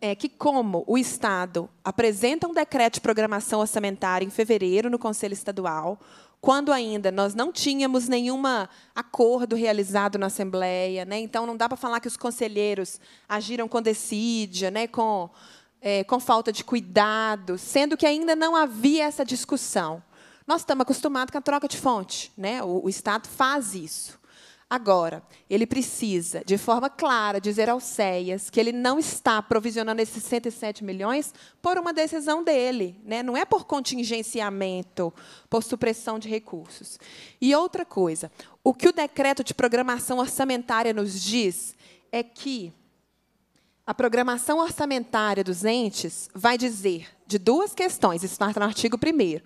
é que, como o Estado apresenta um decreto de programação orçamentária em fevereiro no Conselho Estadual, quando ainda nós não tínhamos nenhum acordo realizado na Assembleia, né? então não dá para falar que os conselheiros agiram com decídia, né? com, é, com falta de cuidado, sendo que ainda não havia essa discussão. Nós estamos acostumados com a troca de fonte, né? o, o Estado faz isso. Agora, ele precisa, de forma clara, dizer ao CEAS que ele não está provisionando esses 107 milhões por uma decisão dele, né? não é por contingenciamento, por supressão de recursos. E outra coisa, o que o decreto de programação orçamentária nos diz é que a programação orçamentária dos entes vai dizer de duas questões, isso está no artigo 1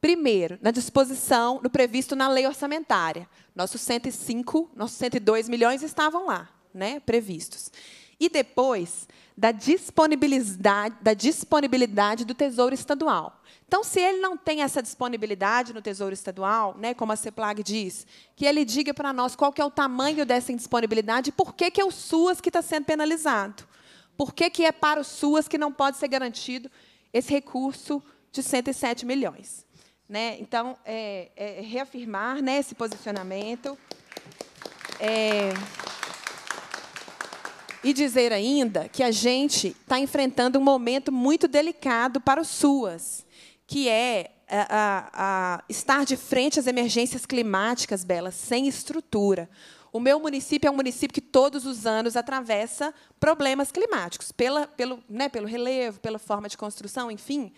Primeiro, na disposição, no previsto na lei orçamentária. Nossos 105, nossos 102 milhões estavam lá, né, previstos. E depois, da disponibilidade, da disponibilidade do Tesouro Estadual. Então, se ele não tem essa disponibilidade no Tesouro Estadual, né, como a CEPLAG diz, que ele diga para nós qual que é o tamanho dessa indisponibilidade e por que, que é o SUAS que está sendo penalizado. Por que, que é para o SUAS que não pode ser garantido esse recurso de 107 milhões. Né? Então, é, é, é, reafirmar né, esse posicionamento. É, e dizer ainda que a gente está enfrentando um momento muito delicado para os SUAS, que é a, a, a estar de frente às emergências climáticas, Bela, sem estrutura. O meu município é um município que todos os anos atravessa problemas climáticos, pela, pelo, né, pelo relevo, pela forma de construção, enfim.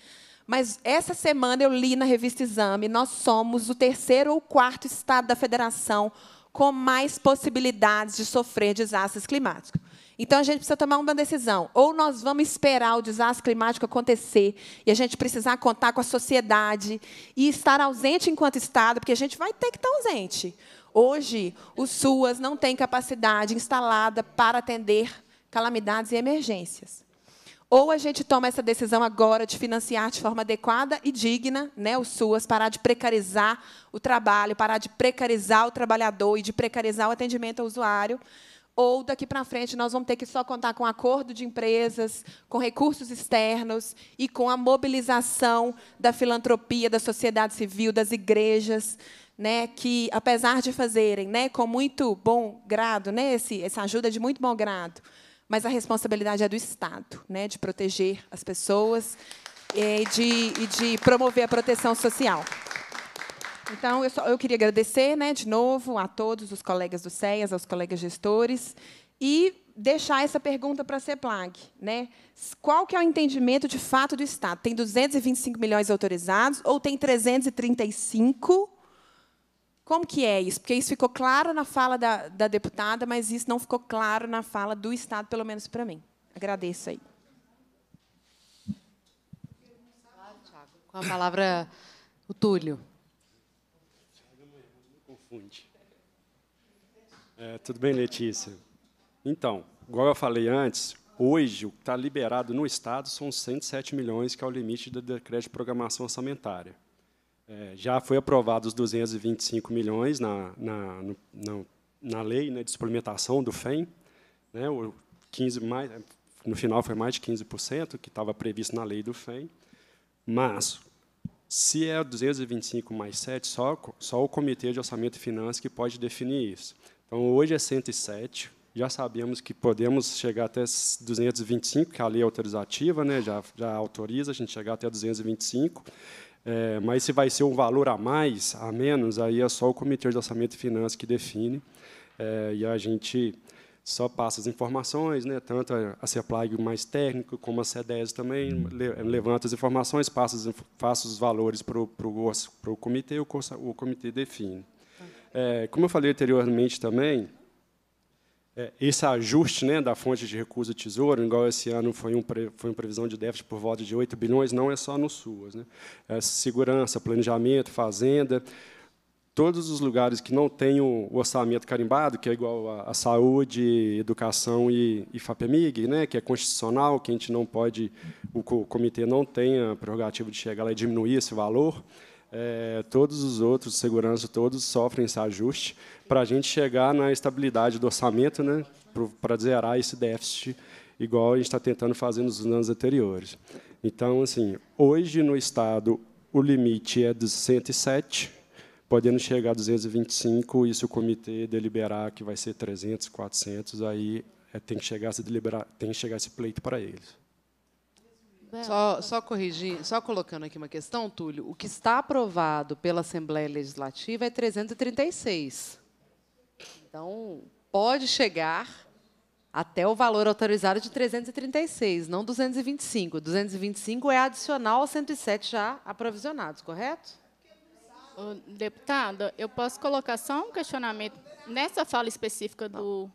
Mas essa semana eu li na revista Exame, nós somos o terceiro ou quarto estado da federação com mais possibilidades de sofrer desastres climáticos. Então a gente precisa tomar uma decisão. Ou nós vamos esperar o desastre climático acontecer e a gente precisar contar com a sociedade e estar ausente enquanto Estado, porque a gente vai ter que estar ausente. Hoje, o SUAS não tem capacidade instalada para atender calamidades e emergências. Ou a gente toma essa decisão agora de financiar de forma adequada e digna né, os SUAS, parar de precarizar o trabalho, parar de precarizar o trabalhador e de precarizar o atendimento ao usuário. Ou daqui para frente nós vamos ter que só contar com acordo de empresas, com recursos externos e com a mobilização da filantropia, da sociedade civil, das igrejas. Né, que apesar de fazerem, né, com muito bom grado, né, esse, essa ajuda é de muito bom grado, mas a responsabilidade é do Estado, né, de proteger as pessoas e de, e de promover a proteção social. Então, eu, só, eu queria agradecer né, de novo a todos os colegas do CEAS, aos colegas gestores, e deixar essa pergunta para a CEPLAG. Né? Qual que é o entendimento de fato do Estado? Tem 225 milhões autorizados ou tem 335 milhões? Como que é isso? Porque isso ficou claro na fala da, da deputada, mas isso não ficou claro na fala do Estado, pelo menos para mim. Agradeço aí. Com a palavra, o Túlio. Confunde. É, tudo bem, Letícia? Então, igual eu falei antes, hoje o que está liberado no Estado são 107 milhões, que é o limite do decreto de programação orçamentária. É, já foi aprovado os 225 milhões na, na, no, na, na lei né, de suplementação do FEM, né, o 15 mais, no final foi mais de 15%, que estava previsto na lei do FEM, mas se é 225 mais 7, só, só o Comitê de Orçamento e Finanças que pode definir isso. Então, hoje é 107, já sabemos que podemos chegar até 225, que é a lei é autorizativa, né, já, já autoriza a gente chegar até 225, é, mas se vai ser um valor a mais, a menos, aí é só o Comitê de Orçamento e Finanças que define. É, e a gente só passa as informações, né, tanto a CEPLAG mais técnico, como a CEDES também, levanta as informações, passa os, passa os valores para o, para o comitê, o, o comitê define. Tá. É, como eu falei anteriormente também, é, esse ajuste né, da fonte de recurso do Tesouro, igual esse ano foi, um foi uma previsão de déficit por volta de 8 bilhões, não é só no SUAS. Né? É segurança, planejamento, fazenda, todos os lugares que não têm o orçamento carimbado, que é igual a saúde, educação e, e FAPEMIG, né, que é constitucional, que a gente não pode, o comitê não tem a prerrogativa de chegar lá e diminuir esse valor, é, todos os outros, segurança, todos sofrem esse ajuste, para a gente chegar na estabilidade do orçamento, né, para zerar esse déficit, igual a gente está tentando fazer nos anos anteriores. Então, assim, hoje no Estado o limite é de 107, podendo chegar a 225, e se o comitê deliberar que vai ser 300, 400, aí é, tem, que chegar a deliberar, tem que chegar esse pleito para eles. Bela. Só, só corrigir, só colocando aqui uma questão, Túlio. O que está aprovado pela Assembleia Legislativa é 336. Então, pode chegar até o valor autorizado de 336, não 225. 225 é adicional aos 107 já aprovisionados, correto? Deputada, eu posso colocar só um questionamento nessa fala específica tá. do,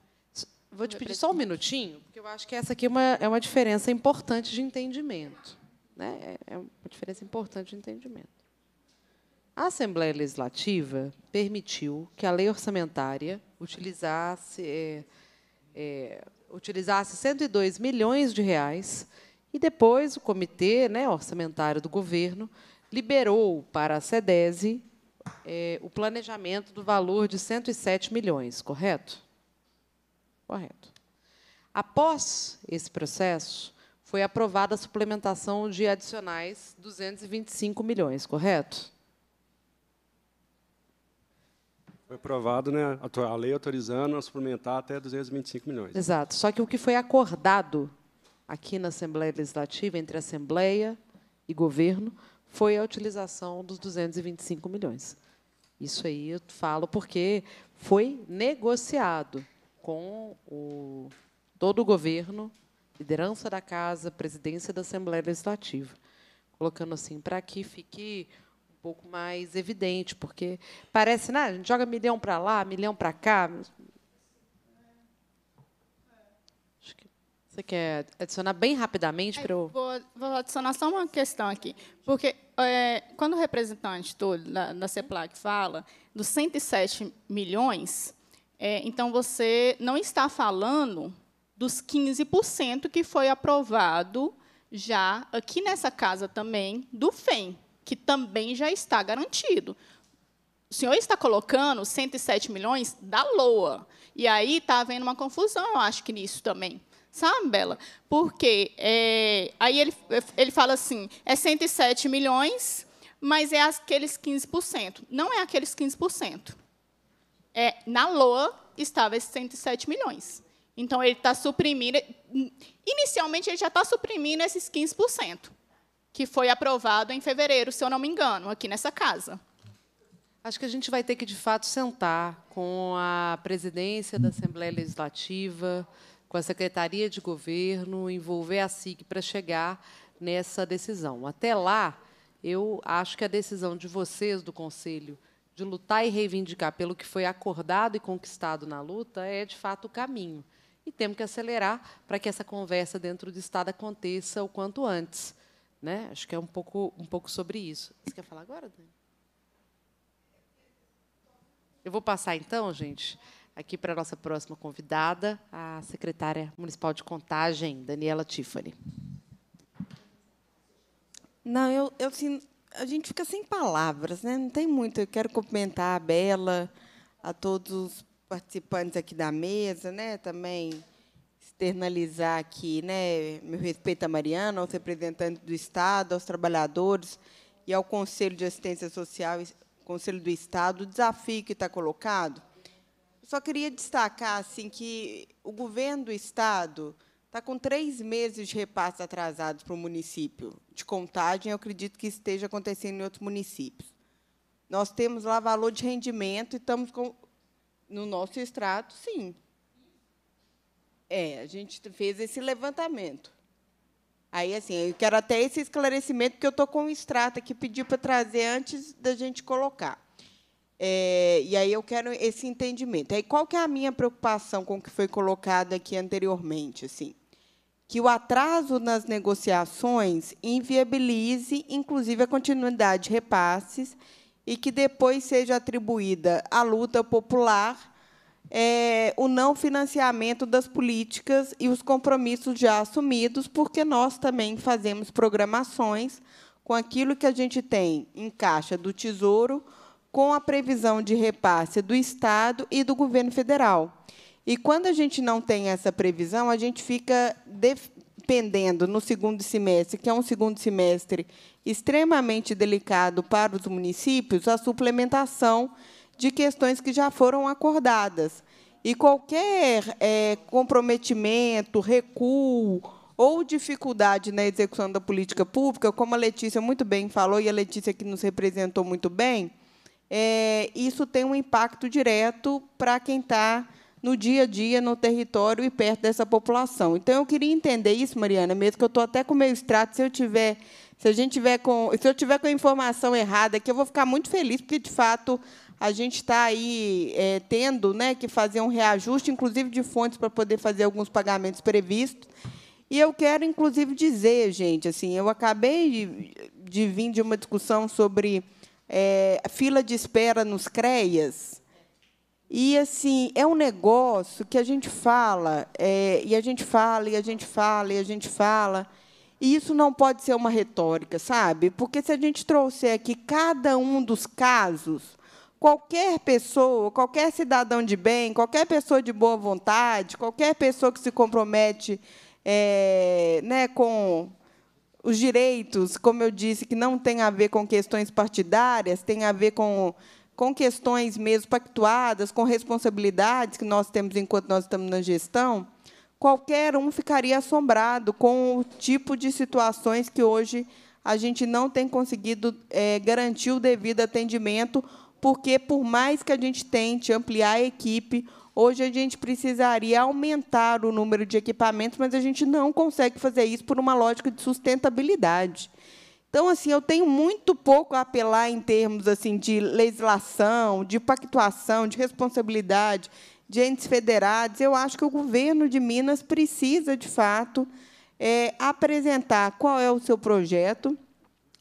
Vou te pedir só um minutinho, porque eu acho que essa aqui é uma, é uma diferença importante de entendimento. Né? É, é uma diferença importante de entendimento. A Assembleia Legislativa permitiu que a lei orçamentária utilizasse, é, é, utilizasse 102 milhões de reais e depois o Comitê né, Orçamentário do Governo liberou para a SEDESI é, o planejamento do valor de 107 milhões, correto? Correto. Após esse processo, foi aprovada a suplementação de adicionais 225 milhões, correto? Foi aprovado, né, a lei autorizando a suplementar até 225 milhões. Exato. Só que o que foi acordado aqui na Assembleia Legislativa, entre Assembleia e governo, foi a utilização dos 225 milhões. Isso aí eu falo porque foi negociado com o, todo o governo, liderança da casa, presidência da Assembleia Legislativa, colocando assim para que fique um pouco mais evidente, porque parece, né, a gente joga milhão para lá, milhão para cá. Acho que você quer adicionar bem rapidamente para eu... É, vou, vou, adicionar só uma questão aqui, porque é, quando o representante todo da, da CEPLAC fala dos 107 milhões, é, então, você não está falando dos 15% que foi aprovado já aqui nessa casa também do FEM, que também já está garantido. O senhor está colocando 107 milhões da LOA. E aí está havendo uma confusão, eu acho que nisso também. Sabe, Bela? Porque é, aí ele, ele fala assim: é 107 milhões, mas é aqueles 15%. Não é aqueles 15% é, na LOA estava esses 107 milhões. Então, ele está suprimindo. Inicialmente, ele já está suprimindo esses 15%, que foi aprovado em fevereiro, se eu não me engano, aqui nessa casa. Acho que a gente vai ter que, de fato, sentar com a presidência da Assembleia Legislativa, com a Secretaria de Governo, envolver a SIG para chegar nessa decisão. Até lá, eu acho que a decisão de vocês, do Conselho, de lutar e reivindicar pelo que foi acordado e conquistado na luta é, de fato, o caminho. E temos que acelerar para que essa conversa dentro do Estado aconteça o quanto antes. Né? Acho que é um pouco, um pouco sobre isso. Você quer falar agora, Dani? Eu vou passar, então, gente, aqui para a nossa próxima convidada, a secretária municipal de contagem, Daniela Tiffany. Não, eu, eu, a gente fica sem palavras, né? Não tem muito. Eu quero cumprimentar a Bela, a todos os participantes aqui da mesa, né? Também externalizar aqui, né? Meu respeito à Mariana, aos representantes do Estado, aos trabalhadores e ao Conselho de Assistência Social, Conselho do Estado, o desafio que está colocado. Só queria destacar assim que o governo do Estado Está com três meses de repasse atrasados para o município de contagem, eu acredito que esteja acontecendo em outros municípios. Nós temos lá valor de rendimento e estamos com. No nosso extrato, sim. É, a gente fez esse levantamento. Aí, assim, eu quero até esse esclarecimento, porque eu estou com o extrato aqui, pedi para trazer antes da gente colocar. É, e aí eu quero esse entendimento. Aí qual que é a minha preocupação com o que foi colocado aqui anteriormente, assim, que o atraso nas negociações inviabilize, inclusive, a continuidade de repasses e que depois seja atribuída à luta popular é, o não financiamento das políticas e os compromissos já assumidos, porque nós também fazemos programações com aquilo que a gente tem em caixa do Tesouro com a previsão de repasse do Estado e do governo federal. E quando a gente não tem essa previsão, a gente fica dependendo no segundo semestre, que é um segundo semestre extremamente delicado para os municípios, a suplementação de questões que já foram acordadas. E qualquer é, comprometimento, recuo ou dificuldade na execução da política pública, como a Letícia muito bem falou, e a Letícia que nos representou muito bem, é, isso tem um impacto direto para quem está no dia a dia, no território e perto dessa população. Então, eu queria entender isso, Mariana, mesmo que eu estou até com o meu extrato, se eu tiver. Se, a gente tiver com, se eu tiver com a informação errada aqui, eu vou ficar muito feliz, porque, de fato, a gente está aí é, tendo né, que fazer um reajuste, inclusive de fontes, para poder fazer alguns pagamentos previstos. E eu quero, inclusive, dizer, gente, assim, eu acabei de, de vir de uma discussão sobre é, fila de espera nos CREAS. E assim, é um negócio que a gente fala, é, e a gente fala, e a gente fala, e a gente fala. E isso não pode ser uma retórica, sabe? Porque se a gente trouxer aqui cada um dos casos, qualquer pessoa, qualquer cidadão de bem, qualquer pessoa de boa vontade, qualquer pessoa que se compromete é, né, com os direitos, como eu disse, que não tem a ver com questões partidárias, tem a ver com, com questões mesmo pactuadas, com responsabilidades que nós temos enquanto nós estamos na gestão, qualquer um ficaria assombrado com o tipo de situações que hoje a gente não tem conseguido é, garantir o devido atendimento, porque, por mais que a gente tente ampliar a equipe, Hoje a gente precisaria aumentar o número de equipamentos, mas a gente não consegue fazer isso por uma lógica de sustentabilidade. Então, assim, eu tenho muito pouco a apelar em termos assim de legislação, de pactuação, de responsabilidade, de entes federados. Eu acho que o governo de Minas precisa, de fato, é, apresentar qual é o seu projeto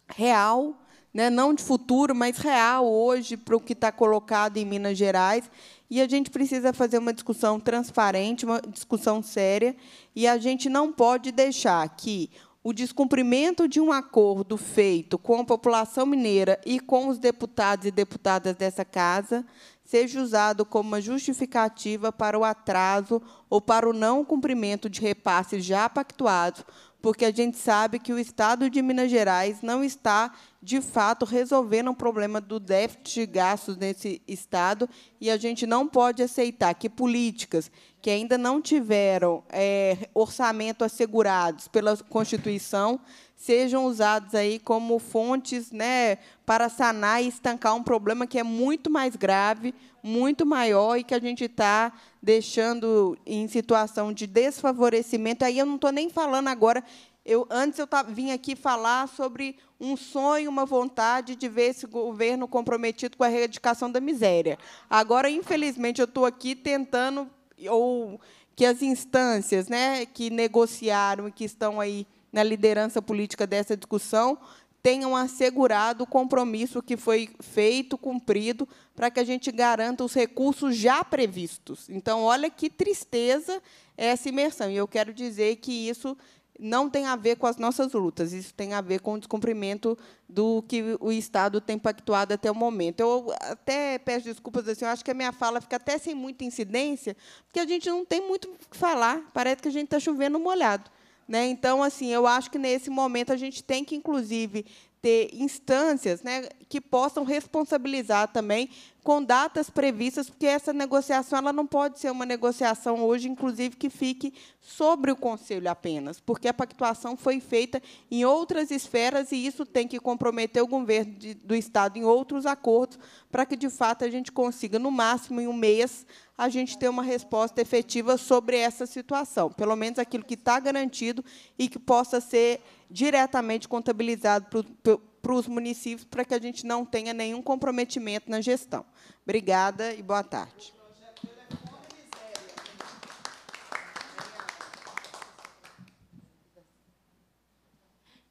real, né, não de futuro, mas real hoje para o que está colocado em Minas Gerais e a gente precisa fazer uma discussão transparente, uma discussão séria, e a gente não pode deixar que o descumprimento de um acordo feito com a população mineira e com os deputados e deputadas dessa casa seja usado como uma justificativa para o atraso ou para o não cumprimento de repasses já pactuados porque a gente sabe que o Estado de Minas Gerais não está, de fato, resolvendo o problema do déficit de gastos nesse Estado, e a gente não pode aceitar que políticas que ainda não tiveram é, orçamento assegurados pela Constituição sejam usados aí como fontes né, para sanar e estancar um problema que é muito mais grave, muito maior e que a gente está deixando em situação de desfavorecimento. Aí eu não estou nem falando agora eu, antes eu tava, vim aqui falar sobre um sonho, uma vontade de ver esse governo comprometido com a erradicação da miséria. Agora, infelizmente, eu estou aqui tentando ou que as instâncias, né, que negociaram e que estão aí na liderança política dessa discussão tenham assegurado o compromisso que foi feito, cumprido, para que a gente garanta os recursos já previstos. Então, olha que tristeza essa imersão. E eu quero dizer que isso não tem a ver com as nossas lutas, isso tem a ver com o descumprimento do que o Estado tem pactuado até o momento. Eu até peço desculpas, assim, eu acho que a minha fala fica até sem muita incidência, porque a gente não tem muito o que falar, parece que a gente está chovendo molhado. Né? Então, assim, eu acho que nesse momento a gente tem que, inclusive, ter instâncias né, que possam responsabilizar também com datas previstas, porque essa negociação ela não pode ser uma negociação hoje, inclusive, que fique sobre o Conselho apenas, porque a pactuação foi feita em outras esferas e isso tem que comprometer o governo de, do Estado em outros acordos para que, de fato, a gente consiga, no máximo em um mês, a gente ter uma resposta efetiva sobre essa situação, pelo menos aquilo que está garantido e que possa ser diretamente contabilizado para o para os municípios, para que a gente não tenha nenhum comprometimento na gestão. Obrigada e boa tarde.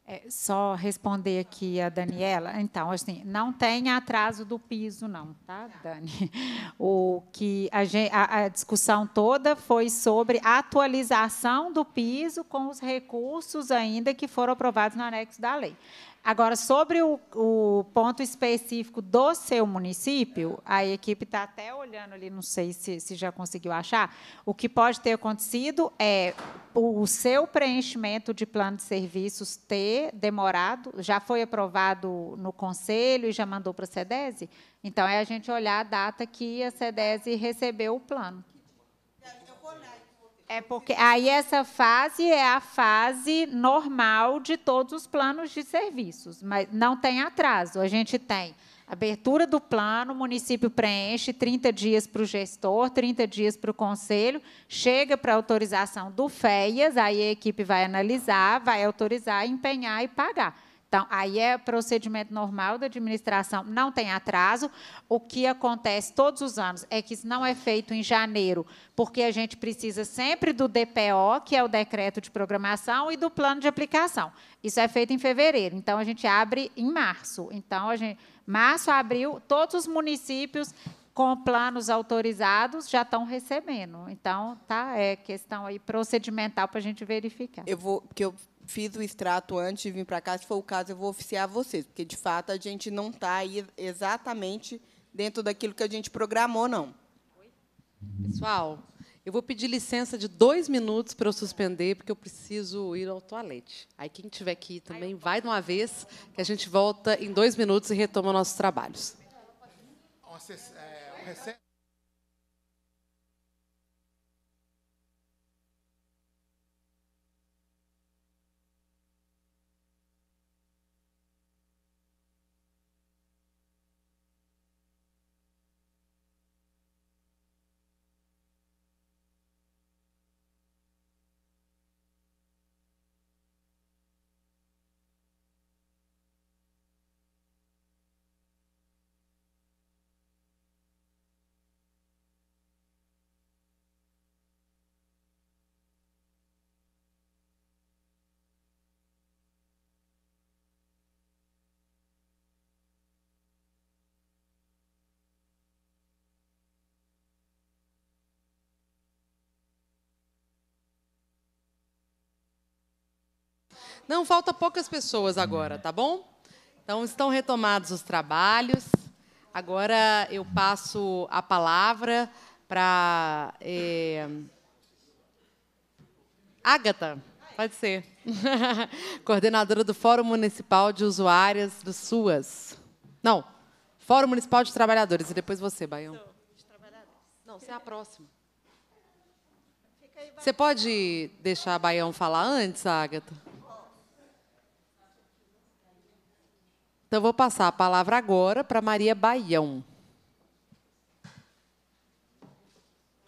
É, só responder aqui a Daniela. Então, assim, não tem atraso do piso, não, tá, Dani? O que a, a, a discussão toda foi sobre atualização do piso com os recursos ainda que foram aprovados no anexo da lei. Agora, sobre o, o, ponto específico do seu município, a equipe está até olhando ali, não sei se, se já conseguiu achar. O que pode ter acontecido é o seu preenchimento de plano de serviços ter demorado, já foi aprovado no conselho e já mandou para a SEDESI. Então, é a gente olhar a data que a SEDESI recebeu o plano. É porque aí essa fase é a fase normal de todos os planos de serviços, mas não tem atraso. A gente tem abertura do plano, o município preenche 30 dias para o gestor, 30 dias para o conselho, chega para autorização do FEIAS, aí a equipe vai analisar, vai autorizar, empenhar e pagar. Então, aí é procedimento normal da administração, não tem atraso. O que acontece todos os anos é que isso não é feito em janeiro, porque a gente precisa sempre do DPO, que é o decreto de programação, e do plano de aplicação. Isso é feito em fevereiro, então a gente abre em março. Então, a gente, março, abril, todos os municípios com planos autorizados já estão recebendo. Então, tá, é questão aí procedimental para a gente verificar. Eu vou, porque eu fiz o extrato antes de vir para cá. Se for o caso, eu vou oficiar vocês, porque, de fato, a gente não está aí exatamente dentro daquilo que a gente programou, não. Pessoal, eu vou pedir licença de dois minutos para eu suspender, porque eu preciso ir ao toalete. Aí quem tiver aqui também vai de uma vez, que a gente volta em dois minutos e retoma nossos trabalhos. É, um recesso. Não, falta poucas pessoas agora, tá bom? Então, estão retomados os trabalhos. Agora eu passo a palavra para. É... Eh, Ágata, pode ser. Coordenadora do Fórum Municipal de Usuárias do SUAS. Não, Fórum Municipal de Trabalhadores. E depois você, Baião. Não, você é a próxima. Você pode deixar a Baião falar antes, Ágata? Então, eu vou passar a palavra agora para Maria Baião,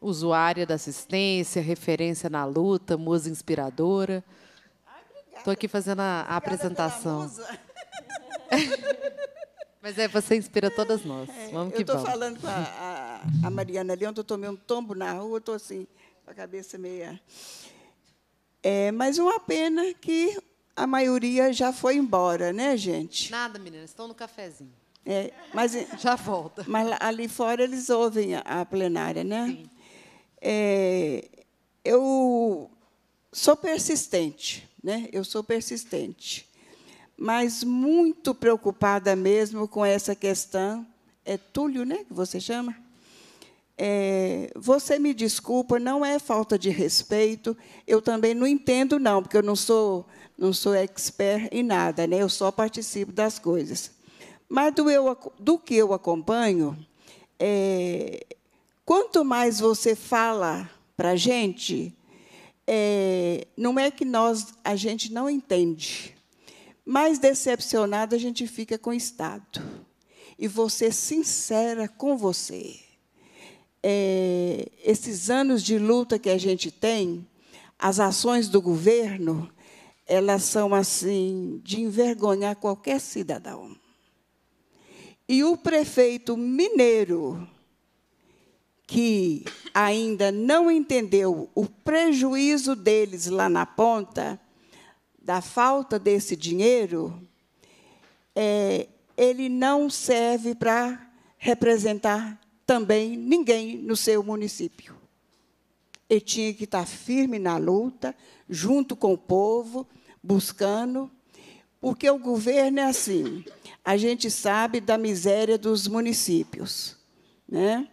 usuária da assistência, referência na luta, musa inspiradora. Estou aqui fazendo a, a apresentação. Mas é, você inspira todas nós. É, vamos que eu estou falando com a, a, Mariana ali, eu tomei um tombo na rua, estou assim, com a cabeça meia. É mas uma pena que a maioria já foi embora, né, gente? Nada, meninas, estão no cafezinho. É, mas é já volta. Mas ali fora eles ouvem a, plenária, né? Sim. É, eu sou persistente, né? Eu sou persistente, mas muito preocupada mesmo com essa questão. É Túlio, né? Que você chama? É, você me desculpa, não é falta de respeito. Eu também não entendo, não, porque eu não sou não sou expert em nada, né? eu só participo das coisas. Mas do, eu, do que eu acompanho, é, quanto mais você fala para a gente, é, não é que nós a gente não entende, mais decepcionado a gente fica com o Estado. E você é sincera com você. É, esses anos de luta que a gente tem, as ações do governo, elas são assim de envergonhar qualquer cidadão. E o prefeito mineiro, que ainda não entendeu o prejuízo deles lá na ponta, da falta desse dinheiro, é, ele não serve para representar também ninguém no seu município. Ele tinha que estar firme na luta, junto com o povo, buscando. Porque o governo é assim. A gente sabe da miséria dos municípios. Né?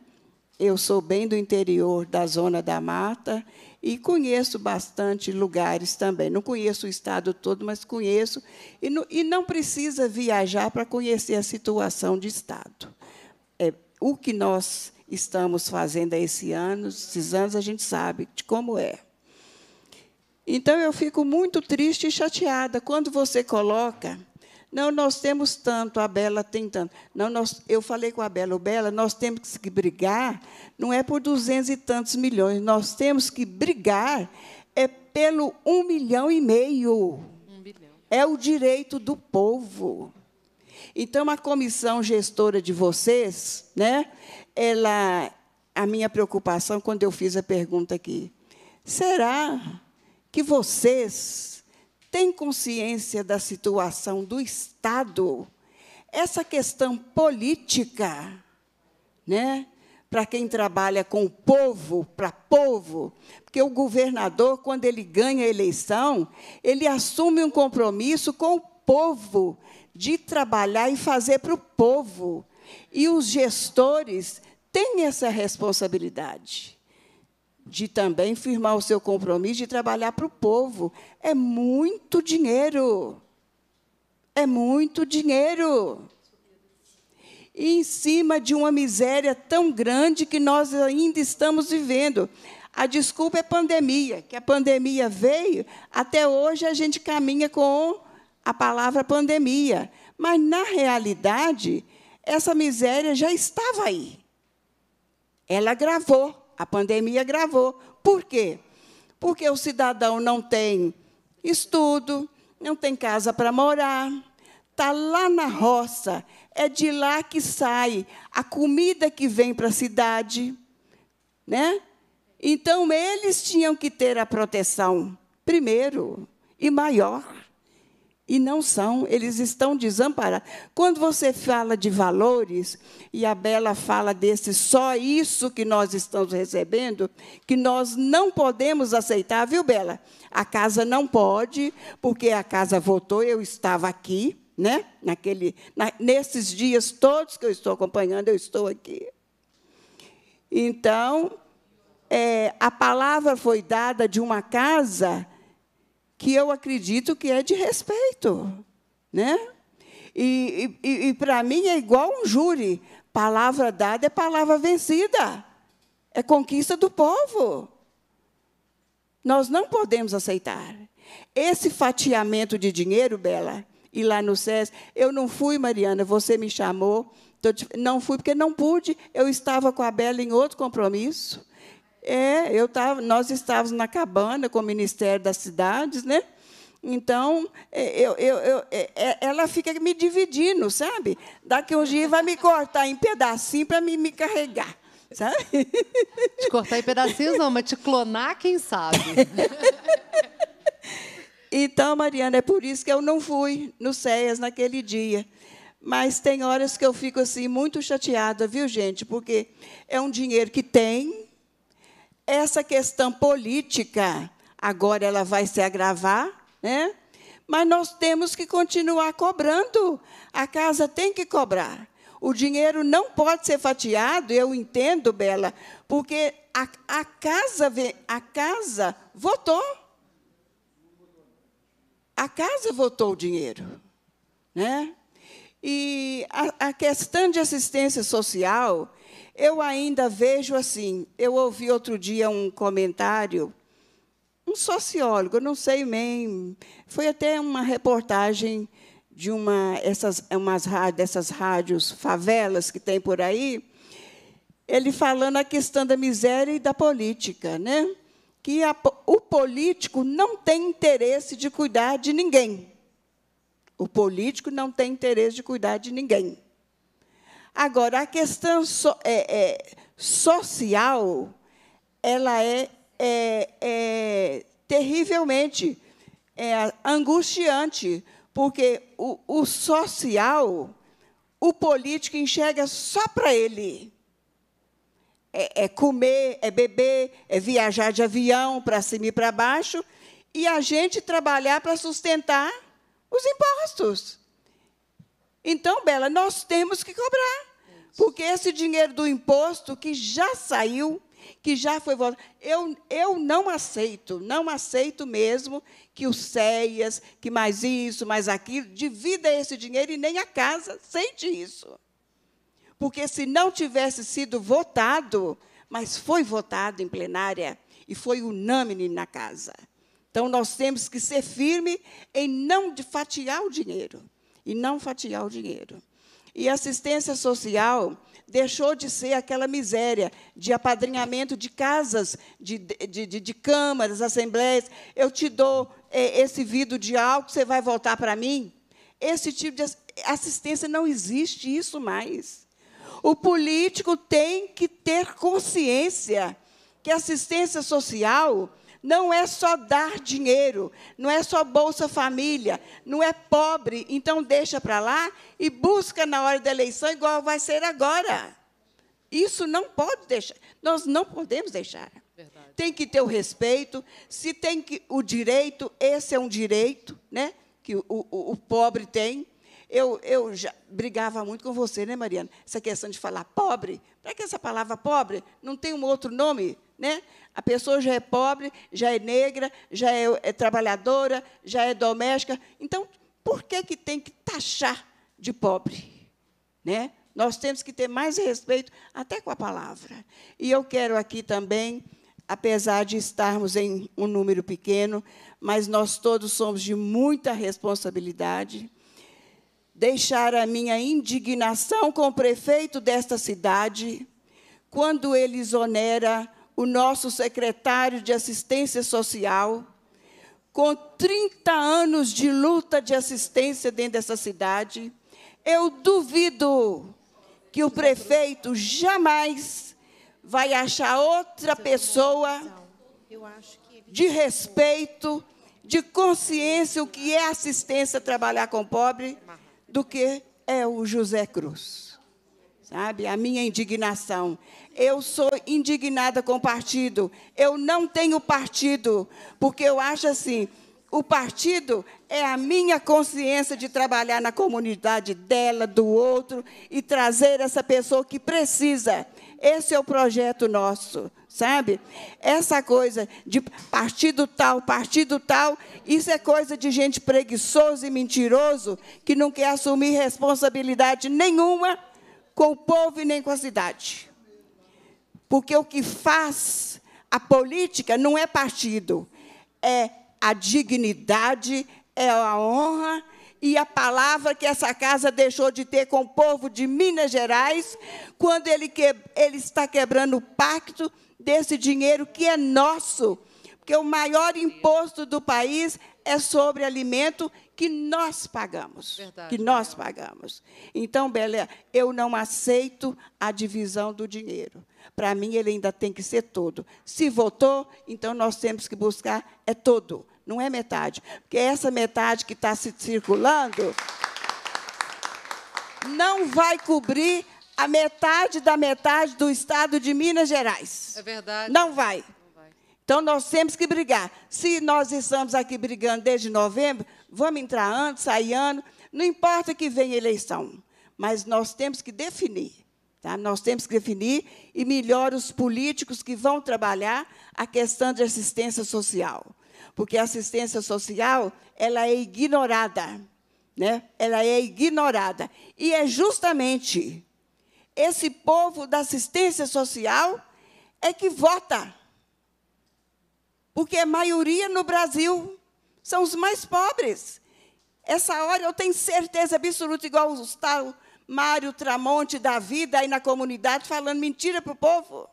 Eu sou bem do interior da Zona da Mata e conheço bastante lugares também. Não conheço o estado todo, mas conheço. E não, e não precisa viajar para conhecer a situação de estado. É, o que nós estamos fazendo esse ano, esses anos a gente sabe de como é. Então eu fico muito triste e chateada quando você coloca, não, nós temos tanto, a Bela tem tanto. Não, nós, eu falei com a Bela, o Bela, nós temos que brigar, não é por duzentos e tantos milhões, nós temos que brigar é pelo um milhão e meio. Um É o direito do povo. Então a comissão gestora de vocês, né? ela, a minha preocupação quando eu fiz a pergunta aqui. Será que vocês têm consciência da situação do Estado? Essa questão política, né? Para quem trabalha com o povo, para povo, porque o governador, quando ele ganha a eleição, ele assume um compromisso com o povo de trabalhar e fazer para o povo. E os gestores têm essa responsabilidade de também firmar o seu compromisso de trabalhar para o povo. É muito dinheiro. É muito dinheiro. E em cima de uma miséria tão grande que nós ainda estamos vivendo. A desculpa é pandemia, que a pandemia veio, até hoje a gente caminha com a palavra pandemia. Mas, na realidade, essa miséria já estava aí. Ela gravou, a pandemia gravou. Por quê? Porque o cidadão não tem estudo, não tem casa para morar, está lá na roça, é de lá que sai a comida que vem para a cidade. Né? Então, eles tinham que ter a proteção primeiro e maior. E não são, eles estão desamparados. Quando você fala de valores, e a Bela fala desse só isso que nós estamos recebendo, que nós não podemos aceitar, viu, Bela? A casa não pode, porque a casa votou, eu estava aqui, né? Naquele, na, nesses dias todos que eu estou acompanhando, eu estou aqui. Então, é, a palavra foi dada de uma casa que eu acredito que é de respeito. Né? E, e, e para mim é igual um júri: palavra dada é palavra vencida, é conquista do povo. Nós não podemos aceitar. Esse fatiamento de dinheiro, Bela, e lá no SES, eu não fui, Mariana, você me chamou, não fui porque não pude, eu estava com a Bela em outro compromisso. É, eu tava, tá, nós estávamos na cabana com o Ministério das Cidades, né? Então, é, eu, eu, eu, é, é, ela fica me dividindo, sabe? Daqui um dia vai me cortar em pedacinho para me, me carregar. Sabe? Te cortar em pedacinhos não, mas te clonar, quem sabe? Então, Mariana, é por isso que eu não fui no CEAS naquele dia. Mas tem horas que eu fico assim muito chateada, viu, gente? Porque é um dinheiro que tem, essa questão política, agora ela vai se agravar, né? mas nós temos que continuar cobrando. A casa tem que cobrar. O dinheiro não pode ser fatiado, eu entendo, Bela, porque a, a casa, a casa votou. A casa votou o dinheiro. Né? E a, a questão de assistência social, eu ainda vejo assim. Eu ouvi outro dia um comentário, um sociólogo, não sei nem. Foi até uma reportagem de uma essas umas dessas rádios favelas que tem por aí, ele falando a questão da miséria e da política, né? Que a, o político não tem interesse de cuidar de ninguém. O político não tem interesse de cuidar de ninguém. Agora, a questão so, é, é, social, ela é, é, é terrivelmente é, angustiante, porque o, o social, o político enxerga só para ele. É, é, comer, é beber, é viajar de avião para cima e para baixo, e a gente trabalhar para sustentar os impostos. Então, Bela, nós temos que cobrar. Porque esse dinheiro do imposto que já saiu, que já foi votado, eu, eu não aceito, não aceito mesmo que o CEIAS, que mais isso, mais aquilo, divida esse dinheiro e nem a casa sente isso. Porque se não tivesse sido votado, mas foi votado em plenária e foi unânime na casa. Então nós temos que ser firme em não fatiar o dinheiro e não fatiar o dinheiro. E assistência social deixou de ser aquela miséria de apadrinhamento de casas, de, de, de, de câmaras, assembleias. Eu te dou é, esse vidro de álcool, você vai voltar para mim? Esse tipo de assistência não existe isso mais. O político tem que ter consciência que assistência social não é só dar dinheiro, não é só Bolsa Família, não é pobre, então deixa para lá e busca na hora da eleição igual vai ser agora. Isso não pode deixar, nós não podemos deixar. Verdade. Tem que ter o respeito, se tem que, o direito, esse é um direito né, que o, o, o pobre tem. Eu, eu já brigava muito com você, né, Mariana? Essa questão de falar pobre. Para que essa palavra pobre? Não tem um outro nome, né? a pessoa já é pobre, já é negra, já é, é trabalhadora, já é doméstica. Então, por que, que tem que taxar de pobre? Né? Nós temos que ter mais respeito até com a palavra. E eu quero aqui também, apesar de estarmos em um número pequeno, mas nós todos somos de muita responsabilidade, deixar a minha indignação com o prefeito desta cidade quando ele exonera o nosso secretário de assistência social, com 30 anos de luta de assistência dentro dessa cidade, eu duvido que o prefeito jamais vai achar outra pessoa de respeito, de consciência o que é assistência trabalhar com pobre do que é o José Cruz. Sabe? A minha indignação eu sou indignada com partido. Eu não tenho partido, porque eu acho assim, o partido é a minha consciência de trabalhar na comunidade dela, do outro e trazer essa pessoa que precisa. Esse é o projeto nosso, sabe? Essa coisa de partido tal, partido tal, isso é coisa de gente preguiçosa e mentiroso que não quer assumir responsabilidade nenhuma com o povo e nem com a cidade. Porque o que faz a política não é partido, é a dignidade, é a honra e a palavra que essa casa deixou de ter com o povo de Minas Gerais, quando ele, que, ele está quebrando o pacto desse dinheiro que é nosso. Porque o maior imposto do país é sobre alimento que nós pagamos. Verdade, que nós pagamos. Então, Belé, eu não aceito a divisão do dinheiro. Para mim, ele ainda tem que ser todo. Se votou, então nós temos que buscar é todo, não é metade. Porque essa metade que está se circulando não vai cobrir a metade da metade do estado de Minas Gerais. É verdade. Não vai. Então, nós temos que brigar. Se nós estamos aqui brigando desde novembro, vamos entrar antes, sair ano, não importa que venha eleição, mas nós temos que definir Tá? Nós temos que definir e melhor os políticos que vão trabalhar a questão de assistência social, porque a assistência social ela é ignorada, né? Ela é ignorada e é justamente esse povo da assistência social é que vota, porque a maioria no Brasil são os mais pobres. Essa hora eu tenho certeza absoluta, igual os tal Mário Tramonte da vida aí na comunidade falando mentira para o povo.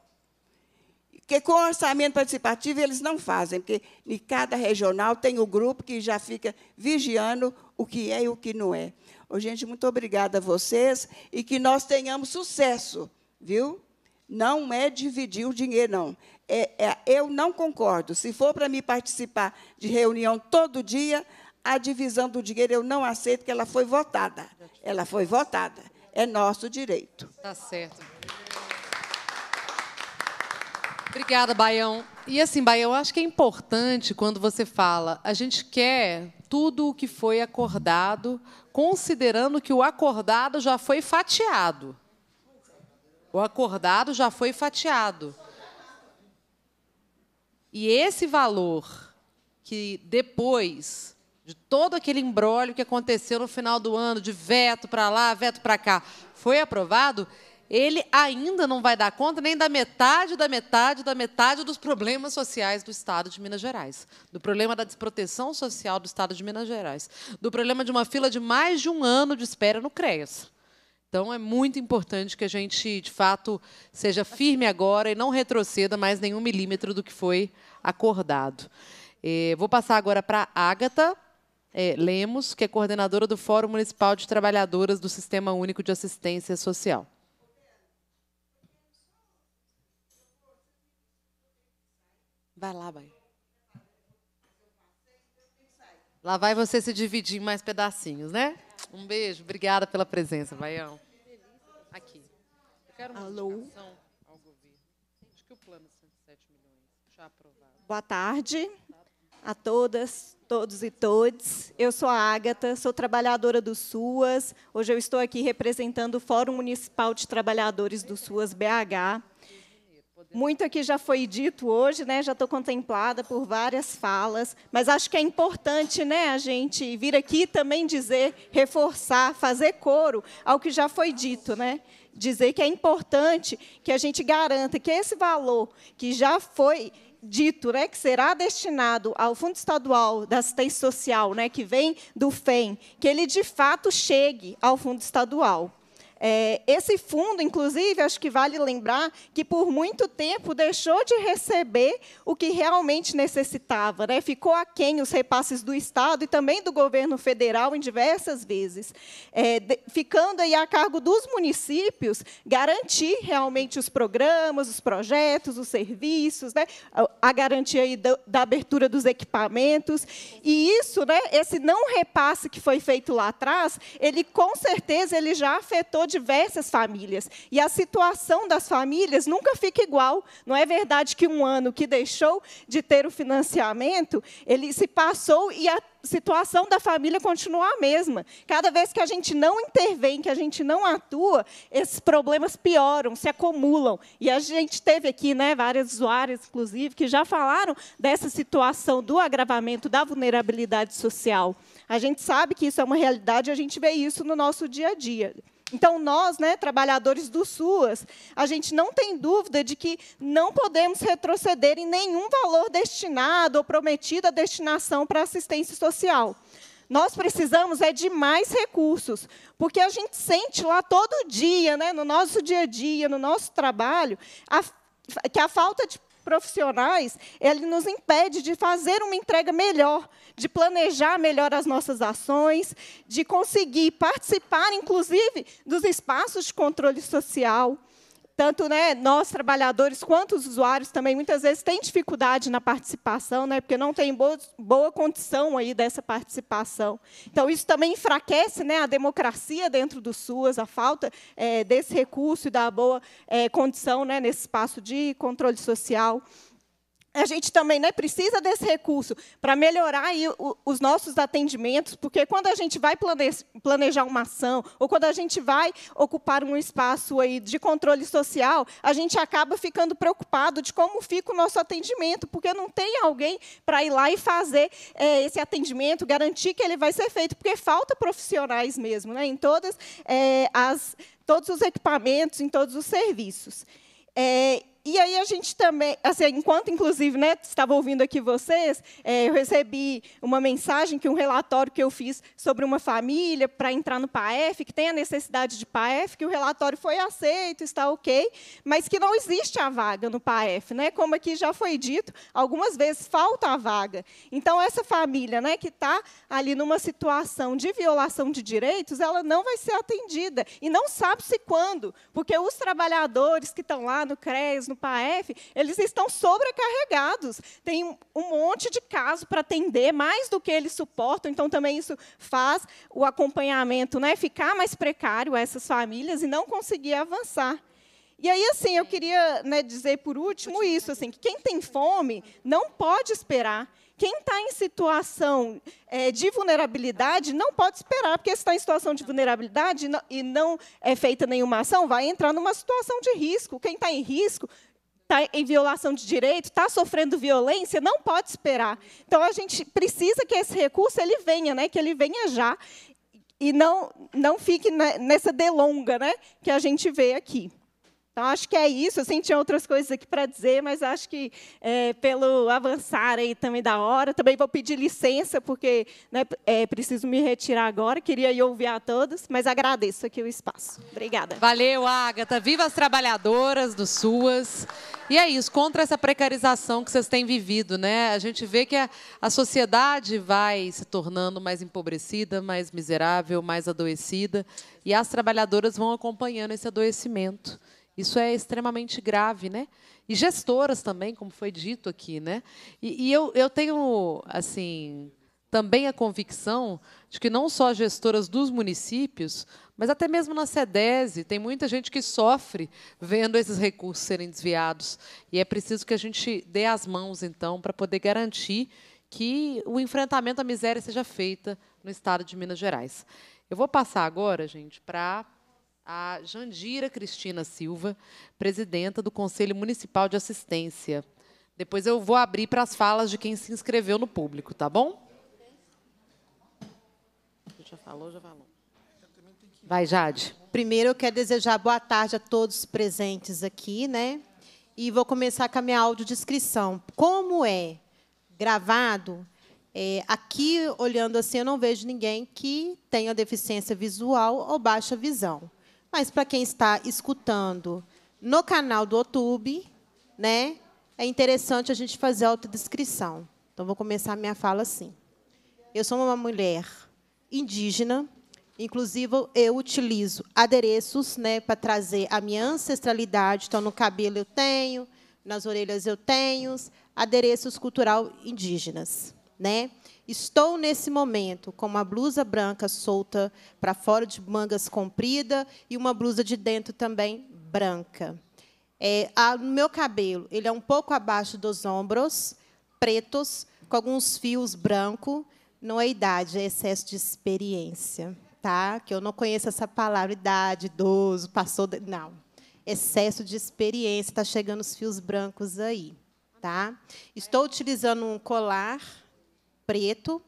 Porque com orçamento participativo eles não fazem, porque em cada regional tem o grupo que já fica vigiando o que é e o que não é. Oh, gente, muito obrigada a vocês e que nós tenhamos sucesso, viu? Não é dividir o dinheiro, não. É, é, eu não concordo. Se for para me participar de reunião todo dia, a divisão do dinheiro eu não aceito que ela foi votada. Ela foi votada. É nosso direito. Tá certo. Obrigada, Baião. E assim, Baião, acho que é importante quando você fala, a gente quer tudo o que foi acordado, considerando que o acordado já foi fatiado. O acordado já foi fatiado. E esse valor que depois de todo aquele embrólio que aconteceu no final do ano, de veto para lá, veto para cá, foi aprovado, ele ainda não vai dar conta nem da metade, da metade, da metade dos problemas sociais do Estado de Minas Gerais. Do problema da desproteção social do Estado de Minas Gerais. Do problema de uma fila de mais de um ano de espera no CREAS. Então, é muito importante que a gente, de fato, seja firme agora e não retroceda mais nenhum milímetro do que foi acordado. Eh, vou passar agora para a Ágata, é, Lemos, que é coordenadora do Fórum Municipal de Trabalhadoras do Sistema Único de Assistência Social. Vai lá, vai. Lá vai você se dividir em mais pedacinhos, né? Um beijo, obrigada pela presença, Baião. Aqui. Eu quero uma Alô? ao governo. Acho que o plano 107 é milhões já aprovado. Boa tarde, a todas, todos e todes. Eu sou a Ágata, sou trabalhadora do SUAS. Hoje eu estou aqui representando o Fórum Municipal de Trabalhadores do SUAS BH. Muito aqui já foi dito hoje, né? já estou contemplada por várias falas, mas acho que é importante né, a gente vir aqui também dizer, reforçar, fazer coro ao que já foi dito. Né? Dizer que é importante que a gente garanta que esse valor que já foi dito né, que será destinado ao Fundo Estadual da Assistência Social, né, que vem do FEM, que ele de fato chegue ao Fundo Estadual. É, esse fundo, inclusive, acho que vale lembrar que por muito tempo deixou de receber o que realmente necessitava, né? ficou aquém os repasses do Estado e também do governo federal em diversas vezes, é, de, ficando aí a cargo dos municípios garantir realmente os programas, os projetos, os serviços, né? a, a garantia aí da, da abertura dos equipamentos. E isso, né, esse não repasse que foi feito lá atrás, ele com certeza ele já afetou diversas famílias. E a situação das famílias nunca fica igual. Não é verdade que um ano que deixou de ter o financiamento, ele se passou e a situação da família continua a mesma. Cada vez que a gente não intervém, que a gente não atua, esses problemas pioram, se acumulam. E a gente teve aqui né, várias usuárias, inclusive, que já falaram dessa situação do agravamento da vulnerabilidade social. A gente sabe que isso é uma realidade, a gente vê isso no nosso dia a dia. Então, nós, né, trabalhadores do SUAS, a gente não tem dúvida de que não podemos retroceder em nenhum valor destinado ou prometido à destinação para assistência social. Nós precisamos é de mais recursos, porque a gente sente lá todo dia, né, no nosso dia a dia, no nosso trabalho, a, que a falta de profissionais, ele nos impede de fazer uma entrega melhor, de planejar melhor as nossas ações, de conseguir participar, inclusive, dos espaços de controle social tanto né, nós, trabalhadores, quanto os usuários também, muitas vezes, têm dificuldade na participação, né, porque não tem boa, boa condição aí dessa participação. Então, isso também enfraquece né, a democracia dentro do SUAS, a falta é, desse recurso e da boa é, condição né, nesse espaço de controle social a gente também né, precisa desse recurso para melhorar aí os nossos atendimentos, porque quando a gente vai planejar uma ação, ou quando a gente vai ocupar um espaço aí de controle social, a gente acaba ficando preocupado de como fica o nosso atendimento, porque não tem alguém para ir lá e fazer é, esse atendimento, garantir que ele vai ser feito, porque falta profissionais mesmo, né, em todas, é, as, todos os equipamentos, em todos os serviços. É, e aí a gente também, assim, enquanto inclusive né, estava ouvindo aqui vocês, é, eu recebi uma mensagem que um relatório que eu fiz sobre uma família para entrar no PAEF, que tem a necessidade de PAEF, que o relatório foi aceito, está ok, mas que não existe a vaga no PAEF, né? Como aqui já foi dito, algumas vezes falta a vaga. Então essa família, né, que está ali numa situação de violação de direitos, ela não vai ser atendida e não sabe se quando, porque os trabalhadores que estão lá no CREAS, no PAEF, eles estão sobrecarregados. Tem um monte de caso para atender, mais do que eles suportam. Então, também isso faz o acompanhamento né, ficar mais precário a essas famílias e não conseguir avançar. E aí, assim, eu queria né, dizer por último isso, assim, que quem tem fome não pode esperar quem está em situação é, de vulnerabilidade não pode esperar, porque se está em situação de vulnerabilidade e não é feita nenhuma ação, vai entrar numa situação de risco. Quem está em risco está em violação de direito, está sofrendo violência, não pode esperar. Então a gente precisa que esse recurso ele venha, né? Que ele venha já e não não fique nessa delonga, né? Que a gente vê aqui. Então, acho que é isso. Eu senti outras coisas aqui para dizer, mas acho que é, pelo avançar aí também da hora, também vou pedir licença, porque né, é, preciso me retirar agora. Queria ir ouvir a todos, mas agradeço aqui o espaço. Obrigada. Valeu, Agatha. Viva as trabalhadoras do SUAS. E é isso, contra essa precarização que vocês têm vivido. né? A gente vê que a, a sociedade vai se tornando mais empobrecida, mais miserável, mais adoecida, e as trabalhadoras vão acompanhando esse adoecimento. Isso é extremamente grave, né? E gestoras também, como foi dito aqui, né? E, e eu, eu tenho, assim, também a convicção de que não só gestoras dos municípios, mas até mesmo na SEDESI, tem muita gente que sofre vendo esses recursos serem desviados. E é preciso que a gente dê as mãos, então, para poder garantir que o enfrentamento à miséria seja feito no estado de Minas Gerais. Eu vou passar agora, gente, para a Jandira Cristina Silva, presidenta do Conselho Municipal de Assistência. Depois eu vou abrir para as falas de quem se inscreveu no público, tá bom? Já falou, já falou. Vai, Jade. Primeiro, eu quero desejar boa tarde a todos presentes aqui, né? E vou começar com a minha audiodescrição. Como é gravado, é, aqui, olhando assim, eu não vejo ninguém que tenha deficiência visual ou baixa visão. Mas para quem está escutando no canal do YouTube, né, é interessante a gente fazer a autodescrição. Então vou começar a minha fala assim. Eu sou uma mulher indígena, inclusive eu utilizo adereços, né, para trazer a minha ancestralidade. Então no cabelo eu tenho, nas orelhas eu tenho adereços cultural indígenas, né? Estou nesse momento com uma blusa branca solta para fora de mangas comprida e uma blusa de dentro também branca. É, a, meu cabelo ele é um pouco abaixo dos ombros, pretos, com alguns fios branco. Não é idade, é excesso de experiência, tá? Que eu não conheço essa palavra idade, idoso, passou, de... não. Excesso de experiência, está chegando os fios brancos aí, tá? Estou utilizando um colar preto,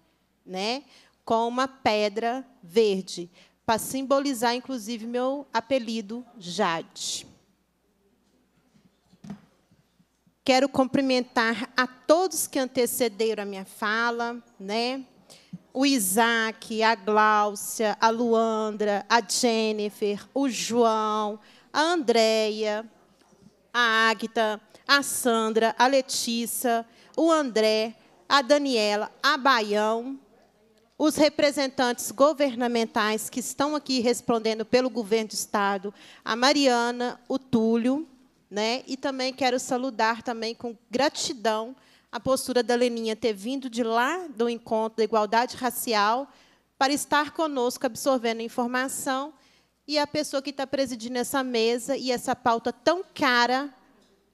né, com uma pedra verde, para simbolizar, inclusive, meu apelido Jade. Quero cumprimentar a todos que antecederam a minha fala, né? O Isaac, a Gláucia, a Luandra, a Jennifer, o João, a Andreia, a Águita, a Sandra, a Letícia, o André, a Daniela, a Baião, os representantes governamentais que estão aqui respondendo pelo governo do estado, a Mariana, o Túlio, né? E também quero saludar também com gratidão a postura da Leninha ter vindo de lá do encontro da igualdade racial para estar conosco absorvendo informação e a pessoa que está presidindo essa mesa e essa pauta tão cara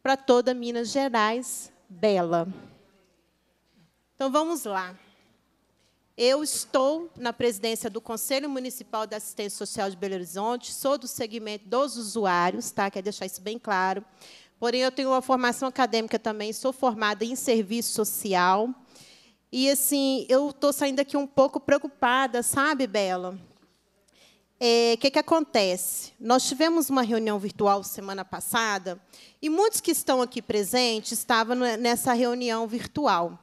para toda Minas Gerais, Bela. Então vamos lá. Eu estou na presidência do Conselho Municipal de Assistência Social de Belo Horizonte, sou do segmento dos usuários, tá? Quer deixar isso bem claro. Porém, eu tenho uma formação acadêmica também, sou formada em serviço social. E, assim, eu estou saindo aqui um pouco preocupada, sabe, Bela? O é, que, que acontece? Nós tivemos uma reunião virtual semana passada e muitos que estão aqui presentes estavam nessa reunião virtual.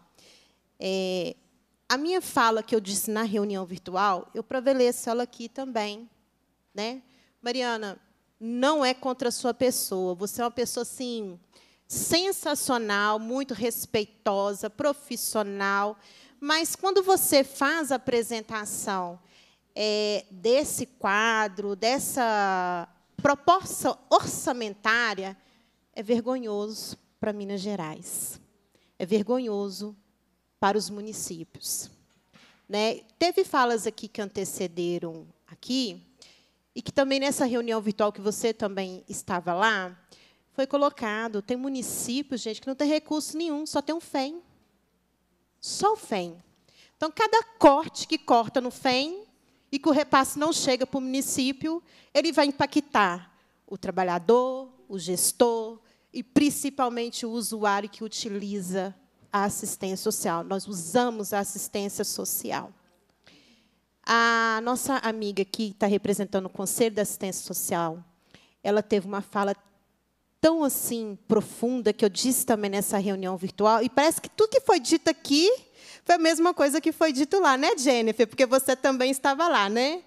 É, a minha fala que eu disse na reunião virtual, eu prevaleço ela aqui também. Né? Mariana, não é contra a sua pessoa. Você é uma pessoa, assim, sensacional, muito respeitosa, profissional. Mas quando você faz a apresentação é, desse quadro, dessa proposta orçamentária, é vergonhoso para Minas Gerais. É vergonhoso para os municípios. Né? Teve falas aqui que antecederam aqui, e que também nessa reunião virtual que você também estava lá, foi colocado, tem municípios, gente, que não tem recurso nenhum, só tem um FEM. Só o FEM. Então, cada corte que corta no FEM e que o repasse não chega para o município, ele vai impactar o trabalhador, o gestor e, principalmente, o usuário que utiliza a assistência social. Nós usamos a assistência social. A nossa amiga que está representando o Conselho da Assistência Social, ela teve uma fala tão assim profunda que eu disse também nessa reunião virtual e parece que tudo que foi dito aqui foi a mesma coisa que foi dito lá, né, Jennifer? Porque você também estava lá, né?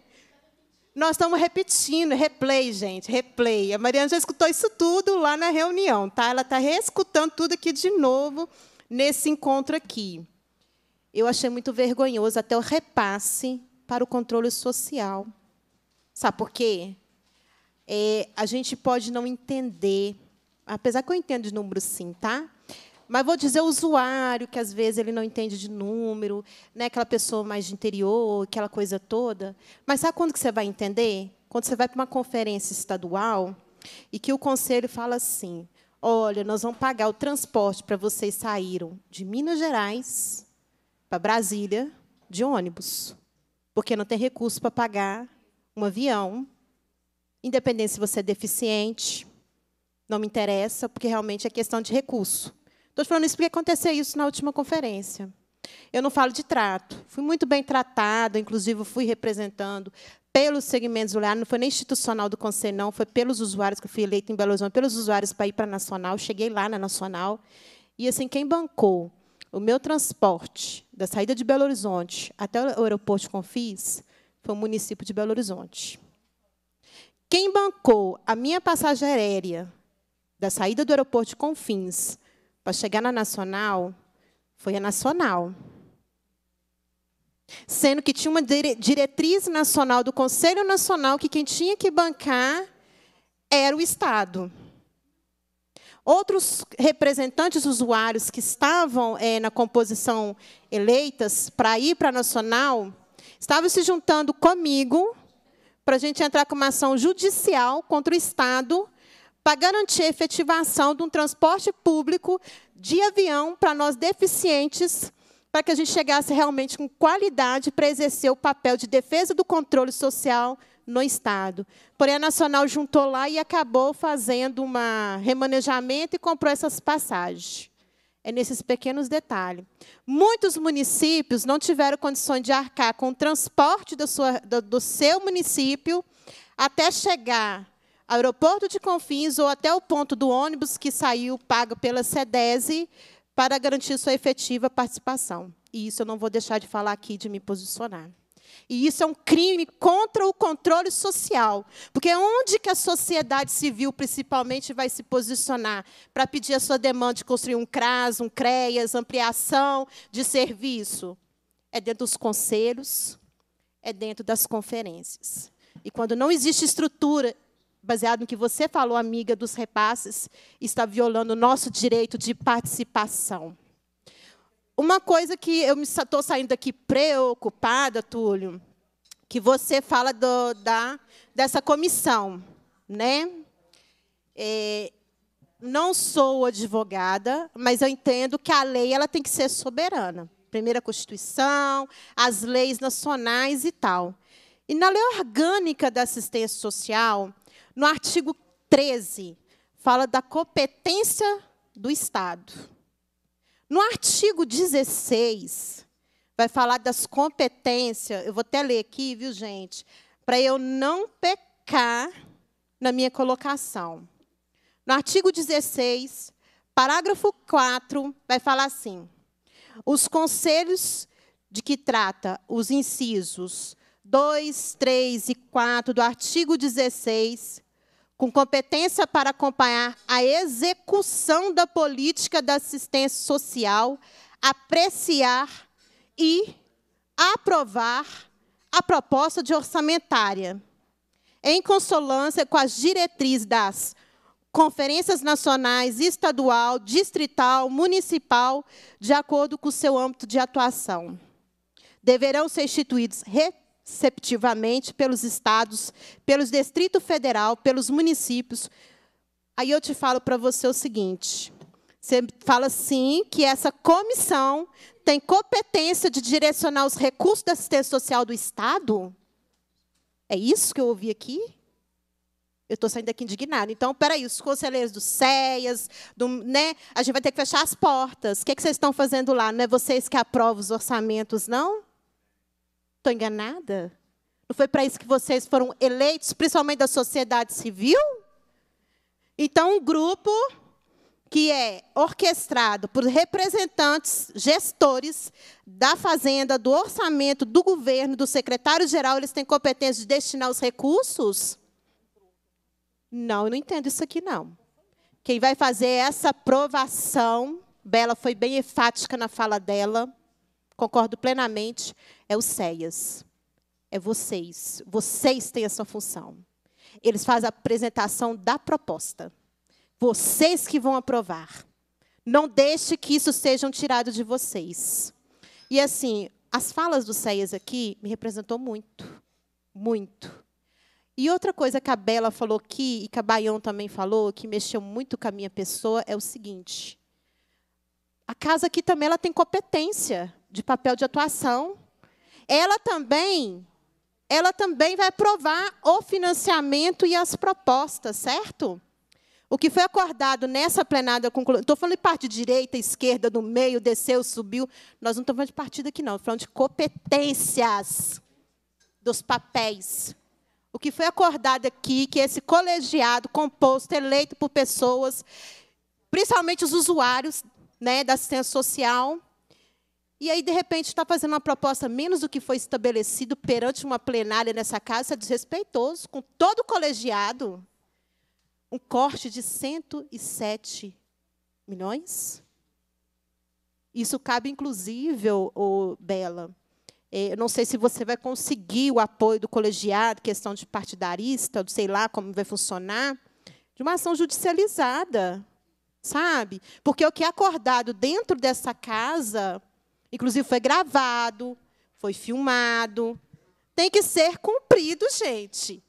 Nós estamos repetindo, replay, gente, replay. A Mariana já escutou isso tudo lá na reunião, tá? Ela está reescutando tudo aqui de novo nesse encontro aqui. Eu achei muito vergonhoso até o repasse para o controle social. Sabe por quê? É, a gente pode não entender, apesar que eu entendo de números sim, tá? Mas vou dizer o usuário, que às vezes ele não entende de número, né? aquela pessoa mais de interior, aquela coisa toda. Mas sabe quando que você vai entender? Quando você vai para uma conferência estadual e que o conselho fala assim: Olha, nós vamos pagar o transporte para vocês saíram de Minas Gerais para Brasília de ônibus, porque não tem recurso para pagar um avião, independente se você é deficiente, não me interessa, porque realmente é questão de recurso. Estou falando isso porque aconteceu isso na última conferência. Eu não falo de trato. Fui muito bem tratada, inclusive fui representando pelos segmentos do não foi nem institucional do Conselho, não, foi pelos usuários que eu fui eleito em Belo Horizonte, pelos usuários para ir para a Nacional. Cheguei lá na Nacional. E, assim, quem bancou o meu transporte da saída de Belo Horizonte até o aeroporto Confins foi o município de Belo Horizonte. Quem bancou a minha passagem aérea da saída do aeroporto Confins para chegar na Nacional foi a Nacional. Sendo que tinha uma diretriz nacional do Conselho Nacional que quem tinha que bancar era o Estado. Outros representantes usuários que estavam é, na composição eleitas para ir para a Nacional estavam se juntando comigo para a gente entrar com uma ação judicial contra o Estado para garantir a efetivação de um transporte público de avião para nós deficientes para que a gente chegasse realmente com qualidade para exercer o papel de defesa do controle social no Estado. Porém, a Nacional juntou lá e acabou fazendo um remanejamento e comprou essas passagens. É nesses pequenos detalhes. Muitos municípios não tiveram condições de arcar com o transporte do, sua, do, do seu município até chegar ao aeroporto de Confins ou até o ponto do ônibus que saiu pago pela SEDESI para garantir sua efetiva participação. E isso eu não vou deixar de falar aqui, de me posicionar. E isso é um crime contra o controle social. Porque onde que a sociedade civil, principalmente, vai se posicionar para pedir a sua demanda de construir um CRAS, um CREAS, ampliação de serviço? É dentro dos conselhos, é dentro das conferências. E quando não existe estrutura baseado no que você falou, amiga, dos repasses, está violando o nosso direito de participação. Uma coisa que eu estou saindo aqui preocupada, Túlio, que você fala do, da, dessa comissão. Né? É, não sou advogada, mas eu entendo que a lei ela tem que ser soberana. Primeira Constituição, as leis nacionais e tal. E na lei orgânica da assistência social, no artigo 13, fala da competência do Estado. No artigo 16, vai falar das competências, eu vou até ler aqui, viu, gente, para eu não pecar na minha colocação. No artigo 16, parágrafo 4, vai falar assim: os conselhos de que trata os incisos 2, 3 e 4 do artigo 16 com competência para acompanhar a execução da política da assistência social, apreciar e aprovar a proposta de orçamentária, em consonância com as diretrizes das conferências nacionais, estadual, distrital, municipal, de acordo com o seu âmbito de atuação. Deverão ser instituídos perceptivamente pelos estados, pelos Distrito Federal, pelos municípios. Aí eu te falo para você o seguinte: você fala sim que essa comissão tem competência de direcionar os recursos da assistência social do Estado? É isso que eu ouvi aqui? Eu estou saindo daqui indignada. Então, peraí, os conselheiros do CEAS, do, né, a gente vai ter que fechar as portas. O que, é que vocês estão fazendo lá? Não é vocês que aprovam os orçamentos, não? Estou enganada? Não foi para isso que vocês foram eleitos, principalmente da sociedade civil? Então, um grupo que é orquestrado por representantes, gestores da fazenda, do orçamento, do governo, do secretário-geral, eles têm competência de destinar os recursos? Não, eu não entendo isso aqui, não. Quem vai fazer essa aprovação, Bela foi bem enfática na fala dela, concordo plenamente, é o CEAS. É vocês. Vocês têm essa função. Eles fazem a apresentação da proposta. Vocês que vão aprovar. Não deixe que isso seja tirado de vocês. E assim, as falas do Ceias aqui me representou muito, muito. E outra coisa que a Bela falou aqui, e que a Baião também falou, que mexeu muito com a minha pessoa, é o seguinte. A casa aqui também ela tem competência de papel de atuação ela também ela também vai aprovar o financiamento e as propostas, certo? O que foi acordado nessa plenária conclusão. Estou falando de parte de direita, esquerda, do meio, desceu, subiu. Nós não estamos falando de partida aqui, não. Estamos falando de competências dos papéis. O que foi acordado aqui, que esse colegiado composto, eleito por pessoas, principalmente os usuários né, da assistência social, e aí, de repente, está fazendo uma proposta menos do que foi estabelecido perante uma plenária nessa casa, é desrespeitoso, com todo o colegiado. Um corte de 107 milhões? Isso cabe, inclusive, o Bela. É, eu não sei se você vai conseguir o apoio do colegiado, questão de partidarista, sei lá como vai funcionar, de uma ação judicializada, sabe? Porque o que é acordado dentro dessa casa Inclusive foi gravado, foi filmado. Tem que ser cumprido, gente.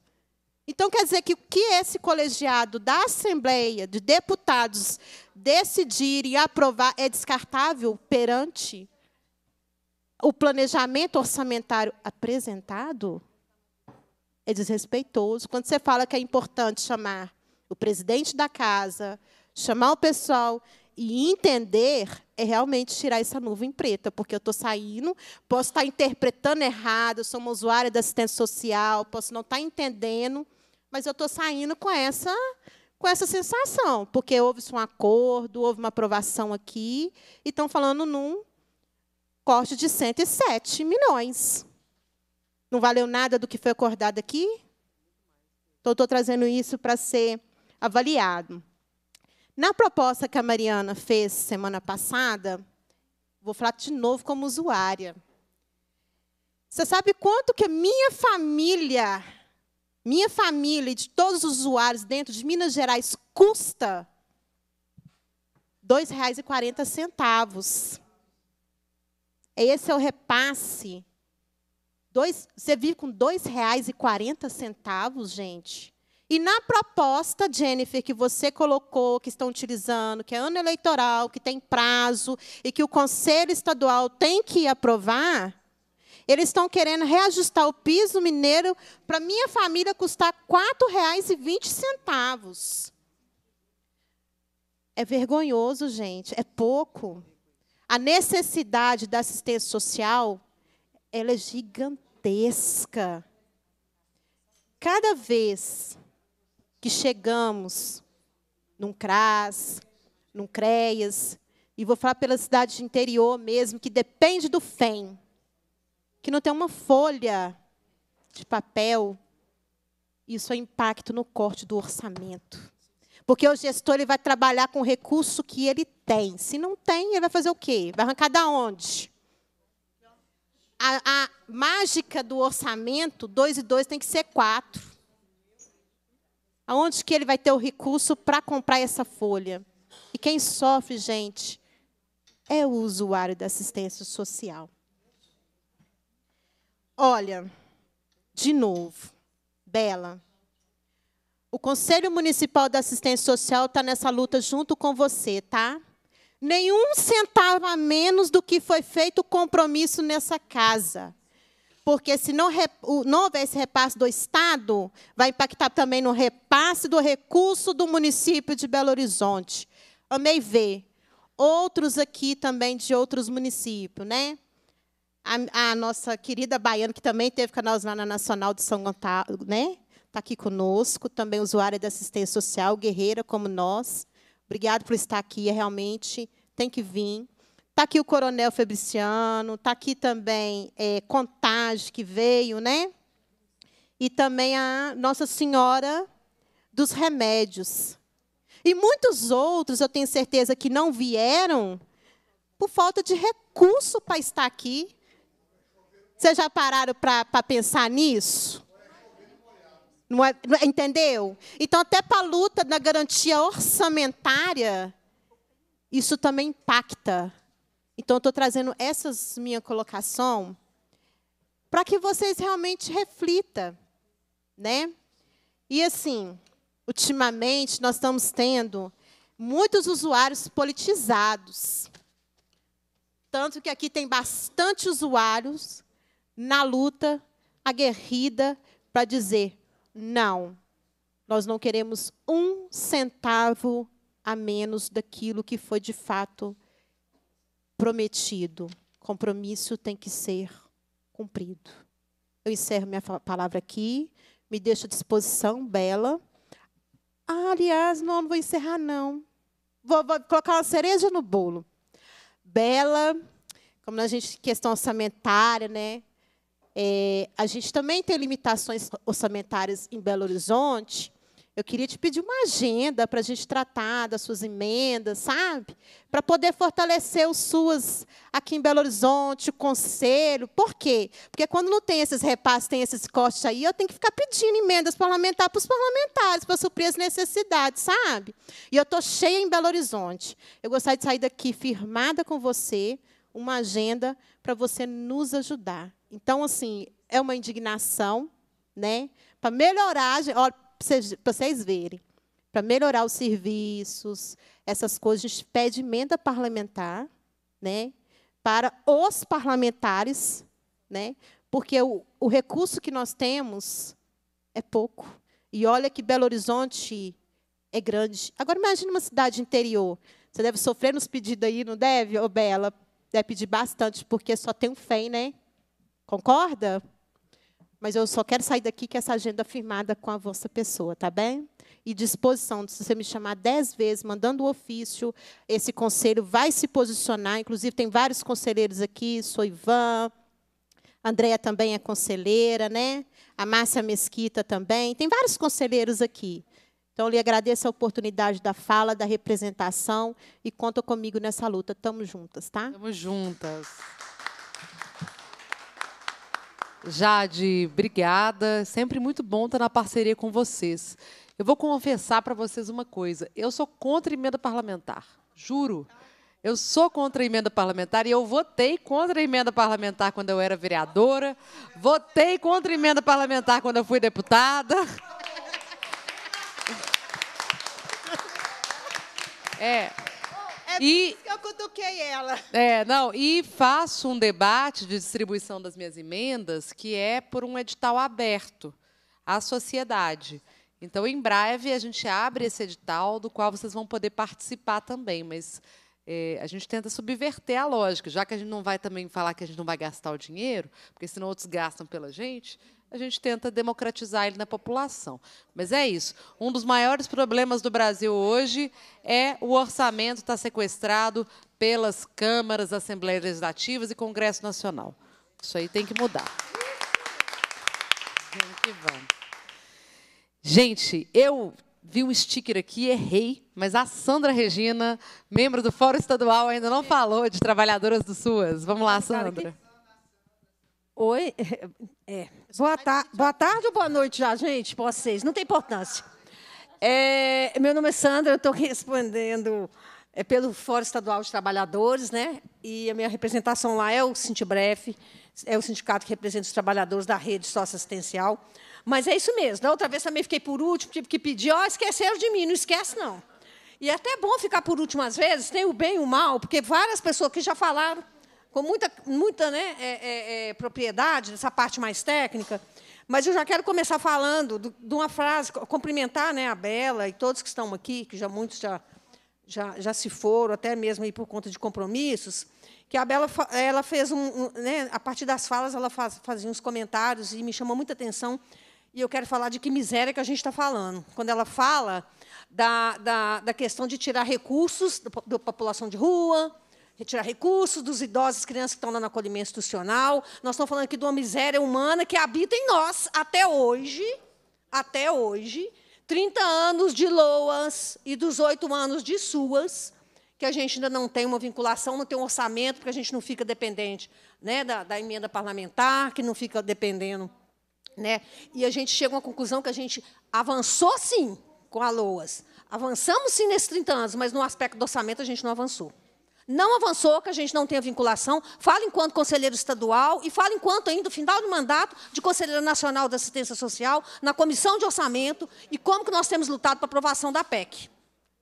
Então quer dizer que o que esse colegiado da Assembleia de Deputados decidir e aprovar é descartável perante o planejamento orçamentário apresentado? É desrespeitoso. Quando você fala que é importante chamar o presidente da casa, chamar o pessoal, e entender é realmente tirar essa nuvem preta, porque eu estou saindo, posso estar interpretando errado, eu sou uma usuária da assistência social, posso não estar entendendo, mas eu estou saindo com essa com essa sensação, porque houve-se um acordo, houve uma aprovação aqui, e estão falando num corte de 107 milhões. Não valeu nada do que foi acordado aqui? Então, estou trazendo isso para ser avaliado. Na proposta que a Mariana fez semana passada, vou falar de novo como usuária. Você sabe quanto que a minha família, minha família e de todos os usuários dentro de Minas Gerais custa? R$ 2,40. Esse é o repasse. Dois, você vive com R$ 2,40, gente? E na proposta, Jennifer, que você colocou, que estão utilizando, que é ano eleitoral, que tem prazo e que o Conselho Estadual tem que aprovar, eles estão querendo reajustar o piso mineiro para minha família custar R$ 4,20. É vergonhoso, gente, é pouco. A necessidade da assistência social ela é gigantesca. Cada vez que chegamos num CRAS, num CREAS, e vou falar pela cidade de interior mesmo, que depende do FEM, que não tem uma folha de papel, isso é impacto no corte do orçamento. Porque o gestor ele vai trabalhar com o recurso que ele tem. Se não tem, ele vai fazer o quê? Vai arrancar da onde? A, a mágica do orçamento, dois e dois tem que ser quatro. Aonde que ele vai ter o recurso para comprar essa folha? E quem sofre, gente, é o usuário da assistência social. Olha, de novo, Bela, o Conselho Municipal da Assistência Social está nessa luta junto com você, tá? Nenhum centavo a menos do que foi feito o compromisso nessa casa porque se não, não houver esse repasse do Estado, vai impactar também no repasse do recurso do município de Belo Horizonte. Amei ver. Outros aqui também de outros municípios, né? A, a nossa querida baiana, que também teve com nós lá na Nacional de São Gonçalo, né? Está aqui conosco, também usuária da assistência social, guerreira como nós. Obrigada por estar aqui, é realmente tem que vir. Está aqui o Coronel Fabriciano, está aqui também é, Contage, que veio, né? E também a Nossa Senhora dos Remédios. E muitos outros, eu tenho certeza, que não vieram por falta de recurso para estar aqui. Vocês já pararam para pensar nisso? É, não é, entendeu? Então, até para a luta da garantia orçamentária, isso também impacta então, estou trazendo essas minha colocação para que vocês realmente reflita, né? E assim, ultimamente nós estamos tendo muitos usuários politizados. Tanto que aqui tem bastante usuários na luta aguerrida para dizer: não, nós não queremos um centavo a menos daquilo que foi de fato prometido. Compromisso tem que ser cumprido. Eu encerro minha palavra aqui, me deixo à disposição, Bela. Ah, aliás, não, não vou encerrar, não. Vou, vou, colocar uma cereja no bolo. Bela, como a gente questão orçamentária, né? É, a gente também tem limitações orçamentárias em Belo Horizonte. Eu queria te pedir uma agenda para a gente tratar das suas emendas, sabe? Para poder fortalecer os suas aqui em Belo Horizonte, o conselho. Por quê? Porque quando não tem esses repasses, tem esses cortes aí, eu tenho que ficar pedindo emendas parlamentares para os parlamentares, para suprir as necessidades, sabe? E eu estou cheia em Belo Horizonte. Eu gostaria de sair daqui firmada com você, uma agenda para você nos ajudar. Então, assim, é uma indignação, né? Para melhorar, olha, para vocês verem, para melhorar os serviços, essas coisas, a gente pede emenda parlamentar, né? Para os parlamentares, né? Porque o, o recurso que nós temos é pouco. E olha que Belo Horizonte é grande. Agora imagine uma cidade interior. Você deve sofrer nos pedidos aí, não deve, ô Bela? Deve pedir bastante, porque só tem um FEM, né? Concorda? mas eu só quero sair daqui com essa agenda firmada com a vossa pessoa, tá bem? E disposição, se você me chamar dez vezes, mandando o ofício, esse conselho vai se posicionar. Inclusive, tem vários conselheiros aqui, sou Ivan, Andréia também é conselheira, né? A Márcia Mesquita também. Tem vários conselheiros aqui. Então, eu lhe agradeço a oportunidade da fala, da representação e conta comigo nessa luta. Tamo juntas, tá? Tamo juntas. Jade, obrigada. Sempre muito bom estar na parceria com vocês. Eu vou confessar para vocês uma coisa. Eu sou contra emenda parlamentar, juro. Eu sou contra a emenda parlamentar e eu votei contra a emenda parlamentar quando eu era vereadora, votei contra a emenda parlamentar quando eu fui deputada. É, é e, que eu cutuquei ela. É, não, e faço um debate de distribuição das minhas emendas que é por um edital aberto à sociedade. Então, em breve, a gente abre esse edital do qual vocês vão poder participar também, mas é, a gente tenta subverter a lógica, já que a gente não vai também falar que a gente não vai gastar o dinheiro, porque senão outros gastam pela gente, a gente tenta democratizar ele na população. Mas é isso. Um dos maiores problemas do Brasil hoje é o orçamento estar tá sequestrado pelas câmaras, Assembleias Legislativas e Congresso Nacional. Isso aí tem que mudar. Gente, eu vi um sticker aqui, errei, mas a Sandra Regina, membro do Fórum Estadual, ainda não falou de Trabalhadoras do SUAS. Vamos lá, Sandra. Oi. É. Boa, ta boa tarde ou boa noite já, gente, para vocês. Não tem importância. É, meu nome é Sandra, eu estou respondendo é, pelo Fórum Estadual de Trabalhadores, né? E a minha representação lá é o Sintibref, é o sindicato que representa os trabalhadores da rede socioassistencial. Mas é isso mesmo. Da outra vez também fiquei por último, tive que pedir, ó, oh, esqueceram de mim, não esquece não. E é até bom ficar por último às vezes, tem o bem e o mal, porque várias pessoas que já falaram com muita, muita né, é, é, é propriedade, nessa parte mais técnica, mas eu já quero começar falando do, de uma frase, cumprimentar né, a Bela e todos que estão aqui, que já muitos já, já, já se foram, até mesmo aí por conta de compromissos, que a Bela ela fez um, um né, a partir das falas ela faz, fazia uns comentários e me chamou muita atenção e eu quero falar de que miséria que a gente está falando quando ela fala da, da, da questão de tirar recursos da população de rua retirar recursos dos idosos, crianças que estão lá no acolhimento institucional. Nós estamos falando aqui de uma miséria humana que habita em nós até hoje, até hoje, 30 anos de loas e 18 anos de suas, que a gente ainda não tem uma vinculação, não tem um orçamento, porque a gente não fica dependente né, da, da emenda parlamentar, que não fica dependendo. Né? E a gente chega a uma conclusão que a gente avançou, sim, com a LOAS. Avançamos, sim, nesses 30 anos, mas no aspecto do orçamento a gente não avançou não avançou, que a gente não tenha vinculação, fala enquanto conselheiro estadual e fala enquanto ainda no final do mandato de conselheira nacional da assistência social, na comissão de orçamento e como que nós temos lutado para aprovação da PEC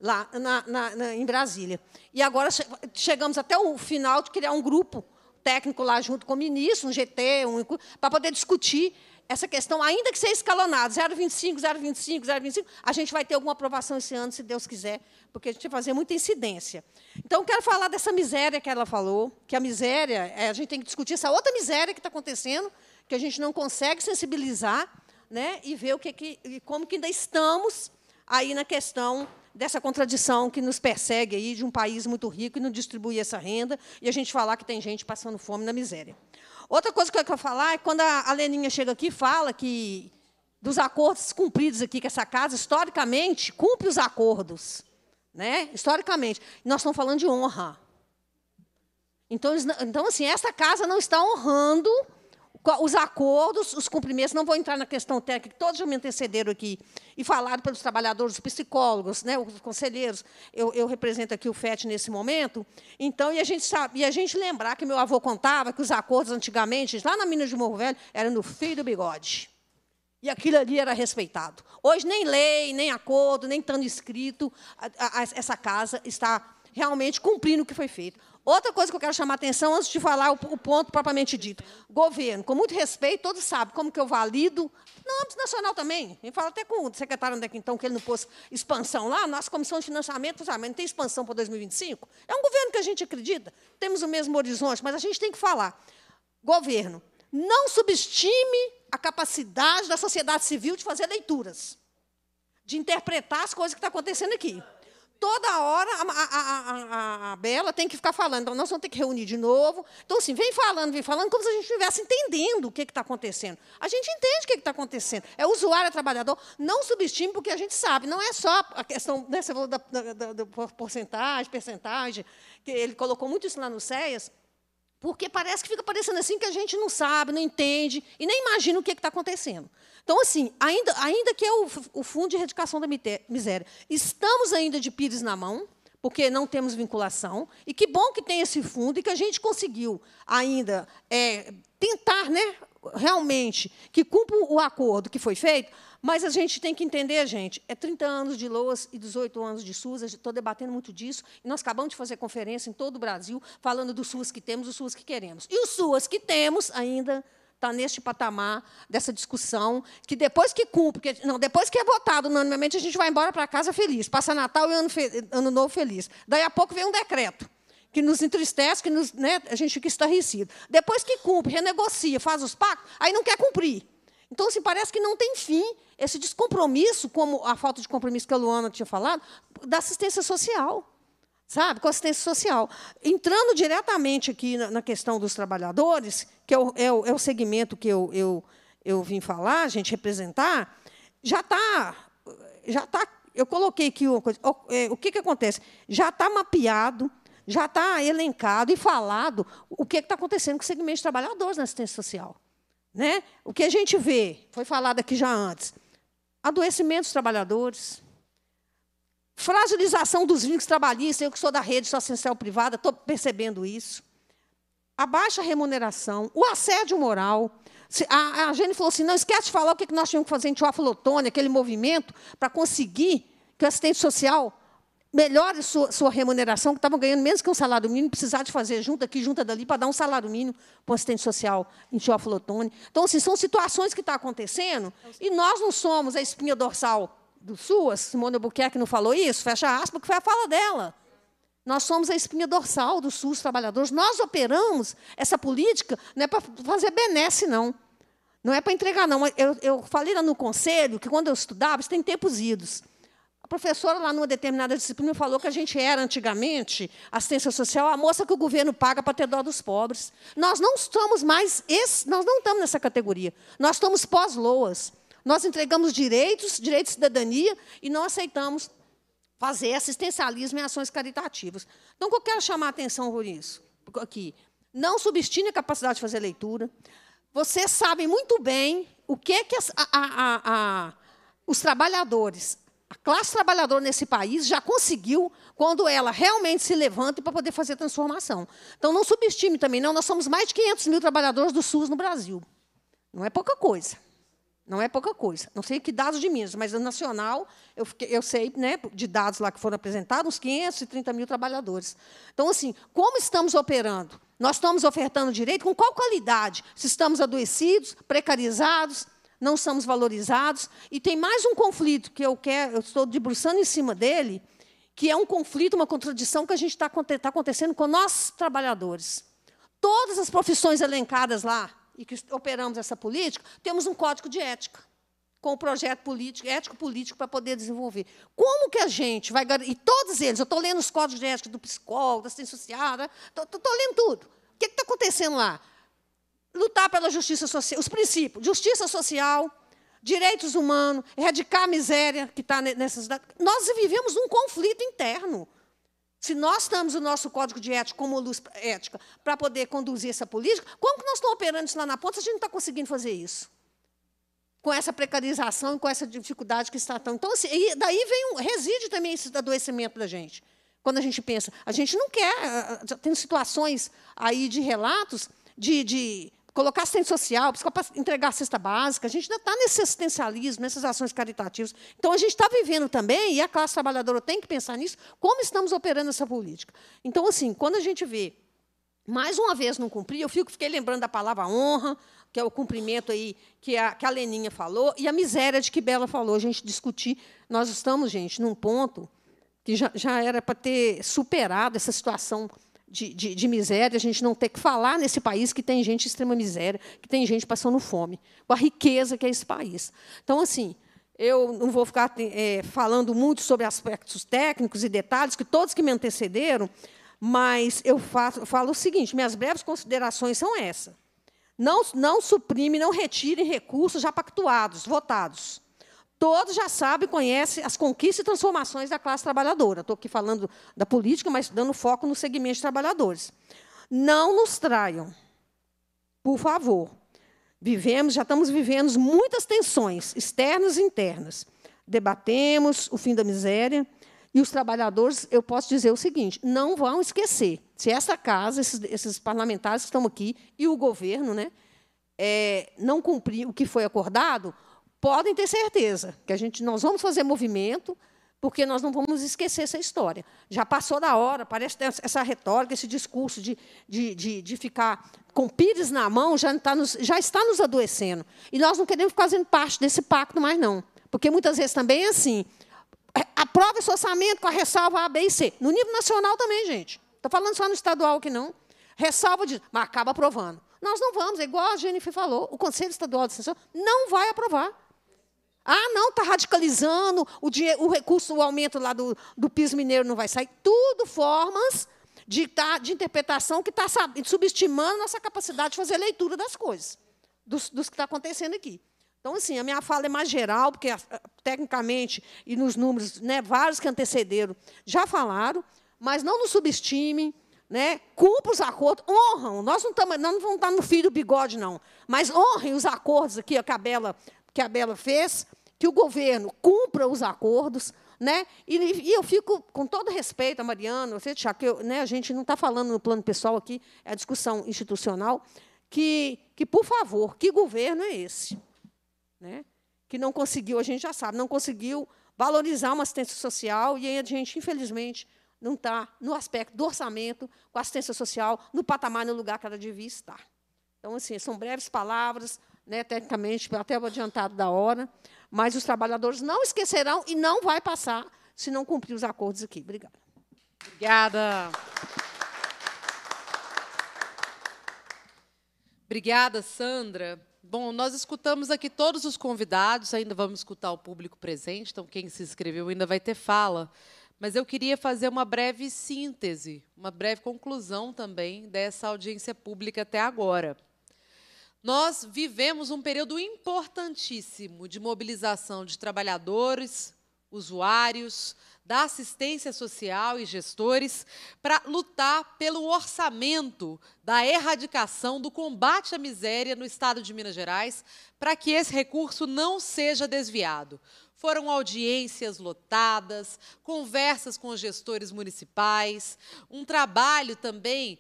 lá na, na, na, em Brasília. E agora che chegamos até o final de criar um grupo técnico lá junto com o ministro, um GT, um, para poder discutir essa questão, ainda que seja escalonada, 0,25, 0,25, 0,25, a gente vai ter alguma aprovação esse ano, se Deus quiser, porque a gente fazia muita incidência. Então, quero falar dessa miséria que ela falou, que a miséria, é, a gente tem que discutir essa outra miséria que está acontecendo, que a gente não consegue sensibilizar né, e ver o que, que como que ainda estamos aí na questão dessa contradição que nos persegue aí de um país muito rico e não distribuir essa renda, e a gente falar que tem gente passando fome na miséria. Outra coisa que eu quero falar é quando a Leninha chega aqui fala que dos acordos cumpridos aqui, que essa casa, historicamente, cumpre os acordos né? historicamente. Nós estamos falando de honra. Então, então, assim, essa casa não está honrando os acordos, os cumprimentos, não vou entrar na questão técnica, todos já me antecederam aqui, e falaram pelos trabalhadores, os psicólogos, né, os conselheiros, eu, eu represento aqui o FET nesse momento, então, e a, gente sabe, e a gente lembrar que meu avô contava que os acordos antigamente, lá na mina de Morro Velho, eram no fio do bigode. E aquilo ali era respeitado. Hoje nem lei, nem acordo, nem estando escrito, a, a, essa casa está realmente cumprindo o que foi feito. Outra coisa que eu quero chamar a atenção antes de falar o, o ponto propriamente dito. Governo, com muito respeito, todos sabem como que eu valido, no âmbito nacional também. Eu falo até com o secretário onde é que então, ele não pôs expansão lá, nossa comissão de financiamento, ah, mas não tem expansão para 2025? É um governo que a gente acredita, temos o mesmo horizonte, mas a gente tem que falar. Governo, não subestime a capacidade da sociedade civil de fazer leituras, de interpretar as coisas que estão tá acontecendo aqui. Toda hora a, a, a, a, Bela tem que ficar falando, então nós vamos ter que reunir de novo. Então, assim, vem falando, vem falando, como se a gente estivesse entendendo o que está acontecendo. A gente entende o que está acontecendo. É usuário, é trabalhador, não subestime porque a gente sabe. Não é só a questão, né, você falou da, da, da, da porcentagem, percentagem, que ele colocou muito isso lá no CEAS, porque parece que fica parecendo assim que a gente não sabe, não entende e nem imagina o que é está acontecendo. Então, assim, ainda, ainda que é o, o Fundo de Erradicação da Miséria, estamos ainda de pires na mão, porque não temos vinculação. E que bom que tem esse fundo e que a gente conseguiu ainda é, tentar, né, realmente, que cumpra o acordo que foi feito, mas a gente tem que entender, gente, é 30 anos de Loas e 18 anos de SUS, estou debatendo muito disso, e nós acabamos de fazer conferência em todo o Brasil, falando do SUS que temos, dos SUS que queremos. E o SUS que temos ainda está neste patamar dessa discussão, que depois que cumpre, que, não, depois que é votado unanimemente, a gente vai embora para casa feliz, passa Natal e ano, ano Novo feliz. Daí a pouco vem um decreto que nos entristece, que nos, né, a gente fica estarrecido. Depois que cumpre, renegocia, faz os pactos, aí não quer cumprir. Então, assim, parece que não tem fim esse descompromisso, como a falta de compromisso que a Luana tinha falado, da assistência social. Sabe, com assistência social. Entrando diretamente aqui na, na questão dos trabalhadores, que é o, é o, é o segmento que eu, eu, eu vim falar, a gente representar, já está. Já tá, eu coloquei aqui uma coisa. O, é, o que, que acontece? Já está mapeado, já está elencado e falado o que está acontecendo com o segmento de trabalhadores na assistência social. Né? O que a gente vê, foi falado aqui já antes, adoecimento dos trabalhadores, fragilização dos vínculos trabalhistas. Eu que sou da rede social privada, estou percebendo isso. A baixa remuneração, o assédio moral. A, a Jane falou assim: não esquece de falar o que nós tínhamos que fazer em Teófilo Otônia, aquele movimento, para conseguir que o assistente social melhore sua, sua remuneração, que estavam ganhando menos que um salário mínimo, precisar de fazer junta aqui, junta dali, para dar um salário mínimo para o assistente social em Teófilo Então, assim, são situações que estão tá acontecendo, e nós não somos a espinha dorsal do SUAS, Simone Albuquerque não falou isso, fecha aspas, que foi a fala dela. Nós somos a espinha dorsal do SUS, trabalhadores. Nós operamos essa política não é para fazer benesse, não. Não é para entregar, não. Eu, eu falei lá no conselho que, quando eu estudava, isso tem tempos idos. A professora, lá numa determinada disciplina, falou que a gente era, antigamente, assistência social, a moça que o governo paga para ter dó dos pobres. Nós não estamos mais, esse, nós não estamos nessa categoria. Nós estamos pós-loas. Nós entregamos direitos, direitos de cidadania, e não aceitamos fazer assistencialismo em ações caritativas. Então, eu quero chamar a atenção por isso, aqui, não subestime a capacidade de fazer leitura. Vocês sabem muito bem o que, que as, a, a, a, os trabalhadores, a classe trabalhadora nesse país já conseguiu quando ela realmente se levanta para poder fazer a transformação. Então, não subestime também, não. Nós somos mais de 500 mil trabalhadores do SUS no Brasil. Não é pouca coisa. Não é pouca coisa. Não sei que dados de Minas, mas no nacional, eu, fiquei, eu sei né, de dados lá que foram apresentados, uns 530 mil trabalhadores. Então, assim, como estamos operando? Nós estamos ofertando direito com qual qualidade? Se estamos adoecidos, precarizados, não somos valorizados. E tem mais um conflito que eu quero, eu estou debruçando em cima dele, que é um conflito, uma contradição que a gente está tá acontecendo com nós trabalhadores. Todas as profissões elencadas lá e que operamos essa política, temos um código de ética com o projeto político, ético-político para poder desenvolver. Como que a gente vai E todos eles, eu estou lendo os códigos de ética do psicólogo, da assistência social, estou né? lendo tudo. O que está acontecendo lá? lutar pela justiça social, os princípios, justiça social, direitos humanos, erradicar a miséria que está nessas. Nós vivemos um conflito interno. Se nós temos o nosso código de ética como luz ética para poder conduzir essa política, como que nós estamos operando isso lá na ponta se a gente não está conseguindo fazer isso? Com essa precarização e com essa dificuldade que está tão. Então, assim, daí vem um, reside também esse adoecimento da gente. Quando a gente pensa, a gente não quer. Tem situações aí de relatos de, de colocar assistente social, entregar a cesta básica. A gente ainda está nesse assistencialismo, nessas ações caritativas. Então, a gente está vivendo também, e a classe trabalhadora tem que pensar nisso, como estamos operando essa política. Então, assim, quando a gente vê, mais uma vez não cumprir, eu fico, fiquei lembrando da palavra honra, que é o cumprimento aí que a, que a Leninha falou, e a miséria de que Bela falou, a gente discutir. Nós estamos, gente, num ponto que já, já era para ter superado essa situação de, de, de, miséria, a gente não ter que falar nesse país que tem gente em extrema miséria, que tem gente passando fome, com a riqueza que é esse país. Então, assim, eu não vou ficar é, falando muito sobre aspectos técnicos e detalhes, que todos que me antecederam, mas eu faço, falo o seguinte: minhas breves considerações são essas. Não, não suprime, não retire recursos já pactuados, votados. Todos já sabem, conhecem as conquistas e transformações da classe trabalhadora. Estou aqui falando da política, mas dando foco no segmento de trabalhadores. Não nos traiam, por favor. Vivemos, já estamos vivendo muitas tensões, externas e internas. Debatemos o fim da miséria, e os trabalhadores, eu posso dizer o seguinte: não vão esquecer. Se essa casa, esses, esses parlamentares que estão aqui e o governo né, é, não cumprir o que foi acordado, Podem ter certeza que a gente nós vamos fazer movimento, porque nós não vamos esquecer essa história. Já passou da hora, parece que essa retórica, esse discurso de, de, de, de ficar com pires na mão já está, nos, já está nos adoecendo. E nós não queremos ficar fazendo parte desse pacto mais, não. Porque muitas vezes também é assim: é, aprova esse orçamento com a ressalva A, B e C. No nível nacional também, gente. Estou falando só no estadual que não. Ressalva de. Mas acaba aprovando. Nós não vamos, é igual a Jennifer falou, o Conselho Estadual de Extensão não vai aprovar. Ah, não, está radicalizando, o, o recurso, o aumento lá do, do piso mineiro não vai sair. Tudo formas de, tá, de interpretação que está subestimando nossa capacidade de fazer leitura das coisas, dos, dos que está acontecendo aqui. Então, assim, a minha fala é mais geral, porque ah, tecnicamente e nos números, né, vários que antecederam já falaram, mas não nos subestimem, né? Cumpra os acordos, honram. Nós não, tamo, não vamos estar no filho do bigode, não. Mas honrem os acordos aqui, a Cabela que a Bela fez, que o governo cumpra os acordos, né? E, e, eu fico, com todo respeito a Mariana, você, Tiago, eu, né, a gente não está falando no plano pessoal aqui, é a discussão institucional, que, que, por favor, que governo é esse? Né? Que não conseguiu, a gente já sabe, não conseguiu valorizar uma assistência social e aí a gente, infelizmente, não está no aspecto do orçamento com a assistência social no patamar, no lugar que ela devia estar. Então, assim, são breves palavras, né, tecnicamente, até o adiantado da hora, mas os trabalhadores não esquecerão e não vai passar se não cumprir os acordos aqui. Obrigada. Obrigada. Obrigada, Sandra. Bom, nós escutamos aqui todos os convidados, ainda vamos escutar o público presente, então quem se inscreveu ainda vai ter fala. Mas eu queria fazer uma breve síntese, uma breve conclusão também dessa audiência pública até agora. Nós vivemos um período importantíssimo de mobilização de trabalhadores, usuários, da assistência social e gestores para lutar pelo orçamento da erradicação do combate à miséria no estado de Minas Gerais, para que esse recurso não seja desviado. Foram audiências lotadas, conversas com gestores municipais, um trabalho também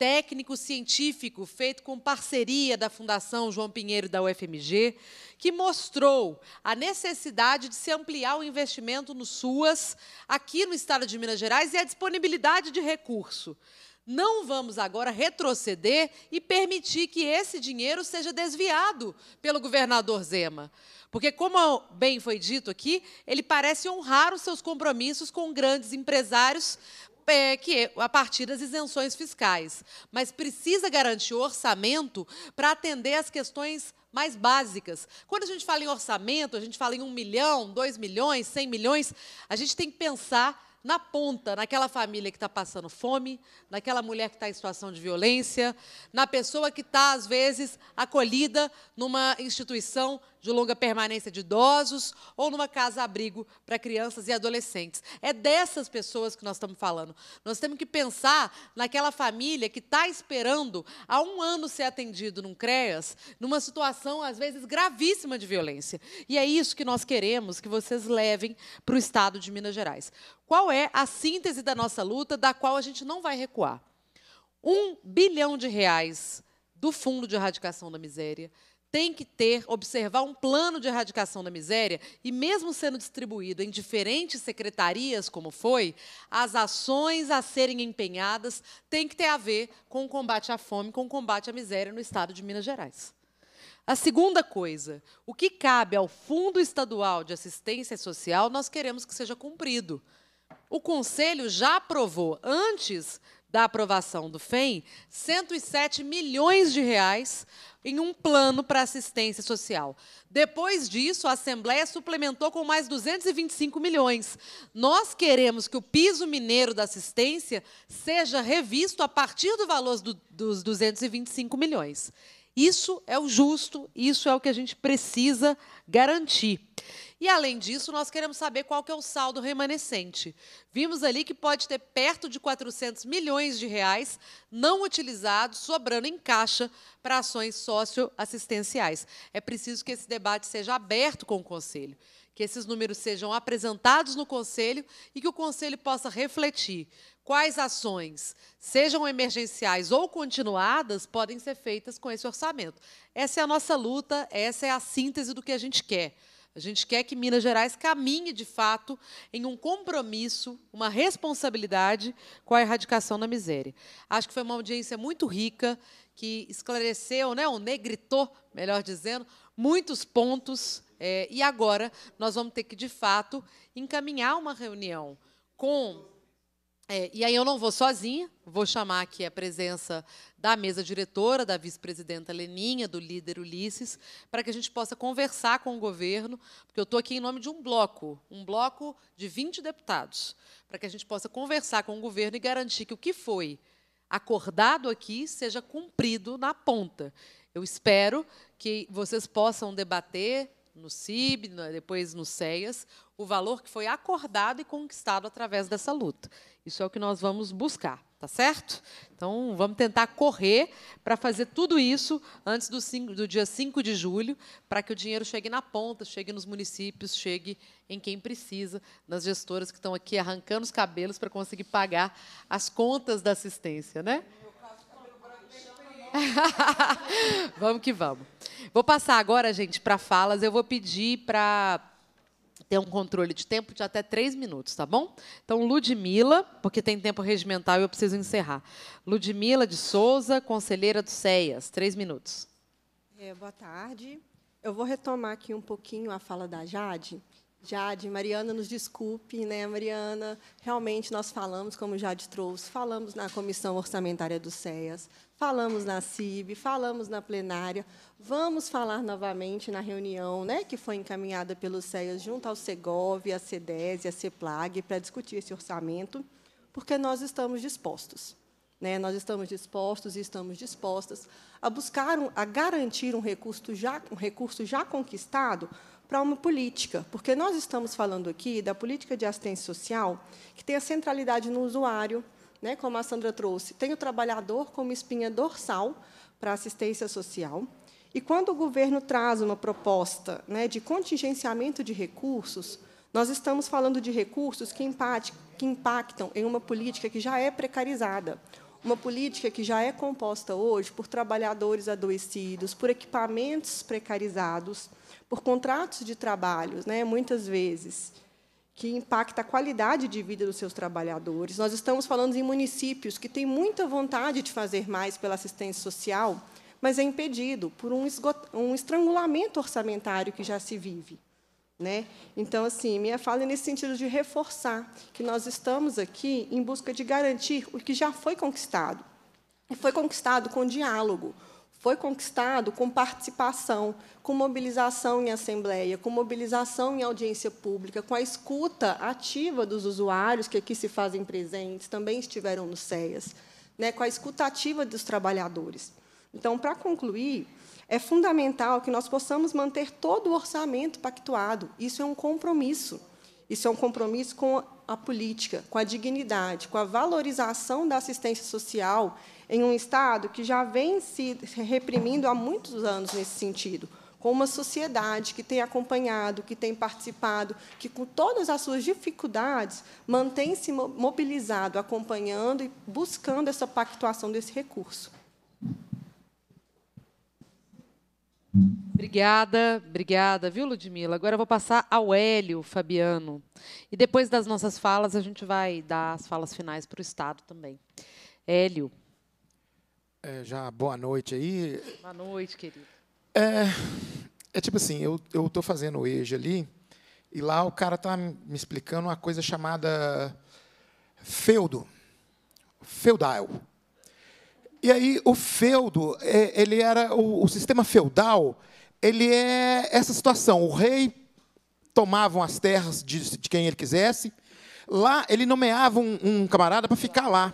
técnico-científico feito com parceria da Fundação João Pinheiro da UFMG, que mostrou a necessidade de se ampliar o investimento no SUAS aqui no estado de Minas Gerais e a disponibilidade de recurso. Não vamos agora retroceder e permitir que esse dinheiro seja desviado pelo governador Zema. Porque, como bem foi dito aqui, ele parece honrar os seus compromissos com grandes empresários, é, que a partir das isenções fiscais, mas precisa garantir o orçamento para atender as questões mais básicas. Quando a gente fala em orçamento, a gente fala em um milhão, dois milhões, cem milhões, a gente tem que pensar na ponta, naquela família que está passando fome, naquela mulher que está em situação de violência, na pessoa que está, às vezes, acolhida numa instituição de longa permanência de idosos ou numa casa-abrigo para crianças e adolescentes. É dessas pessoas que nós estamos falando. Nós temos que pensar naquela família que está esperando há um ano ser atendido num CREAS, numa situação, às vezes, gravíssima de violência. E é isso que nós queremos que vocês levem para o estado de Minas Gerais. Qual é a síntese da nossa luta, da qual a gente não vai recuar? Um bilhão de reais do Fundo de Erradicação da Miséria, tem que ter, observar um plano de erradicação da miséria e, mesmo sendo distribuído em diferentes secretarias, como foi, as ações a serem empenhadas têm que ter a ver com o combate à fome, com o combate à miséria no estado de Minas Gerais. A segunda coisa, o que cabe ao Fundo Estadual de Assistência Social, nós queremos que seja cumprido. O Conselho já aprovou, antes da aprovação do FEM 107 milhões de reais em um plano para assistência social. Depois disso, a Assembleia suplementou com mais 225 milhões. Nós queremos que o piso mineiro da assistência seja revisto a partir do valor do, dos 225 milhões. Isso é o justo, isso é o que a gente precisa garantir. E além disso, nós queremos saber qual que é o saldo remanescente. Vimos ali que pode ter perto de 400 milhões de reais não utilizados, sobrando em caixa para ações socioassistenciais. É preciso que esse debate seja aberto com o Conselho, que esses números sejam apresentados no Conselho e que o Conselho possa refletir quais ações, sejam emergenciais ou continuadas, podem ser feitas com esse orçamento. Essa é a nossa luta, essa é a síntese do que a gente quer. A gente quer que Minas Gerais caminhe, de fato, em um compromisso, uma responsabilidade com a erradicação da miséria. Acho que foi uma audiência muito rica, que esclareceu, né, ou negritou, melhor dizendo, muitos pontos. É, e agora nós vamos ter que, de fato, encaminhar uma reunião com é, e aí eu não vou sozinha, vou chamar aqui a presença da mesa diretora, da vice-presidenta Leninha, do líder Ulisses, para que a gente possa conversar com o governo, porque eu estou aqui em nome de um bloco, um bloco de 20 deputados, para que a gente possa conversar com o governo e garantir que o que foi acordado aqui seja cumprido na ponta. Eu espero que vocês possam debater, no CIB, depois no CEAS, o valor que foi acordado e conquistado através dessa luta. Isso é o que nós vamos buscar, tá certo? Então, vamos tentar correr para fazer tudo isso antes do, do dia 5 de julho, para que o dinheiro chegue na ponta, chegue nos municípios, chegue em quem precisa, nas gestoras que estão aqui arrancando os cabelos para conseguir pagar as contas da assistência, né? Vamos que vamos. Vou passar agora, gente, para falas. Eu vou pedir para ter um controle de tempo de até três minutos, tá bom? Então, Ludmila, porque tem tempo regimental e eu preciso encerrar. Ludmila de Souza, conselheira do CEAS, três minutos. É, boa tarde. Eu vou retomar aqui um pouquinho a fala da Jade Jade, Mariana, nos desculpe, né, Mariana? Realmente nós falamos, como Jade trouxe, falamos na comissão orçamentária do CEAS, falamos na CIB, falamos na plenária, vamos falar novamente na reunião, né, que foi encaminhada pelo CEAS junto ao Cegov, à CEDES e à CEPLAG para discutir esse orçamento, porque nós estamos dispostos. Né, nós estamos dispostos e estamos dispostas a buscar, um, a garantir um recurso já, um recurso já conquistado para uma política, porque nós estamos falando aqui da política de assistência social, que tem a centralidade no usuário, né, como a Sandra trouxe, tem o trabalhador como espinha dorsal para assistência social. E quando o governo traz uma proposta né, de contingenciamento de recursos, nós estamos falando de recursos que, que impactam em uma política que já é precarizada, uma política que já é composta hoje por trabalhadores adoecidos, por equipamentos precarizados, por contratos de trabalho, né, muitas vezes, que impacta a qualidade de vida dos seus trabalhadores. Nós estamos falando em municípios que têm muita vontade de fazer mais pela assistência social, mas é impedido por um, um estrangulamento orçamentário que já se vive. Né? Então, assim, minha fala é nesse sentido de reforçar que nós estamos aqui em busca de garantir o que já foi conquistado. E foi conquistado com diálogo, foi conquistado com participação, com mobilização em assembleia, com mobilização em audiência pública, com a escuta ativa dos usuários que aqui se fazem presentes, também estiveram no CEAS, né, com a escuta ativa dos trabalhadores. Então, para concluir, é fundamental que nós possamos manter todo o orçamento pactuado. Isso é um compromisso. Isso é um compromisso com a política, com a dignidade, com a valorização da assistência social em um Estado que já vem se reprimindo há muitos anos nesse sentido, com uma sociedade que tem acompanhado, que tem participado, que, com todas as suas dificuldades, mantém-se mobilizado, acompanhando e buscando essa pactuação desse recurso. Obrigada, obrigada, viu, Ludmila? Agora eu vou passar ao Hélio Fabiano. E depois das nossas falas, a gente vai dar as falas finais para o Estado também. Hélio. É, já boa noite aí. Boa noite, querido. É, é tipo assim, eu estou fazendo o EJA ali, e lá o cara está me explicando uma coisa chamada feudo, feudal. E aí o feudo, é, ele era o, o sistema feudal, ele é essa situação. O rei tomava as terras de, de quem ele quisesse. Lá ele nomeava um, um camarada para ficar lá.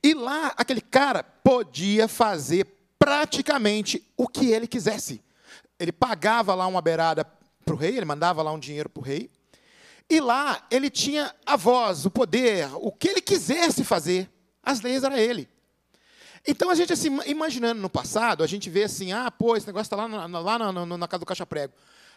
E lá aquele cara podia fazer praticamente o que ele quisesse. Ele pagava lá uma beirada para o rei, ele mandava lá um dinheiro para o rei. E lá ele tinha a voz, o poder, o que ele quisesse fazer. As leis era ele. Então a gente, assim, imaginando no passado, a gente vê assim, ah, pô, esse negócio está lá, na, lá na, na, na, casa do Caixa Prego.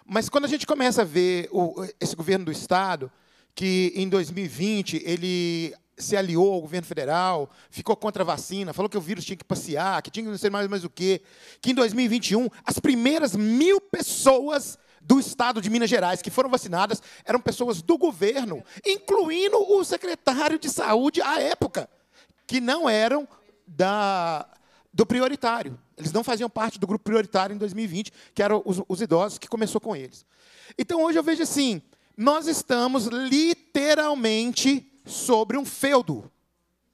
Mas quando a gente começa a ver o, esse governo do Estado, que em 2020 ele se aliou ao governo federal, ficou contra a vacina, falou que o vírus tinha que passear, que tinha que não ser mais, mais o quê, que em 2021 as primeiras mil pessoas do estado de Minas Gerais que foram vacinadas eram pessoas do governo, incluindo o secretário de saúde à época, que não eram da, do prioritário. Eles não faziam parte do grupo prioritário em 2020, que eram os, os idosos, que começou com eles. Então, hoje eu vejo assim, nós estamos literalmente sobre um feudo.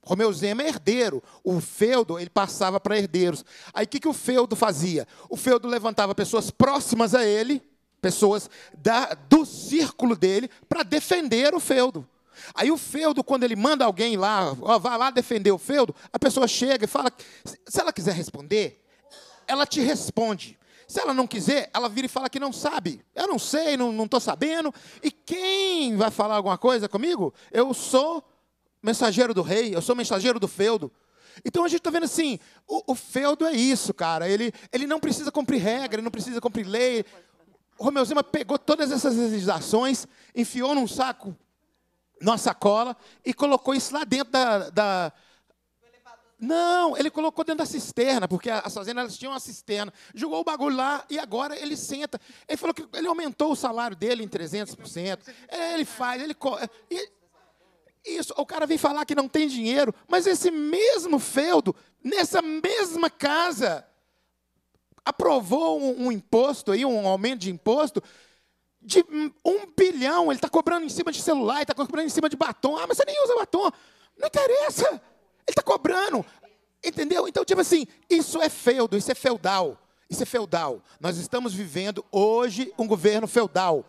Romeu Zema é herdeiro. O feudo, ele passava para herdeiros. Aí o que, que o feudo fazia? O feudo levantava pessoas próximas a ele, pessoas da, do círculo dele, para defender o feudo. Aí o feudo, quando ele manda alguém lá, ó, vá lá defender o feudo, a pessoa chega e fala, se ela quiser responder, ela te responde. Se ela não quiser, ela vira e fala que não sabe. Eu não sei, não estou sabendo. E quem vai falar alguma coisa comigo? Eu sou mensageiro do rei, eu sou mensageiro do feudo. Então a gente está vendo assim, o, o, feudo é isso, cara. Ele, ele não precisa cumprir regra, ele não precisa cumprir lei. O Romeu Zema pegou todas essas legislações, enfiou num saco nossa cola e colocou isso lá dentro da. da... Não, ele colocou dentro da cisterna, porque as fazendas tinham uma cisterna. Jogou o bagulho lá e agora ele senta. Ele falou que ele aumentou o salário dele em 300%. É, ele faz, ele. Isso, o cara vem falar que não tem dinheiro, mas esse mesmo feudo, nessa mesma casa, aprovou um, um imposto aí, um aumento de imposto, de um bilhão, ele está cobrando em cima de celular, ele está cobrando em cima de batom. Ah, mas você nem usa batom. Não interessa. Ele está cobrando. Entendeu? Então, tipo assim, isso é feudo, isso é feudal. Isso é feudal. Nós estamos vivendo hoje um governo feudal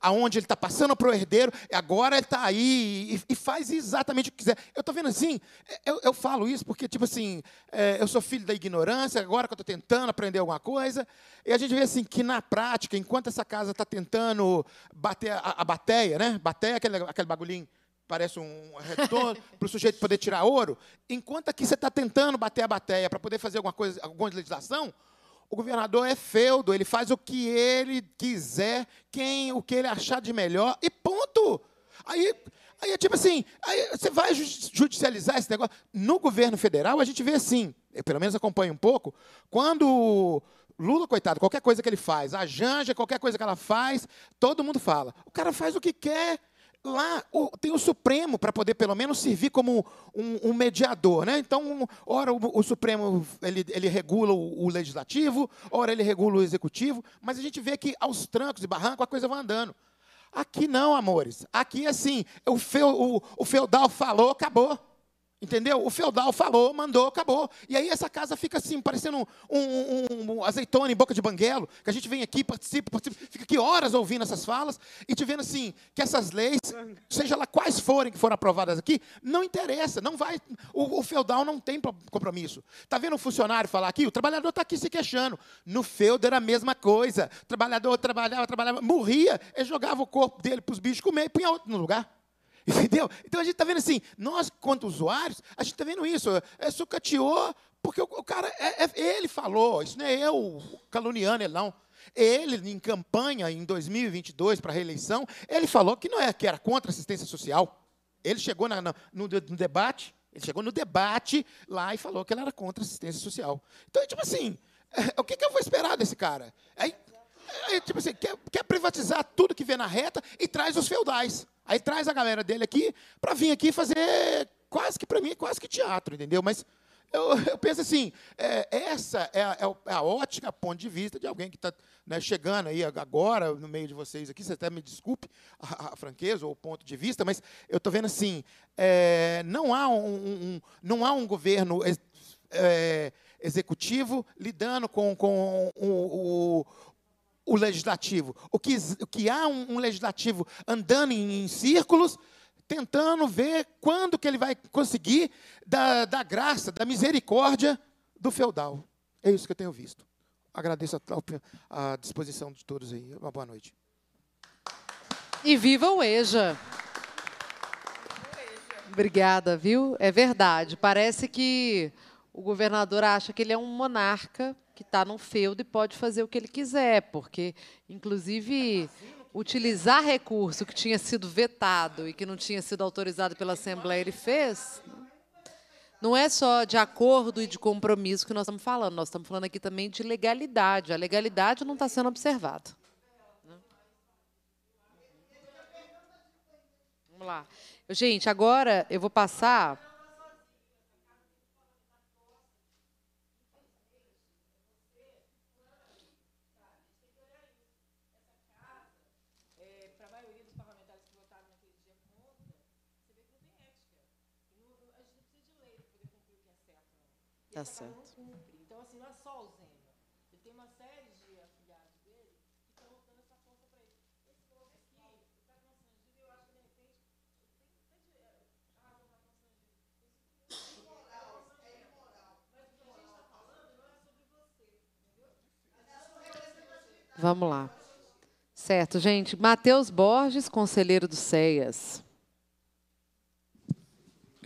aonde ele está passando para o herdeiro, agora ele está aí e, e, faz exatamente o que quiser. Eu estou vendo assim, é, eu, eu, falo isso porque, tipo assim, é, eu sou filho da ignorância, agora que eu estou tentando aprender alguma coisa, e a gente vê assim que na prática, enquanto essa casa está tentando bater a, a bateia, né? Bateia, é aquele, aquele bagulhinho parece um retorno, para o sujeito poder tirar ouro. Enquanto aqui você está tentando bater a bateia para poder fazer alguma coisa, alguma legislação, o governador é feudo, ele faz o que ele quiser, quem o que ele achar de melhor e ponto. Aí, aí é tipo assim, aí você vai judicializar esse negócio. No governo federal a gente vê assim, eu pelo menos acompanho um pouco, quando Lula, coitado, qualquer coisa que ele faz, a Janja, qualquer coisa que ela faz, todo mundo fala. O cara faz o que quer lá tem o Supremo para poder pelo menos servir como um, um mediador, né? Então, ora o, o, Supremo ele, ele regula o, o, legislativo, ora ele regula o executivo, mas a gente vê que aos trancos e barranco a coisa vai andando. Aqui não, amores. Aqui assim, o, feu, o feudal falou, acabou. Entendeu? O feudal falou, mandou, acabou. E aí essa casa fica assim, parecendo um, um, um, um, azeitona em boca de banguelo, que a gente vem aqui, participa, participa, fica aqui horas ouvindo essas falas e te vendo assim, que essas leis, seja lá quais forem que foram aprovadas aqui, não interessa, não vai. O, o feudal não tem compromisso. Está vendo um funcionário falar aqui? O trabalhador está aqui se queixando. No feudo era a mesma coisa. O trabalhador trabalhava, trabalhava, morria, ele jogava o corpo dele para os bichos comer e punha outro no lugar. Entendeu? Então a gente está vendo assim, nós, quanto usuários, a gente está vendo isso. É sucateou, porque o, o cara, é, é, ele falou, isso não é eu caluniando ele, não. Ele, em campanha em 2022 para a reeleição, ele falou que não é que era contra a assistência social. Ele chegou na, na, no, no debate, ele chegou no debate lá e falou que ele era contra a assistência social. Então, é, tipo assim, é, o que, que, eu vou esperar desse cara? É, é, é, tipo assim, quer, quer privatizar tudo que vê na reta e traz os feudais. Aí traz a galera dele aqui para vir aqui fazer quase que para mim, quase que teatro, entendeu? Mas eu, eu penso assim, é, essa é a, é, é a ótica ponto de vista de alguém que está né, chegando aí agora no meio de vocês aqui. Você até me desculpe a, a franqueza ou o ponto de vista, mas eu estou vendo assim, é, não há um, um, não há um governo é, executivo lidando com, com o, o legislativo, o que, o que há um, um legislativo andando em, em, círculos, tentando ver quando que ele vai conseguir da, da graça, da misericórdia do feudal. É isso que eu tenho visto. Agradeço a, a disposição de todos aí. Uma boa noite. E viva o EJA! Obrigada, viu? É verdade. Parece que o governador acha que ele é um monarca que está num feudo e pode fazer o que ele quiser, porque, inclusive, utilizar recurso que tinha sido vetado e que não tinha sido autorizado pela Assembleia, ele fez. Não é só de acordo e de compromisso que nós estamos falando, nós estamos falando aqui também de legalidade. A legalidade não está sendo observada. Vamos lá. Gente, agora eu vou passar tá certo. Cumpre. Então, assim, não é só o Zema. Ele tem uma série de afiliados dele que estão dando essa força para ele. Esse povo aqui, o Tacão Sangido, eu acho que, de repente, tem tanta razão para Tacão Sangido. É imoral. Mas o que a gente está falando não é sobre você, entendeu? Vamos lá. Certo, gente. Matheus Borges, conselheiro do CEAS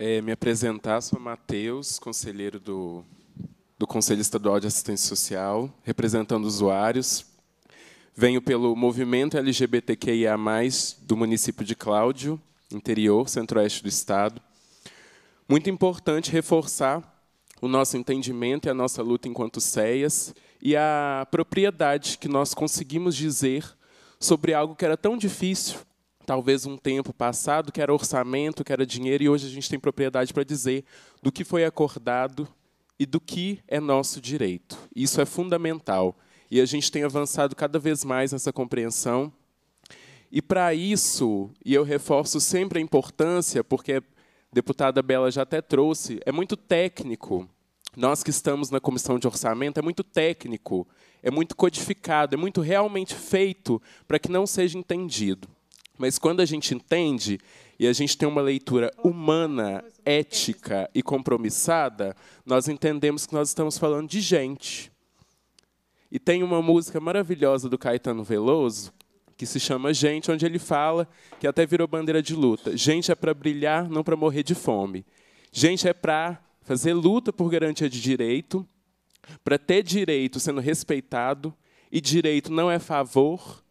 é, me apresentar. Sou Matheus, conselheiro do, do Conselho Estadual de Assistência Social, representando usuários. Venho pelo movimento LGBTQIA, do município de Cláudio, interior, centro-oeste do estado. Muito importante reforçar o nosso entendimento e a nossa luta enquanto CEAS e a propriedade que nós conseguimos dizer sobre algo que era tão difícil talvez um tempo passado, que era orçamento, que era dinheiro, e hoje a gente tem propriedade para dizer do que foi acordado e do que é nosso direito. Isso é fundamental. E a gente tem avançado cada vez mais nessa compreensão. E para isso, e eu reforço sempre a importância, porque a deputada Bela já até trouxe, é muito técnico. Nós que estamos na comissão de orçamento, é muito técnico, é muito codificado, é muito realmente feito para que não seja entendido. Mas quando a gente entende e a gente tem uma leitura humana, ética e compromissada, nós entendemos que nós estamos falando de gente. E tem uma música maravilhosa do Caetano Veloso, que se chama Gente, onde ele fala que até virou bandeira de luta. Gente é para brilhar, não para morrer de fome. Gente é para fazer luta por garantia de direito, para ter direito sendo respeitado, e direito não é favor,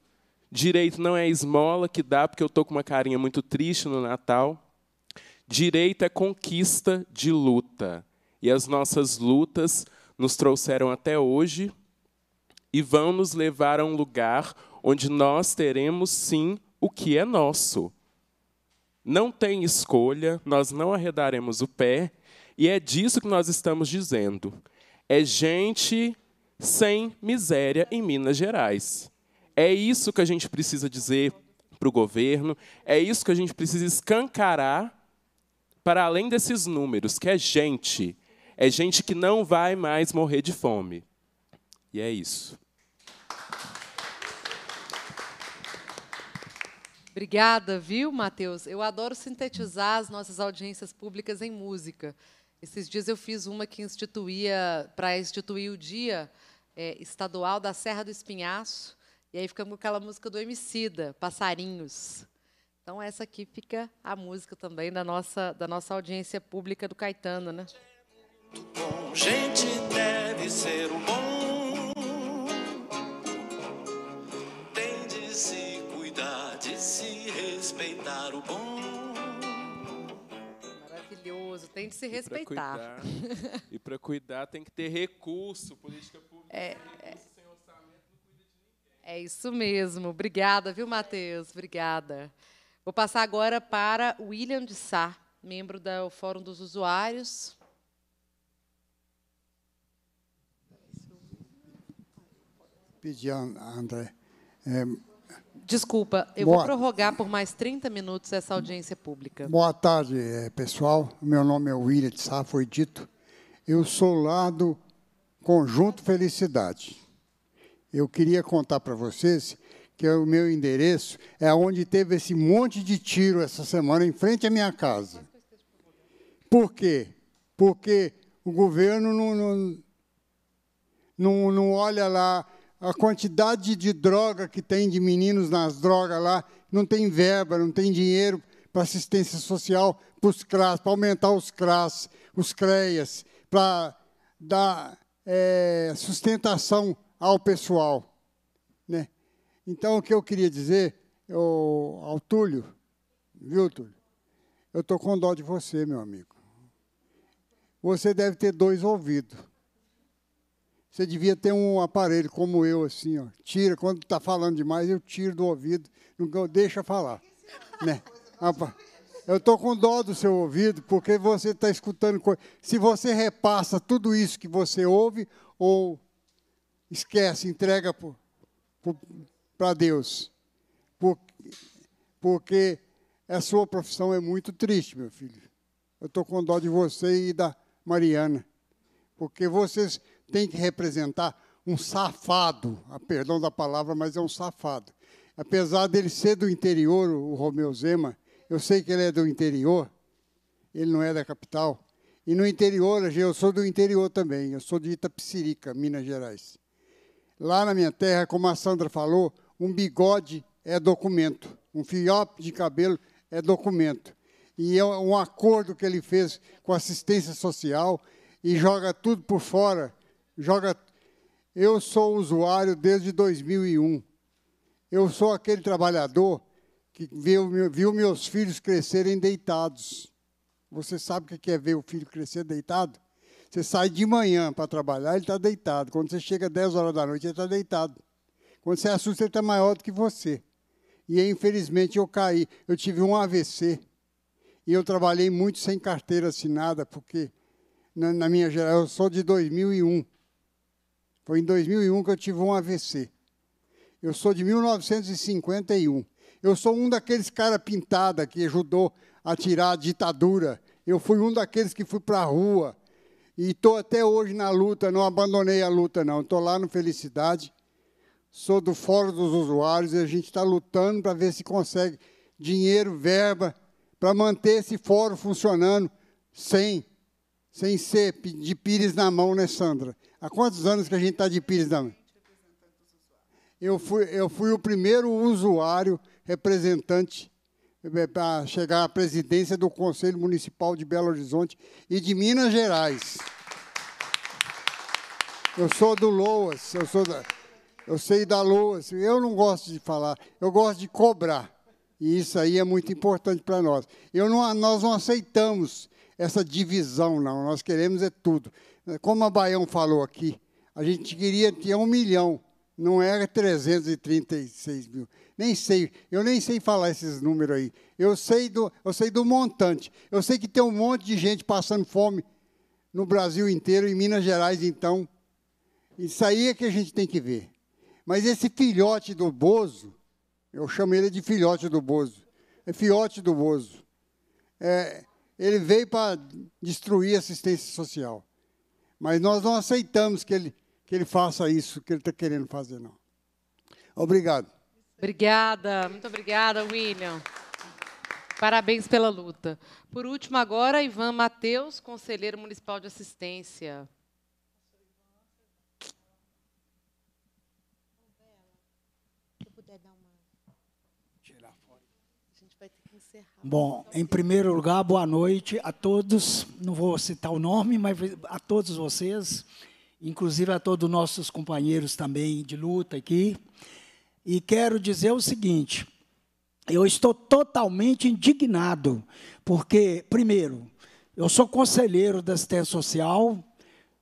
Direito não é a esmola que dá porque eu estou com uma carinha muito triste no Natal. Direito é conquista de luta. E as nossas lutas nos trouxeram até hoje e vão nos levar a um lugar onde nós teremos sim o que é nosso. Não tem escolha, nós não arredaremos o pé, e é disso que nós estamos dizendo. É gente sem miséria em Minas Gerais. É isso que a gente precisa dizer para o governo, é isso que a gente precisa escancarar para além desses números, que é gente. É gente que não vai mais morrer de fome. E é isso. Obrigada, viu, Matheus? Eu adoro sintetizar as nossas audiências públicas em música. Esses dias eu fiz uma que instituía, para instituir o Dia eh, Estadual da Serra do Espinhaço, e aí ficamos com aquela música do Emicida, Passarinhos. Então essa aqui fica a música também da nossa, da nossa audiência pública do Caetano, né? Bom, gente deve ser o bom. Tem de se cuidar, de se respeitar o bom. Maravilhoso, tem de se respeitar. e para cuidar tem que ter recurso, política pública. É. É isso mesmo. Obrigada, viu, Matheus? Obrigada. Vou passar agora para William de Sá, membro do Fórum dos Usuários. Pedi, André. É... Desculpa, eu Boa... vou prorrogar por mais 30 minutos essa audiência pública. Boa tarde, é, pessoal. Meu nome é William de Sá, foi dito. Eu sou lá do Conjunto Felicidade. Eu queria contar para vocês que o meu endereço é onde teve esse monte de tiro essa semana em frente à minha casa. Por quê? Porque o governo não, não, não, não olha lá a quantidade de droga que tem de meninos nas drogas lá, não tem verba, não tem dinheiro para assistência social para os CRAS, para aumentar os CRAS, os CREAS, para dar é, sustentação ao pessoal. Né? Então, o que eu queria dizer eu, ao Túlio, viu, Túlio? Eu estou com dó de você, meu amigo. Você deve ter dois ouvidos. Você devia ter um aparelho como eu, assim, ó. Tira, quando está falando demais, eu tiro do ouvido, não deixa falar. Né? Eu estou com dó do seu ouvido, porque você está escutando coisas. Se você repassa tudo isso que você ouve, ou esquece, entrega para Deus. Porque, porque a sua profissão é muito triste, meu filho. Eu estou com dó de você e da Mariana. Porque vocês têm que representar um safado. A ah, perdão da palavra, mas é um safado. Apesar dele ser do interior, o Romeu Zema, eu sei que ele é do interior, ele não é da capital. E no interior, eu sou do interior também, eu sou de Itapsirica, Minas Gerais. Lá na minha terra, como a Sandra falou, um bigode é documento, um fiope de cabelo é documento. E é um acordo que ele fez com a assistência social e joga tudo por fora. Joga. Eu sou usuário desde 2001. Eu sou aquele trabalhador que viu, viu meus filhos crescerem deitados. Você sabe o que é ver o filho crescer deitado? Você sai de manhã para trabalhar, ele está deitado. Quando você chega 10 horas da noite, ele está deitado. Quando você assusta, ele está maior do que você. E infelizmente eu caí. Eu tive um AVC. E eu trabalhei muito sem carteira assinada, porque na, na minha geração, eu sou de 2001. Foi em 2001 que eu tive um AVC. Eu sou de 1951. Eu sou um daqueles cara pintada que ajudou a tirar a ditadura. Eu fui um daqueles que fui para a rua e estou até hoje na luta, não abandonei a luta, não. Estou lá no Felicidade, sou do Fórum dos Usuários, e a gente está lutando para ver se consegue dinheiro, verba, para manter esse fórum funcionando sem, sem ser de pires na mão, né, Sandra? Há quantos anos que a gente está de pires na mão? Eu fui, eu fui o primeiro usuário representante é, para chegar à presidência do Conselho Municipal de Belo Horizonte e de Minas Gerais. Eu sou do Loas, eu, sou da, eu sei da Loas. Eu não gosto de falar, eu gosto de cobrar. E isso aí é muito importante para nós. Eu não, nós não aceitamos essa divisão, não. Nós queremos é tudo. Como a Baião falou aqui, a gente queria ter um milhão, não era 336 mil nem sei, eu nem sei falar esses números aí. Eu sei do, eu sei do montante. Eu sei que tem um monte de gente passando fome no Brasil inteiro, em Minas Gerais, então. Isso aí é que a gente tem que ver. Mas esse filhote do Bozo, eu chamo ele de filhote do Bozo. É filhote do Bozo. É, ele veio para destruir a assistência social. Mas nós não aceitamos que ele, que ele faça isso que ele está querendo fazer, não. Obrigado. Obrigada, muito obrigada, William. Parabéns pela luta. Por último, agora, Ivan Mateus, conselheiro municipal de assistência. Bom, em primeiro lugar, boa noite a todos. Não vou citar o nome, mas a todos vocês, inclusive a todos os nossos companheiros também de luta aqui. E quero dizer o seguinte: eu estou totalmente indignado, porque, primeiro, eu sou conselheiro da assistência social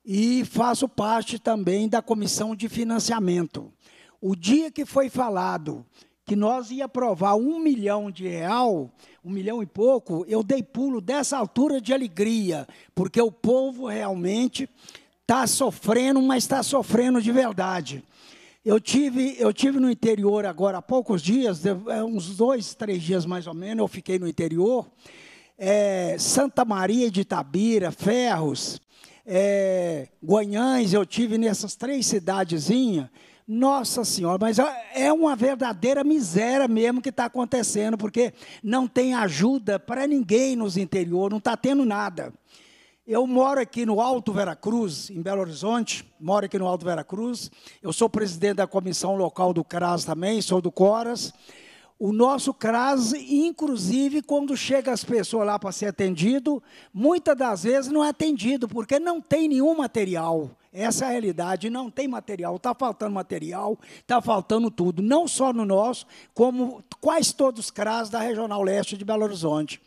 e faço parte também da comissão de financiamento. O dia que foi falado que nós ia aprovar um milhão de real, um milhão e pouco, eu dei pulo dessa altura de alegria, porque o povo realmente está sofrendo, mas está sofrendo de verdade. Eu tive, eu tive no interior agora há poucos dias, é uns dois, três dias mais ou menos, eu fiquei no interior. É, Santa Maria de Itabira, Ferros, é, Guanhães, eu tive nessas três cidadezinhas. Nossa Senhora, mas é, é uma verdadeira miséria mesmo que está acontecendo, porque não tem ajuda para ninguém nos interior, não está tendo nada. Eu moro aqui no Alto Veracruz, em Belo Horizonte, moro aqui no Alto Veracruz. Eu sou presidente da comissão local do CRAS também, sou do CORAS. O nosso CRAS, inclusive, quando chega as pessoas lá para ser atendido, muitas das vezes não é atendido, porque não tem nenhum material. Essa é a realidade, não tem material, está faltando material, está faltando tudo, não só no nosso, como quase todos os CRAS da Regional Leste de Belo Horizonte.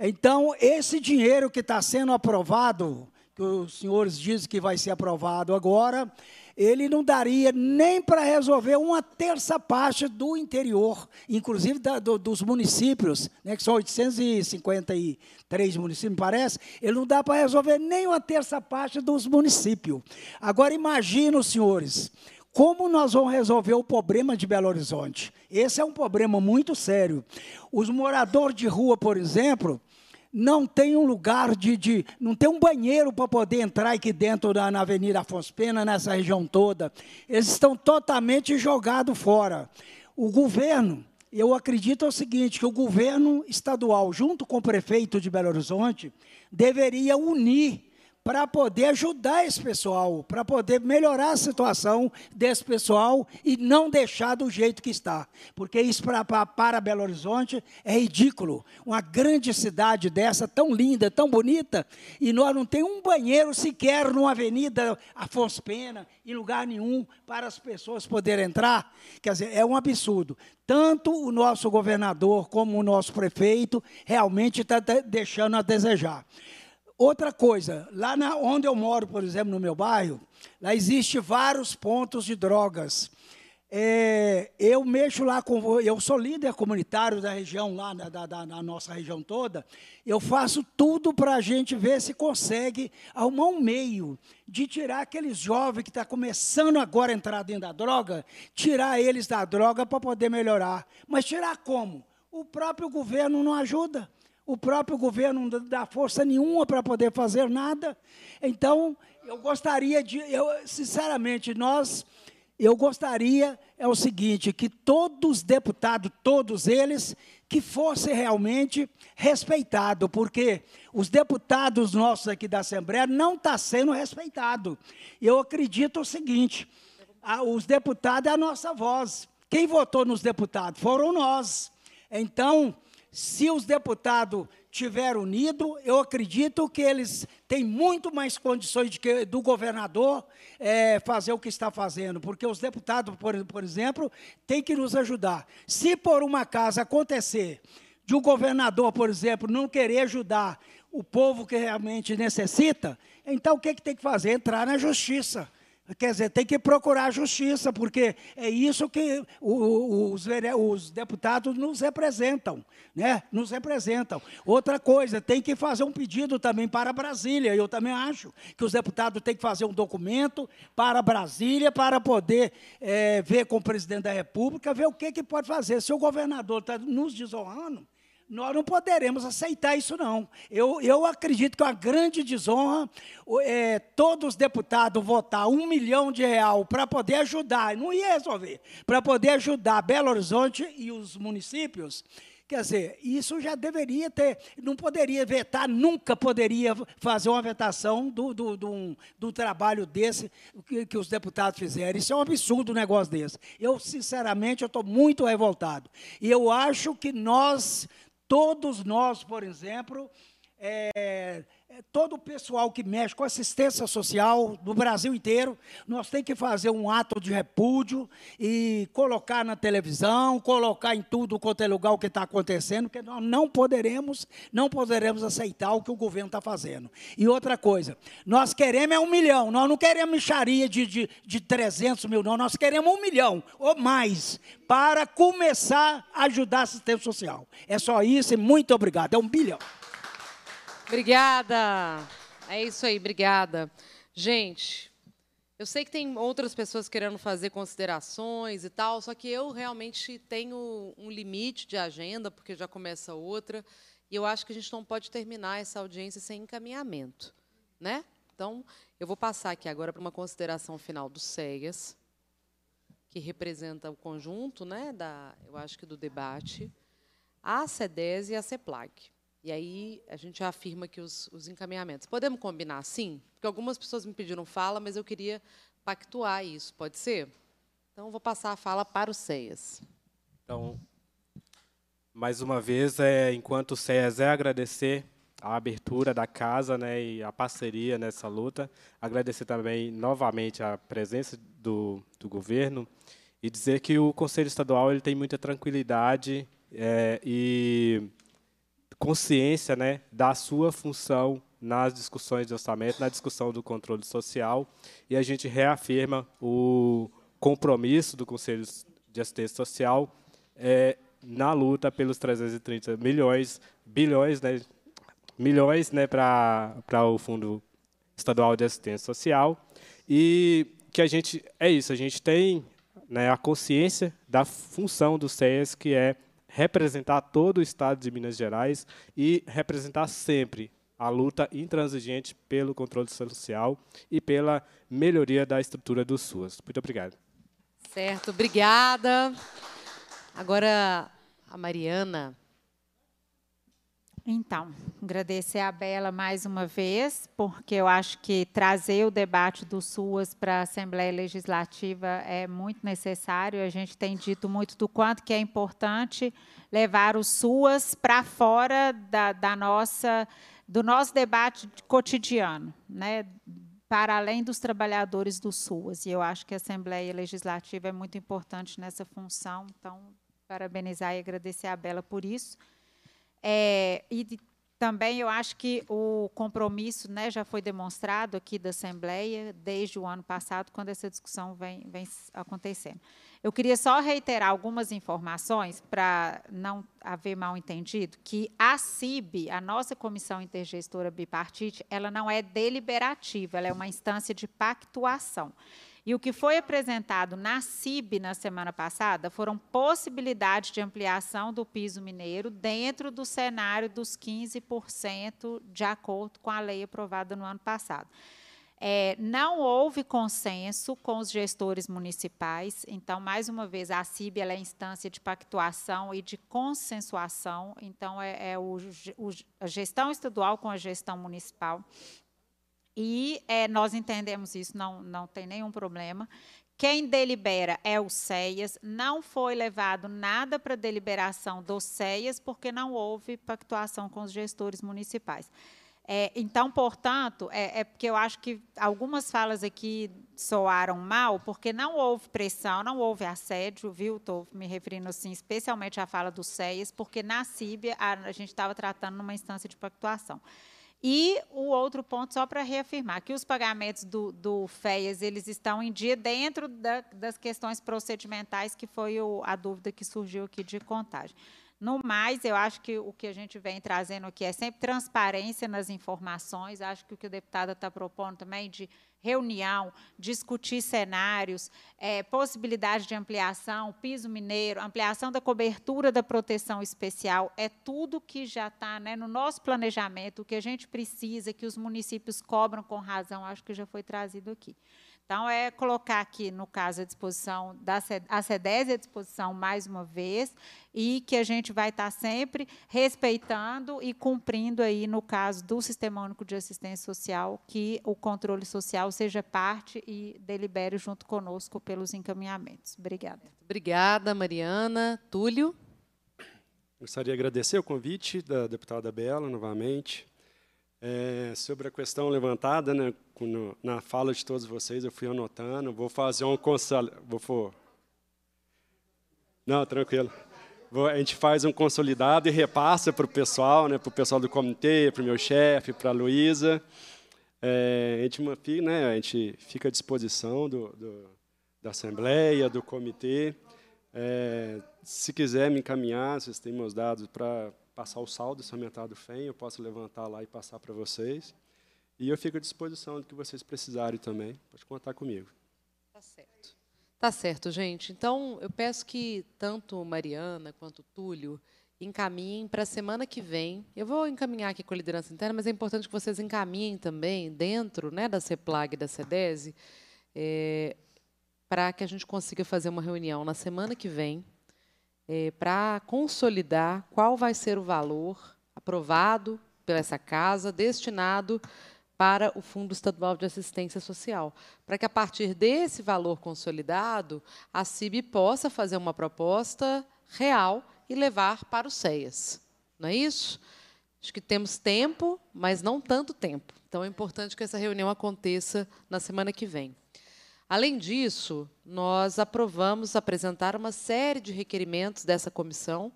Então, esse dinheiro que está sendo aprovado, que os senhores dizem que vai ser aprovado agora, ele não daria nem para resolver uma terça parte do interior, inclusive da, do, dos municípios, né, que são 853 municípios, me parece, ele não dá para resolver nem uma terça parte dos municípios. Agora, imagina, senhores, como nós vamos resolver o problema de Belo Horizonte? Esse é um problema muito sério. Os moradores de rua, por exemplo, não tem um lugar de, de não tem um banheiro para poder entrar aqui dentro da, na Avenida Afonso Pena, nessa região toda. Eles estão totalmente jogados fora. O governo, eu acredito é o seguinte, que o governo estadual, junto com o prefeito de Belo Horizonte, deveria unir para poder ajudar esse pessoal, para poder melhorar a situação desse pessoal e não deixar do jeito que está. Porque isso pra, pra, para Belo Horizonte é ridículo. Uma grande cidade dessa, tão linda, tão bonita, e nós não tem um banheiro sequer numa avenida Afonso Pena, em lugar nenhum, para as pessoas poderem entrar. Quer dizer, é um absurdo. Tanto o nosso governador como o nosso prefeito realmente está deixando a desejar. Outra coisa, lá na, onde eu moro, por exemplo, no meu bairro, lá existe vários pontos de drogas. É, eu mexo lá com. Eu sou líder comunitário da região, lá da, da, nossa região toda. Eu faço tudo para a gente ver se consegue arrumar um meio de tirar aqueles jovens que estão tá começando agora a entrar dentro da droga, tirar eles da droga para poder melhorar. Mas tirar como? O próprio governo não ajuda o próprio governo não dá força nenhuma para poder fazer nada. Então, eu gostaria de, eu, sinceramente, nós, eu gostaria é o seguinte, que todos os deputados, todos eles, que fosse realmente respeitado, porque os deputados nossos aqui da Assembleia não estão tá sendo respeitados. Eu acredito o seguinte, a, os deputados é a nossa voz. Quem votou nos deputados? Foram nós. Então, se os deputados tiverem unido, eu acredito que eles têm muito mais condições de que, do governador é, fazer o que está fazendo, porque os deputados, por, por exemplo, têm que nos ajudar. Se por uma casa acontecer de um governador, por exemplo, não querer ajudar o povo que realmente necessita, então o que, é que tem que fazer? Entrar na justiça Quer dizer, tem que procurar justiça, porque é isso que os, os deputados nos representam, né? Nos representam. Outra coisa, tem que fazer um pedido também para Brasília. Eu também acho que os deputados têm que fazer um documento para Brasília para poder é, ver com o presidente da República, ver o que, que pode fazer. Se o governador está nos desonrando, nós não poderemos aceitar isso, não. Eu, eu acredito que é uma grande desonra é, todos os deputados votar um milhão de real para poder ajudar, não ia resolver, para poder ajudar Belo Horizonte e os municípios. Quer dizer, isso já deveria ter, não poderia vetar, nunca poderia fazer uma vetação do, do, do, do trabalho desse que, que, os deputados fizeram. Isso é um absurdo um negócio desse. Eu, sinceramente, eu estou muito revoltado. E eu acho que nós Todos nós, por exemplo, é, todo o pessoal que mexe com assistência social do Brasil inteiro, nós tem que fazer um ato de repúdio e colocar na televisão, colocar em tudo quanto é lugar o que está acontecendo, porque nós não poderemos, não poderemos aceitar o que o governo está fazendo. E outra coisa, nós queremos é um milhão, nós não queremos micharia de, de, de 300 mil, não, nós queremos um milhão ou mais para começar a ajudar a assistência social. É só isso e muito obrigado. É um bilhão. Obrigada. É isso aí, obrigada. Gente, eu sei que tem outras pessoas querendo fazer considerações e tal, só que eu realmente tenho um limite de agenda, porque já começa outra, e eu acho que a gente não pode terminar essa audiência sem encaminhamento, né? Então, eu vou passar aqui agora para uma consideração final do SEGAS, que representa o conjunto, né, da, eu acho que do debate, a CEDES e a CEPLAC. E aí a gente afirma aqui os, os encaminhamentos. Podemos combinar sim, Porque algumas pessoas me pediram fala, mas eu queria pactuar isso, pode ser? Então, vou passar a fala para o CEAS. Então, mais uma vez, é, enquanto o CEAS é agradecer a abertura da casa né, e a parceria nessa luta, agradecer também novamente a presença do, do governo e dizer que o Conselho Estadual ele tem muita tranquilidade é, e consciência né, da sua função nas discussões de orçamento, na discussão do controle social, e a gente reafirma o compromisso do Conselho de Assistência Social é, na luta pelos 330 milhões, bilhões, né, milhões né, para o Fundo Estadual de Assistência Social, e que a gente, é isso, a gente tem né, a consciência da função do SES, que é representar todo o Estado de Minas Gerais e representar sempre a luta intransigente pelo controle social e pela melhoria da estrutura do SUAS. Muito obrigado. Certo, obrigada. Agora, a Mariana então, agradecer a Bela mais uma vez, porque eu acho que trazer o debate do SUAS para a Assembleia Legislativa é muito necessário. A gente tem dito muito do quanto que é importante levar o SUAS para fora da, da, nossa, do nosso debate cotidiano, né? para além dos trabalhadores do SUAS. E eu acho que a Assembleia Legislativa é muito importante nessa função, então, parabenizar e agradecer a Bela por isso. É, e de, também eu acho que o compromisso né, já foi demonstrado aqui da Assembleia desde o ano passado, quando essa discussão vem, vem acontecendo. Eu queria só reiterar algumas informações para não haver mal entendido, que a CIB, a nossa Comissão Intergestora Bipartite, ela não é deliberativa, ela é uma instância de pactuação. E o que foi apresentado na CIB na semana passada foram possibilidades de ampliação do piso mineiro dentro do cenário dos 15%, de acordo com a lei aprovada no ano passado. É, não houve consenso com os gestores municipais, então, mais uma vez, a CIB é a instância de pactuação e de consensuação, então, é, é o, o, a gestão estadual com a gestão municipal. E é, nós entendemos isso, não, não tem nenhum problema. Quem delibera é o CEIAS. Não foi levado nada para deliberação do CEIAS, porque não houve pactuação com os gestores municipais. É, então, portanto, é, é, porque eu acho que algumas falas aqui soaram mal, porque não houve pressão, não houve assédio, viu? Estou me referindo assim, especialmente à fala do CEIAS, porque na CIB a, a gente estava tratando numa instância de pactuação. E o outro ponto, só para reafirmar, que os pagamentos do, do FEAS eles estão em dia dentro da, das questões procedimentais, que foi o, a dúvida que surgiu aqui de contagem. No mais, eu acho que o que a gente vem trazendo aqui é sempre transparência nas informações, acho que o que o deputado está propondo também de reunião, discutir cenários, é, possibilidade de ampliação, piso mineiro, ampliação da cobertura da proteção especial, é tudo que já está né, no nosso planejamento, o que a gente precisa, que os municípios cobram com razão, acho que já foi trazido aqui. Então, é colocar aqui, no caso, a disposição da C a CEDES à disposição mais uma vez, e que a gente vai estar tá sempre respeitando e cumprindo aí, no caso do Sistema Único de Assistência Social, que o controle social seja parte e delibere junto conosco pelos encaminhamentos. Obrigada. Obrigada, Mariana. Túlio? Gostaria de agradecer o convite da deputada Bela novamente. É, sobre a questão levantada né, na fala de todos vocês, eu fui anotando. Vou fazer um consolidado. vou for. Não, tranquilo. Vou, a gente faz um consolidado e repassa para o pessoal, né, para o pessoal do comitê, para o meu chefe, para a Luísa. É, a, gente né, a gente fica à disposição do, do, da Assembleia, do comitê. É, se quiser me encaminhar, vocês têm meus dados para passar o saldo somentado FEM, eu posso levantar lá e passar para vocês. E eu fico à disposição do que vocês precisarem também. Pode contar comigo. Tá certo. Tá certo, gente. Então, eu peço que tanto Mariana quanto Túlio encaminhem para a semana que vem. Eu vou encaminhar aqui com a liderança interna, mas é importante que vocês encaminhem também dentro né, da CEPLAG e da CEDESE é, para que a gente consiga fazer uma reunião na semana que vem, é, para consolidar qual vai ser o valor aprovado pela essa casa, destinado para o Fundo Estadual de Assistência Social, para que a partir desse valor consolidado, a CIB possa fazer uma proposta real e levar para o CEAS. Não é isso? Acho que temos tempo, mas não tanto tempo. Então é importante que essa reunião aconteça na semana que vem. Além disso, nós aprovamos apresentar uma série de requerimentos dessa comissão,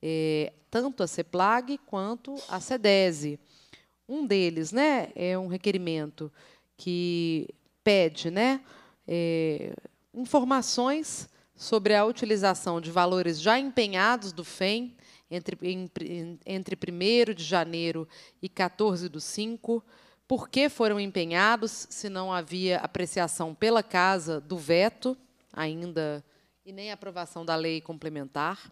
eh, tanto a CEPLAG quanto a Cedesi. Um deles né, é um requerimento que pede né, eh, informações sobre a utilização de valores já empenhados do FEM entre, entre 1 de janeiro e 14 do 5, por que foram empenhados, se não havia apreciação pela Casa do veto ainda e nem aprovação da lei complementar.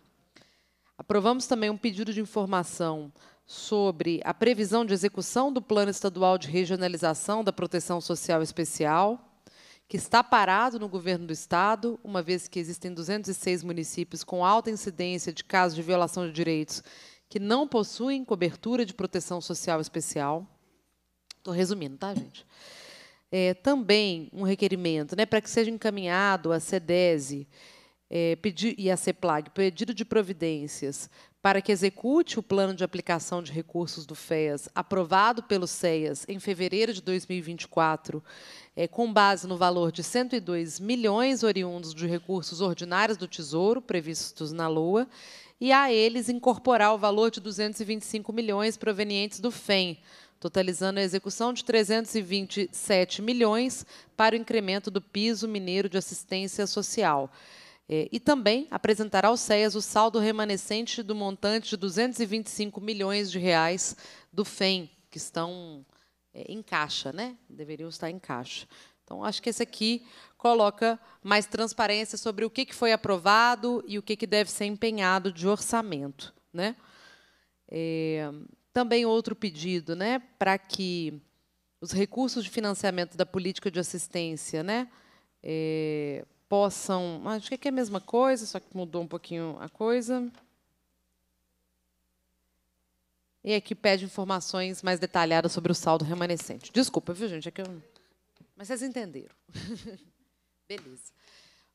Aprovamos também um pedido de informação sobre a previsão de execução do Plano Estadual de Regionalização da Proteção Social Especial, que está parado no governo do Estado, uma vez que existem 206 municípios com alta incidência de casos de violação de direitos que não possuem cobertura de proteção social especial. Estou resumindo, tá, gente? É, também um requerimento né, para que seja encaminhado à SEDESE é, pedir, e à CEPLAG pedido de providências para que execute o plano de aplicação de recursos do FEAS, aprovado pelo CEAS em fevereiro de 2024, é, com base no valor de 102 milhões oriundos de recursos ordinários do Tesouro, previstos na LOA, e a eles incorporar o valor de 225 milhões provenientes do FEM, totalizando a execução de 327 milhões para o incremento do piso mineiro de assistência social. É, e também apresentar ao CEAS o saldo remanescente do montante de 225 milhões de reais do FEM, que estão é, em caixa, né? Deveriam estar em caixa. Então, acho que esse aqui coloca mais transparência sobre o que foi aprovado e o que deve ser empenhado de orçamento. Né? É, também outro pedido, né, para que os recursos de financiamento da política de assistência, né, é, possam, acho que é a mesma coisa, só que mudou um pouquinho a coisa. E aqui pede informações mais detalhadas sobre o saldo remanescente. Desculpa, viu, gente? É que eu... Mas vocês entenderam. Beleza.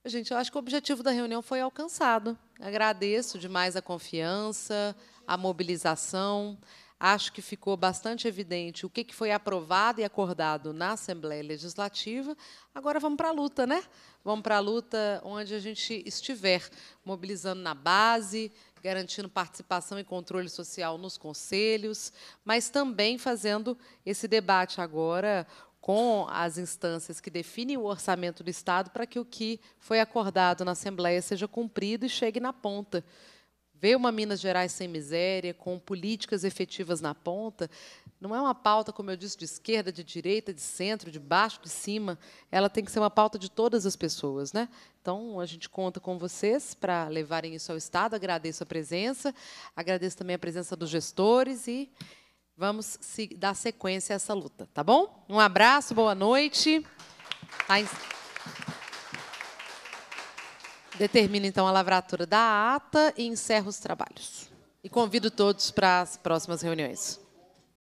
Gente, eu acho que o objetivo da reunião foi alcançado. Agradeço demais a confiança, a mobilização. Acho que ficou bastante evidente o que foi aprovado e acordado na Assembleia Legislativa. Agora vamos para a luta, né? Vamos para a luta onde a gente estiver, mobilizando na base, garantindo participação e controle social nos conselhos, mas também fazendo esse debate agora com as instâncias que definem o orçamento do Estado para que o que foi acordado na Assembleia seja cumprido e chegue na ponta ver uma Minas Gerais sem miséria, com políticas efetivas na ponta, não é uma pauta, como eu disse, de esquerda, de direita, de centro, de baixo, de cima. Ela tem que ser uma pauta de todas as pessoas. Né? Então, a gente conta com vocês para levarem isso ao Estado. Agradeço a presença, agradeço também a presença dos gestores e vamos dar sequência a essa luta, tá bom? Um abraço, boa noite. Tá Determino então a lavratura da ata e encerro os trabalhos. E convido todos para as próximas reuniões.